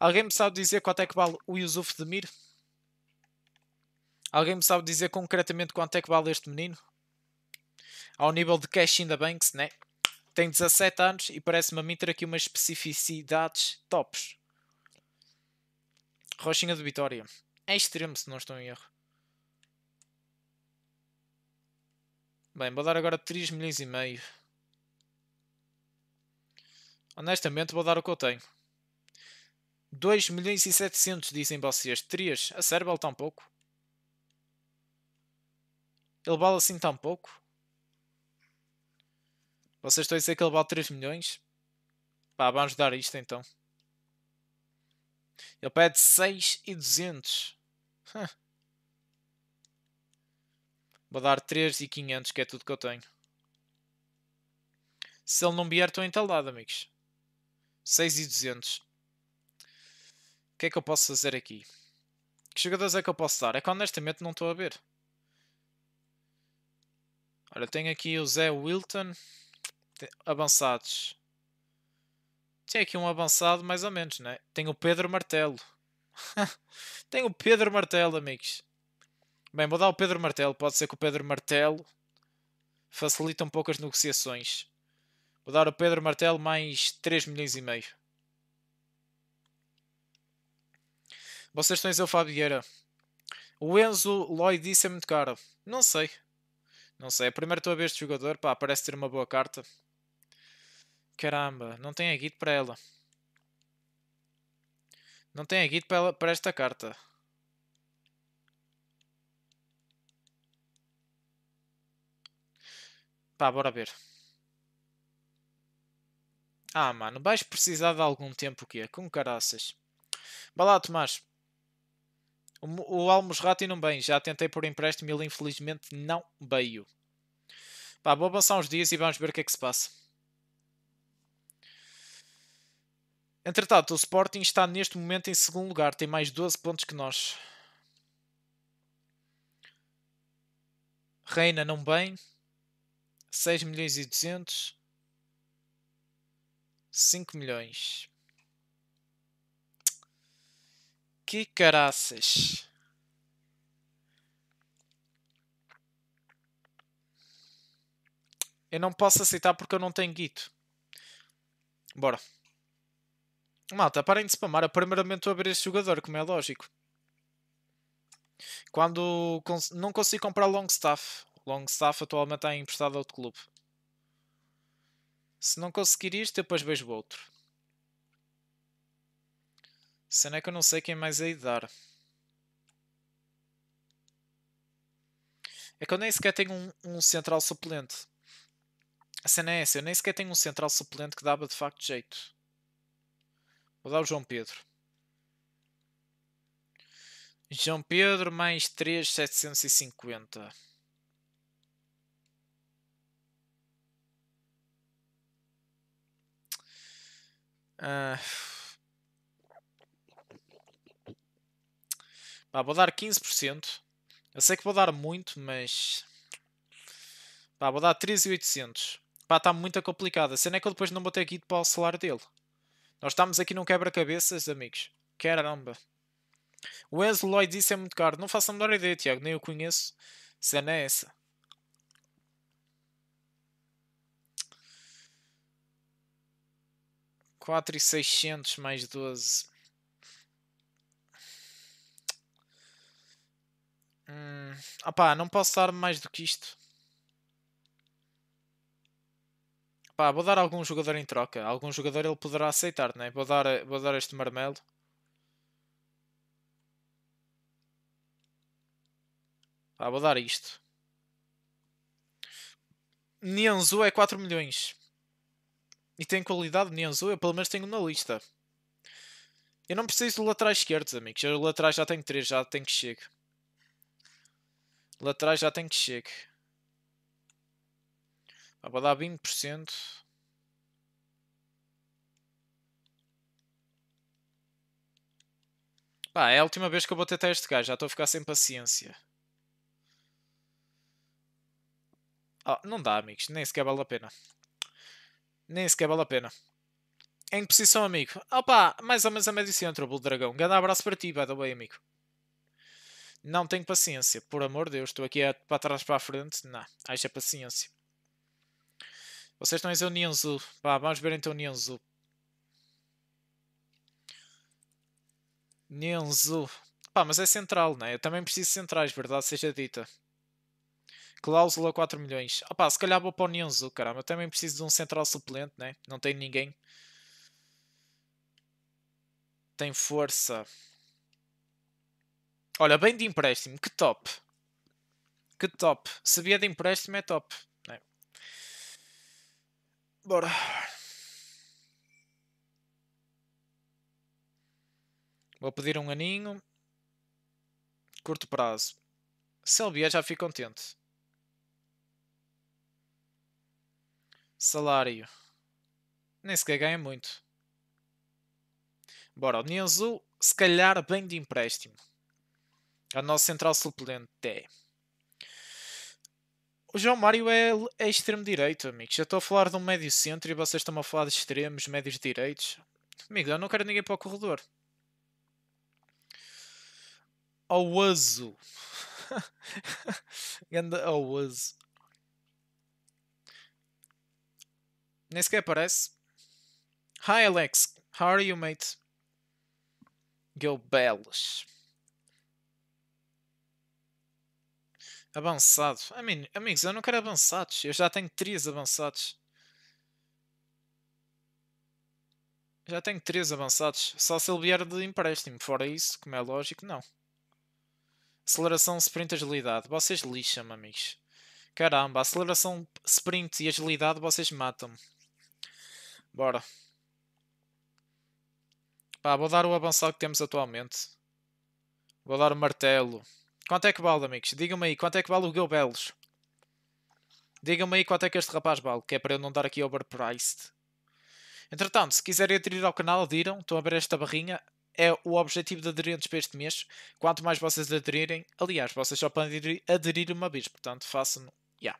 Alguém me sabe dizer quanto é que vale o Yusuf Demir? Alguém me sabe dizer concretamente quanto é que vale este menino? ao nível de cash in the banks, né? Tem 17 anos e parece-me a mim ter aqui umas especificidades tops. Rochinha de Vitória. É extremo, se não estou em erro. Bem, vou dar agora 3 milhões e meio. Honestamente, vou dar o que eu tenho. 2 milhões e 700, dizem vocês. 3. A sério, vale tão Ele vale assim tampouco. Vocês estão a dizer que ele vale 3 milhões? Pá, vamos dar isto então. Ele pede 6 e 200. Vou dar 3 e 500, que é tudo que eu tenho. Se ele não vier, estou entalado, amigos. 6 e 200. O que é que eu posso fazer aqui? Que jogadores é que eu posso dar? É que honestamente não estou a ver. Olha, tenho aqui o Zé Wilton avançados. Tem aqui um avançado mais ou menos, né? Tem o Pedro Martelo. Tem o Pedro Martelo, amigos. Bem, vou dar o Pedro Martelo. Pode ser que o Pedro Martelo facilite um pouco as negociações. Vou dar o Pedro Martelo mais 3 milhões e meio. Vocês têm o Fábio O Enzo Lloyd disse é muito caro. Não sei. Não sei. É a primeira vez de jogador. Pá, parece ter uma boa carta. Caramba, não tem a guide para ela. Não tem a guide para, ela, para esta carta. Pá, bora ver. Ah, mano, vais precisar de algum tempo o quê? Com caraças. Vá lá, Tomás. O, o Almos Rati não bem, Já tentei por empréstimo e ele infelizmente não veio. Pá, vou avançar uns dias e vamos ver o que é que se passa. Entretanto, o Sporting está neste momento em segundo lugar, tem mais 12 pontos que nós. Reina não bem. 6 milhões e 200. 5 milhões. Que caraças. Eu não posso aceitar porque eu não tenho guito. Bora. Malta, parem de spamar a primeiramente abrir este jogador, como é lógico. Quando cons não consigo comprar Longstaff. Longstaff atualmente está emprestado a outro clube. Se não conseguir isto, depois vejo outro. Sendo é que eu não sei quem mais é de dar. É que eu nem sequer tenho um, um central suplente. A cena é essa, eu nem sequer tenho um central suplente que dava de facto jeito. Vou dar o João Pedro. João Pedro mais 3,750. Ah. Pá, vou dar 15%. Eu sei que vou dar muito, mas. Pá, vou dar 3,800. Pá, está muito complicado. A cena é que eu depois não vou ter aqui para o celular dele. Nós estamos aqui num quebra-cabeças, amigos. Caramba. O Enzo Lloyd disse é muito caro. Não faço a menor ideia, Tiago. Nem eu conheço. Cena é essa. Quatro e seiscentos mais doze. Hum. pá, não posso dar mais do que isto. Pá, vou dar algum jogador em troca. Algum jogador ele poderá aceitar, não é? Vou dar, vou dar este marmelo. Pá, vou dar isto. Nianzu é 4 milhões. E tem qualidade, Nianzu. Eu pelo menos tenho na lista. Eu não preciso de laterais esquerdos, amigos. Eu laterais já tenho 3, já tenho que chegue. Laterais já tenho que chegue. Ah, vou dar 20%. Pá, é a última vez que eu vou tentar este gajo. Já estou a ficar sem paciência. Ah, não dá, amigos. Nem sequer vale a pena. Nem sequer vale a pena. Em é que posição, amigo? Opa, mais ou menos a médio centro, Bull Dragão. Grande abraço para ti, by the way, amigo. Não tenho paciência, por amor de Deus. Estou aqui a, para trás, para a frente. Não, haja paciência. Vocês estão a dizer o Ninzu. Vá, vamos ver então o Ninzu. Ninzu. Pá, mas é central, né? Eu também preciso de centrais, verdade seja dita. Cláusula 4 milhões. Ah pá, se calhar vou para o Ninzu, caramba. Eu também preciso de um central suplente, né? Não é? tem ninguém. Tem força. Olha, bem de empréstimo. Que top. Que top. Se vier de empréstimo é top. Bora. Vou pedir um aninho. Curto prazo. vier, já fico contente. Salário. Nem sequer ganha muito. Bora, União Azul, se calhar bem de empréstimo. A é nossa central suplente é. O João Mário é, é extremo-direito, amigos. Já estou a falar de um médio-centro e vocês estão a falar de extremos, médios-direitos. amigo. eu não quero ninguém para o corredor. Owazo. Ganda azul. Nem sequer aparece. Hi Alex, how are you mate? Go Belos. Avançado. I mean, amigos, eu não quero avançados. Eu já tenho três avançados. Já tenho três avançados. Só se ele vier de empréstimo. Fora isso, como é lógico, não. Aceleração, sprint, agilidade. Vocês lixam-me, amigos. Caramba, aceleração, sprint e agilidade vocês matam-me. Bora. Pá, vou dar o avançado que temos atualmente. Vou dar o martelo. Quanto é que vale, amigos? Digam-me aí, quanto é que vale o Belos? Digam-me aí quanto é que este rapaz vale, que é para eu não dar aqui overpriced. Entretanto, se quiserem aderir ao canal, adiram. Estão a ver esta barrinha. É o objetivo de aderentes para este mês. Quanto mais vocês aderirem, aliás, vocês só podem aderir uma vez, portanto, façam. Yeah.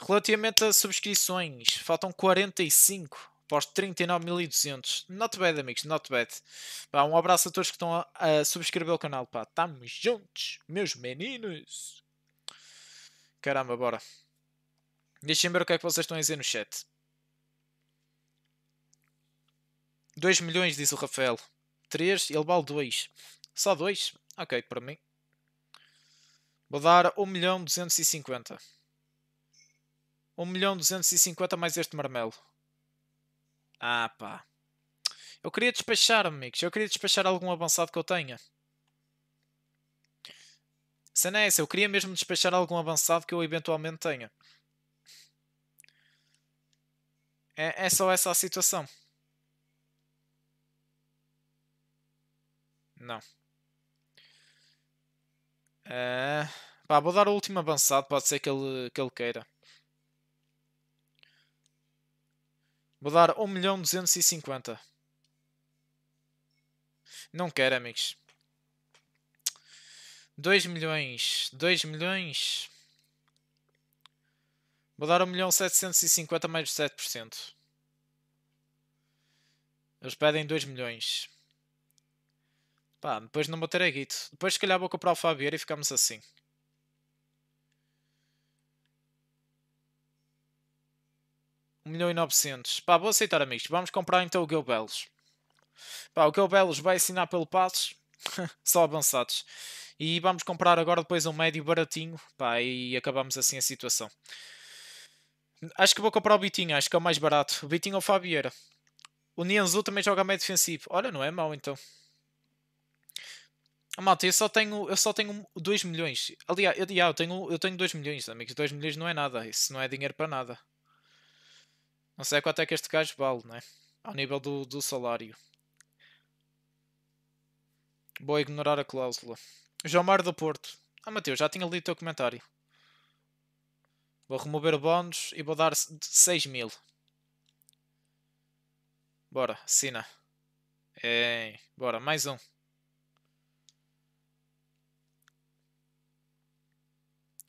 Relativamente a subscrições, faltam 45 para os 39.200. Not bad, amigos, not bad. Pá, um abraço a todos que estão a, a subscrever o canal. Pá, tamo juntos, meus meninos. Caramba, bora. Deixem ver o que é que vocês estão a dizer no chat. 2 milhões, diz o Rafael. 3, ele vale 2. Só 2? Ok, para mim. Vou dar 1 milhão 250. 1 milhão 250 mais este marmelo. Ah, pá. Eu queria despachar, amigos. Eu queria despachar algum avançado que eu tenha. Cena é essa. Eu queria mesmo despachar algum avançado que eu eventualmente tenha. É, é só essa a situação. Não. Eh, pá, vou dar o último avançado. Pode ser que ele, que ele queira. Vou dar 1 milhão 250. Não quero, amigos. 2 milhões. 2 milhões. Vou dar 1 milhão 750 mais 7%. Eles pedem 2 milhões. Pá, depois não vou ter a guito. Depois se calhar vou comprar o Fabier e ficamos assim. 1 milhão e 900. Pá, vou aceitar amigos. Vamos comprar então o Gobelos. Pá, o Gobelos vai assinar pelo Passos. Só avançados. E vamos comprar agora depois um médio baratinho. Pá, e acabamos assim a situação. Acho que vou comprar o Bitinho. Acho que é o mais barato. O Bitinho ou o Fabieira. O Nianzu também joga meio defensivo. Olha, não é mau então. Malta, eu só tenho, eu só tenho 2 milhões. Aliás, eu, eu, tenho, eu tenho 2 milhões, amigos. 2 milhões não é nada. Isso não é dinheiro para nada. Não sei quanto é que este gajo vale, né? Ao nível do, do salário. Vou ignorar a cláusula. João Mar do Porto. Ah, Mateus, já tinha lido o teu comentário. Vou remover o bónus e vou dar 6 mil. Bora, assina. É, bora, mais um.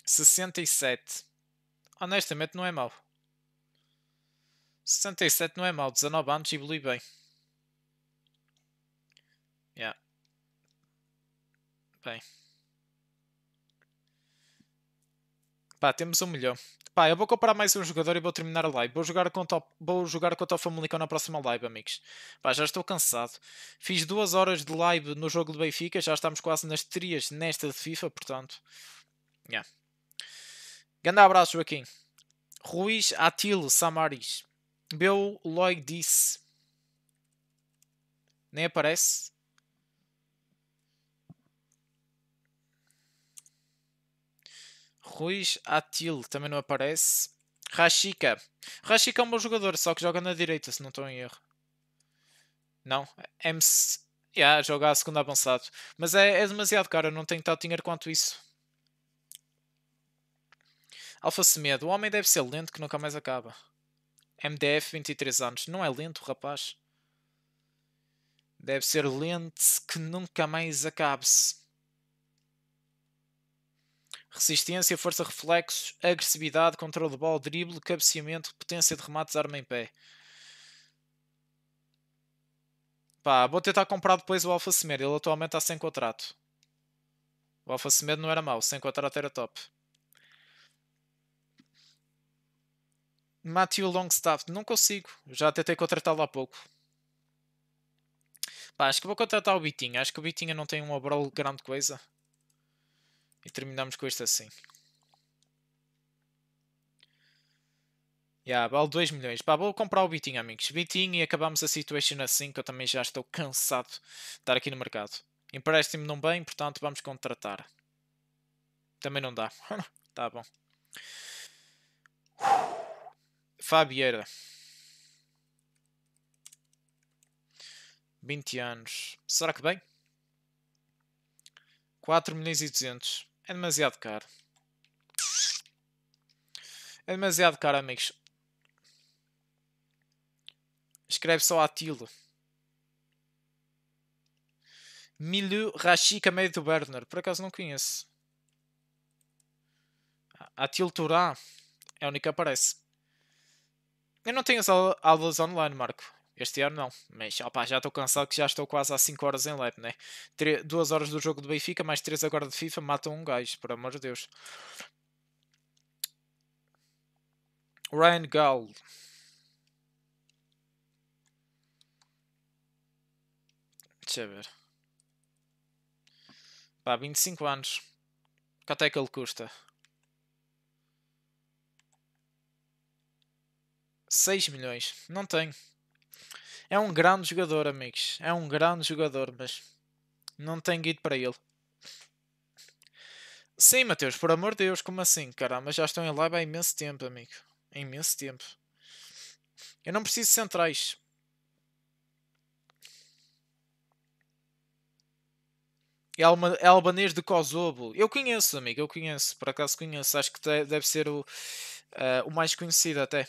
Sessenta e sete. Honestamente não é mau. 67 não é mau, 19 anos e evolui bem. Yeah. Bem. Pá, temos um milhão. Pá, eu vou comprar mais um jogador e vou terminar a live. Vou jogar com o, vou jogar com o Famalicão na próxima live, amigos. Pá, já estou cansado. Fiz duas horas de live no jogo do Benfica. Já estamos quase nas trias nesta de FIFA, portanto. Yeah. Grande abraço, Joaquim. Ruiz Atilo Samaris. Bill Lloyd disse. Nem aparece. Ruiz Atil também não aparece. Rashika. Rashika é um bom jogador, só que joga na direita, se não estou em erro. Não. É MC. Yeah, joga a segunda avançado. Mas é, é demasiado caro, não tenho tanto dinheiro quanto isso. Alfa Semedo. O homem deve ser lento que nunca mais acaba. MDF, 23 anos. Não é lento, rapaz. Deve ser lento que nunca mais acabe-se. Resistência, força, reflexos, agressividade, controle de bola, drible, cabeceamento, potência de remates, arma em pé. Pá, vou tentar comprar depois o Alfa Semer. Ele atualmente está sem contrato. O Alfa Semedo não era mau, sem contrato era top. Matthew Longstaff, não consigo. Já tentei contratá-lo há pouco. Pá, acho que vou contratar o Bitinha. Acho que o Bitinha não tem um overall grande coisa. E terminamos com isto assim. Yeah, vale 2 milhões. Pá, vou comprar o Bitinho, amigos. Bitinho e acabamos a situation assim, que eu também já estou cansado de estar aqui no mercado. Empréstimo não bem, portanto vamos contratar. Também não dá. tá bom. Fabieira. 20 anos. Será que bem? 4 milhões e 200. É demasiado caro. É demasiado caro, amigos. Escreve só a Tilo. Milu, Rachika Meio do Berner. Por acaso não conheço. Ah, Atil Turá. É a única que aparece. Eu não tenho as aulas online, Marco. Este ano não, mas opa, já estou cansado que já estou quase às 5 horas em lab, né? 2 horas do jogo do Benfica, mais 3 agora de FIFA, matam um gajo, por amor de Deus. Ryan Gall. Deixa eu ver. Pá, 25 anos. Quanto é que ele custa? 6 milhões. Não tenho. É um grande jogador, amigos. É um grande jogador, mas não tenho guido para ele. Sim, Mateus, por amor de Deus, como assim? Caramba, já estão em live há imenso tempo, amigo. Há imenso tempo. Eu não preciso de centrais. É, é albanês de Kosovo. Eu conheço, amigo, eu conheço. Por acaso conheço. Acho que deve ser o, uh, o mais conhecido até.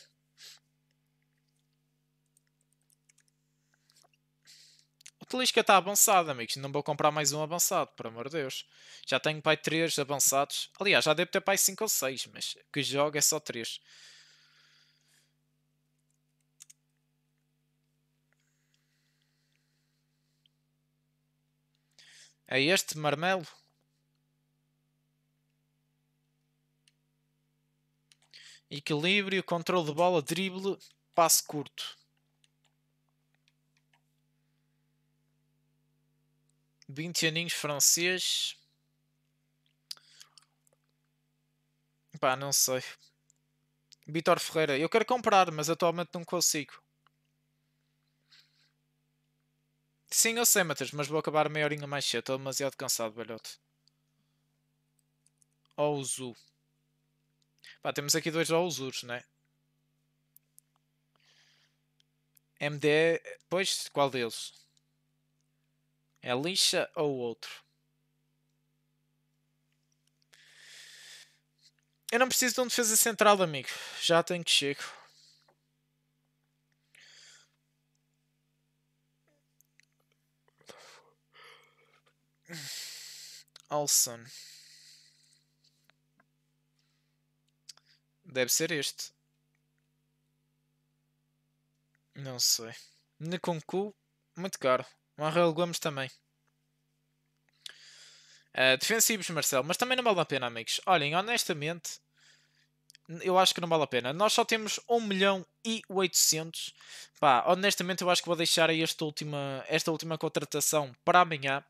Telisca está avançado, amigos. Não vou comprar mais um avançado, por amor de Deus. Já tenho pai 3 avançados. Aliás, já devo ter pai 5 ou 6, mas que joga é só 3. É este marmelo? Equilíbrio, controle de bola, drible, passo curto. 20 aninhos francês. Pá, não sei. Vitor Ferreira, eu quero comprar, mas atualmente não consigo. Sim, eu sei, Matheus, mas vou acabar meia horinha mais cedo. Estou demasiado cansado, velhote. Ouzu. Pá, temos aqui dois Ouzus, né? MD. Pois, qual deles? É lixa ou outro? Eu não preciso de um defesa central, amigo. Já tenho que chego. Alson. Deve ser este. Não sei. Nekonku, muito caro. O Gomes também. Uh, defensivos, Marcelo, mas também não vale a pena, amigos. Olhem, honestamente, eu acho que não vale a pena. Nós só temos 1 milhão e 800. Pá, honestamente, eu acho que vou deixar esta última, esta última contratação para amanhã.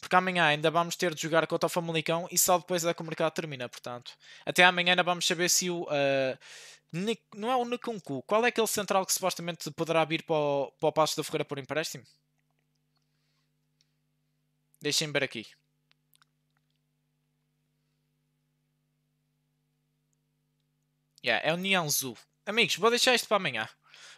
Porque amanhã ainda vamos ter de jogar contra o Famalicão e só depois é que o mercado termina, portanto. Até amanhã ainda vamos saber se o... Uh, Nic, não é o Nkunku. Qual é aquele central que supostamente poderá vir para o, para o Passo da Ferreira por empréstimo? deixem ver aqui. Yeah, é o neon azul. Amigos, vou deixar isto para amanhã.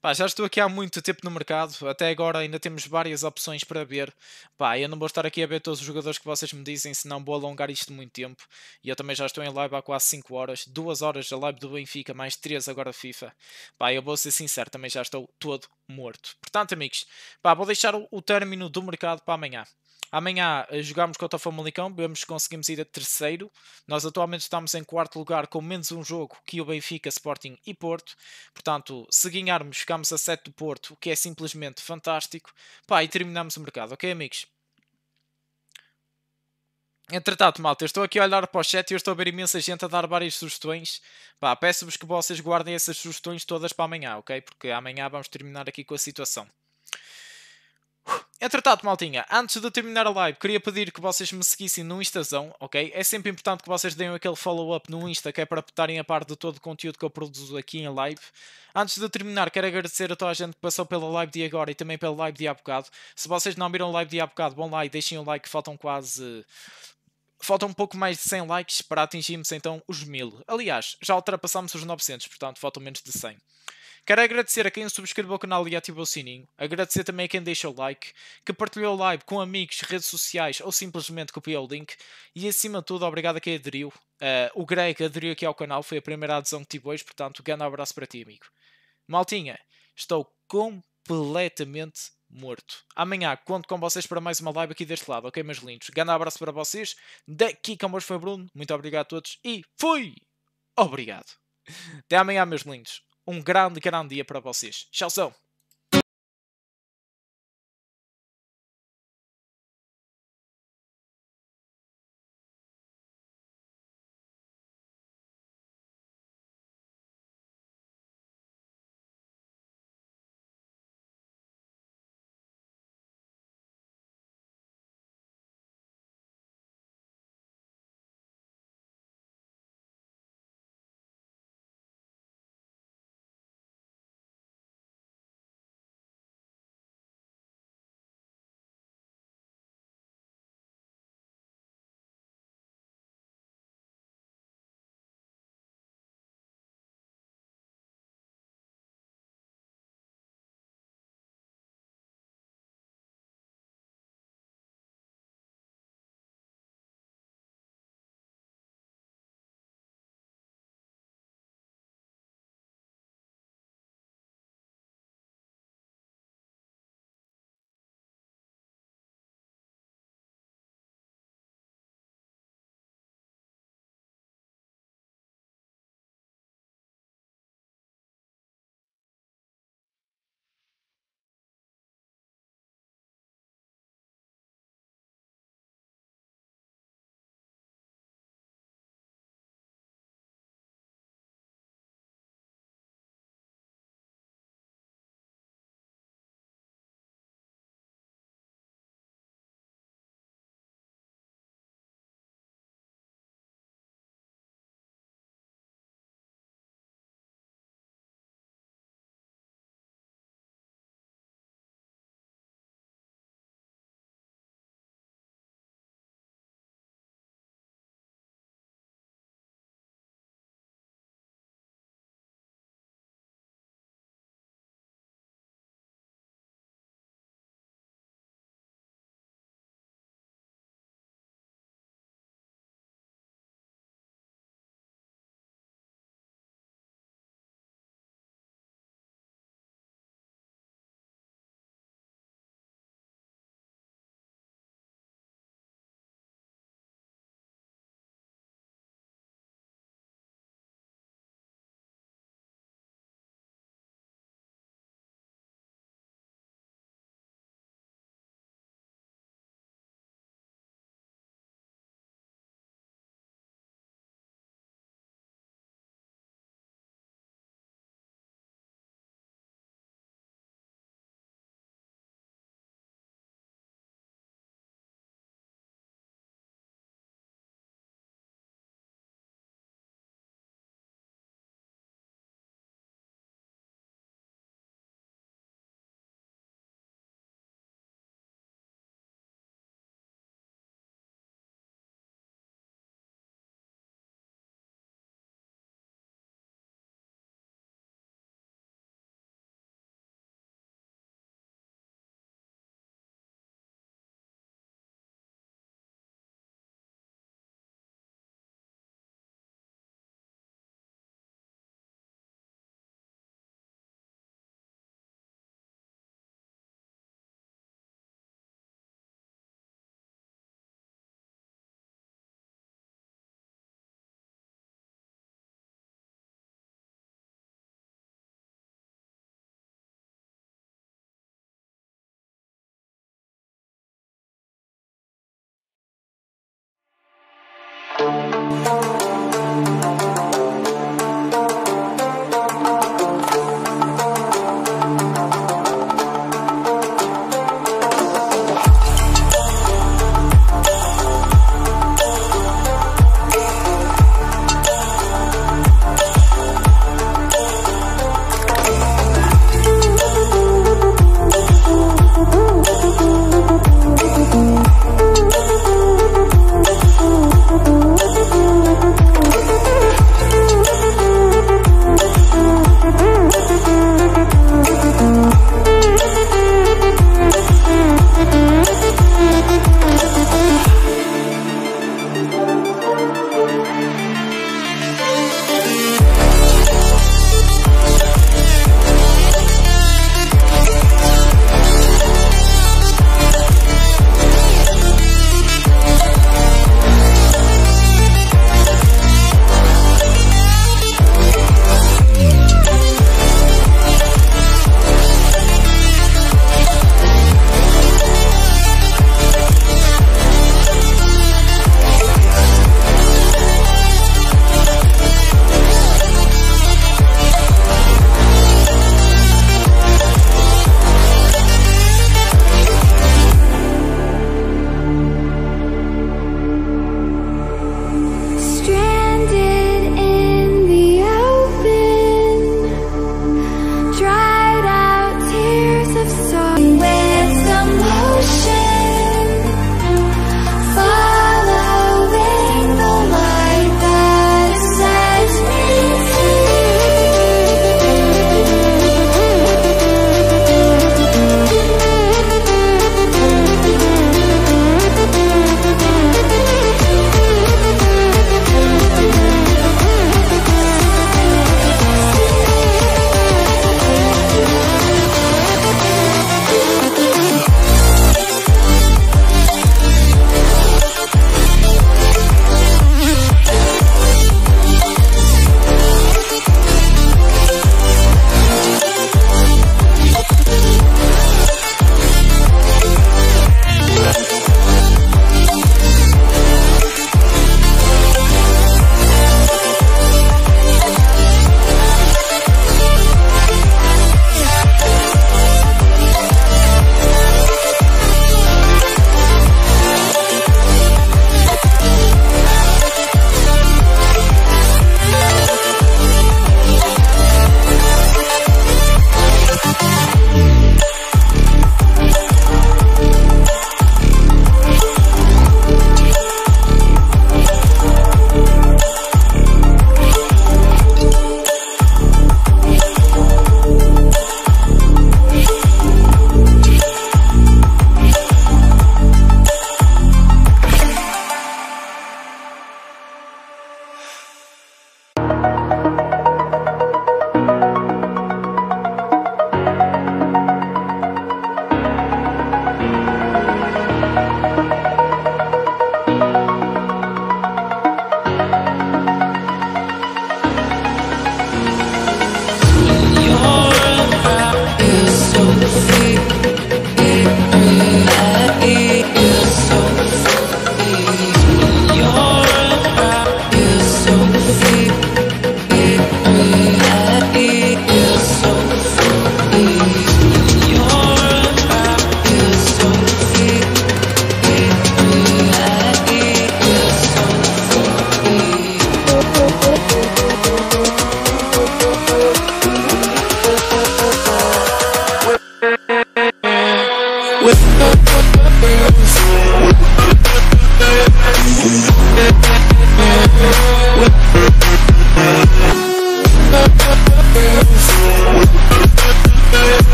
Pá, já estou aqui há muito tempo no mercado, até agora ainda temos várias opções para ver. Pá, eu não vou estar aqui a ver todos os jogadores que vocês me dizem, senão vou alongar isto muito tempo. E eu também já estou em live há quase 5 horas, 2 horas a live do Benfica, mais 3 agora FIFA. Pá, eu vou ser sincero, também já estou todo morto. Portanto, amigos, pá, vou deixar o, o término do mercado para amanhã. Amanhã eh, jogamos contra o Famalicão, vemos se conseguimos ir a terceiro. Nós atualmente estamos em quarto lugar com menos um jogo que o Benfica, Sporting e Porto. Portanto, se ganharmos chegámos a 7 do Porto, o que é simplesmente fantástico. Pá, e terminámos o mercado, ok, amigos? Entretanto, malta, eu estou aqui a olhar para o chat e eu estou a ver imensa gente a dar várias sugestões. Pá, peço-vos que vocês guardem essas sugestões todas para amanhã, ok? Porque amanhã vamos terminar aqui com a situação. Entretanto, é maltinha, antes de terminar a live, queria pedir que vocês me seguissem no Instazão, ok? É sempre importante que vocês deem aquele follow-up no Insta, que é para estarem a par de todo o conteúdo que eu produzo aqui em live. Antes de terminar, quero agradecer a toda a gente que passou pela live de agora e também pela live de há bocado. Se vocês não viram a live de há bocado, vão lá e deixem o um like, faltam quase faltam um pouco mais de 100 likes para atingirmos então os 1000. Aliás, já ultrapassamos os 900, portanto faltam menos de 100. Quero agradecer a quem subscreveu o canal e ativou o sininho, agradecer também a quem deixou o like, que partilhou o live com amigos, redes sociais ou simplesmente copiou o link, e acima de tudo, obrigado a quem aderiu. Uh, o Greg aderiu aqui ao canal, foi a primeira adesão que tive hoje, portanto, um grande abraço para ti, amigo. Maltinha, estou completamente morto. Amanhã conto com vocês para mais uma live aqui deste lado, ok, meus lindos? Grande abraço para vocês. Daqui com vos foi Bruno. Muito obrigado a todos e fui! Obrigado. Até amanhã, meus lindos. Um grande, grande dia para vocês. Tchauzão!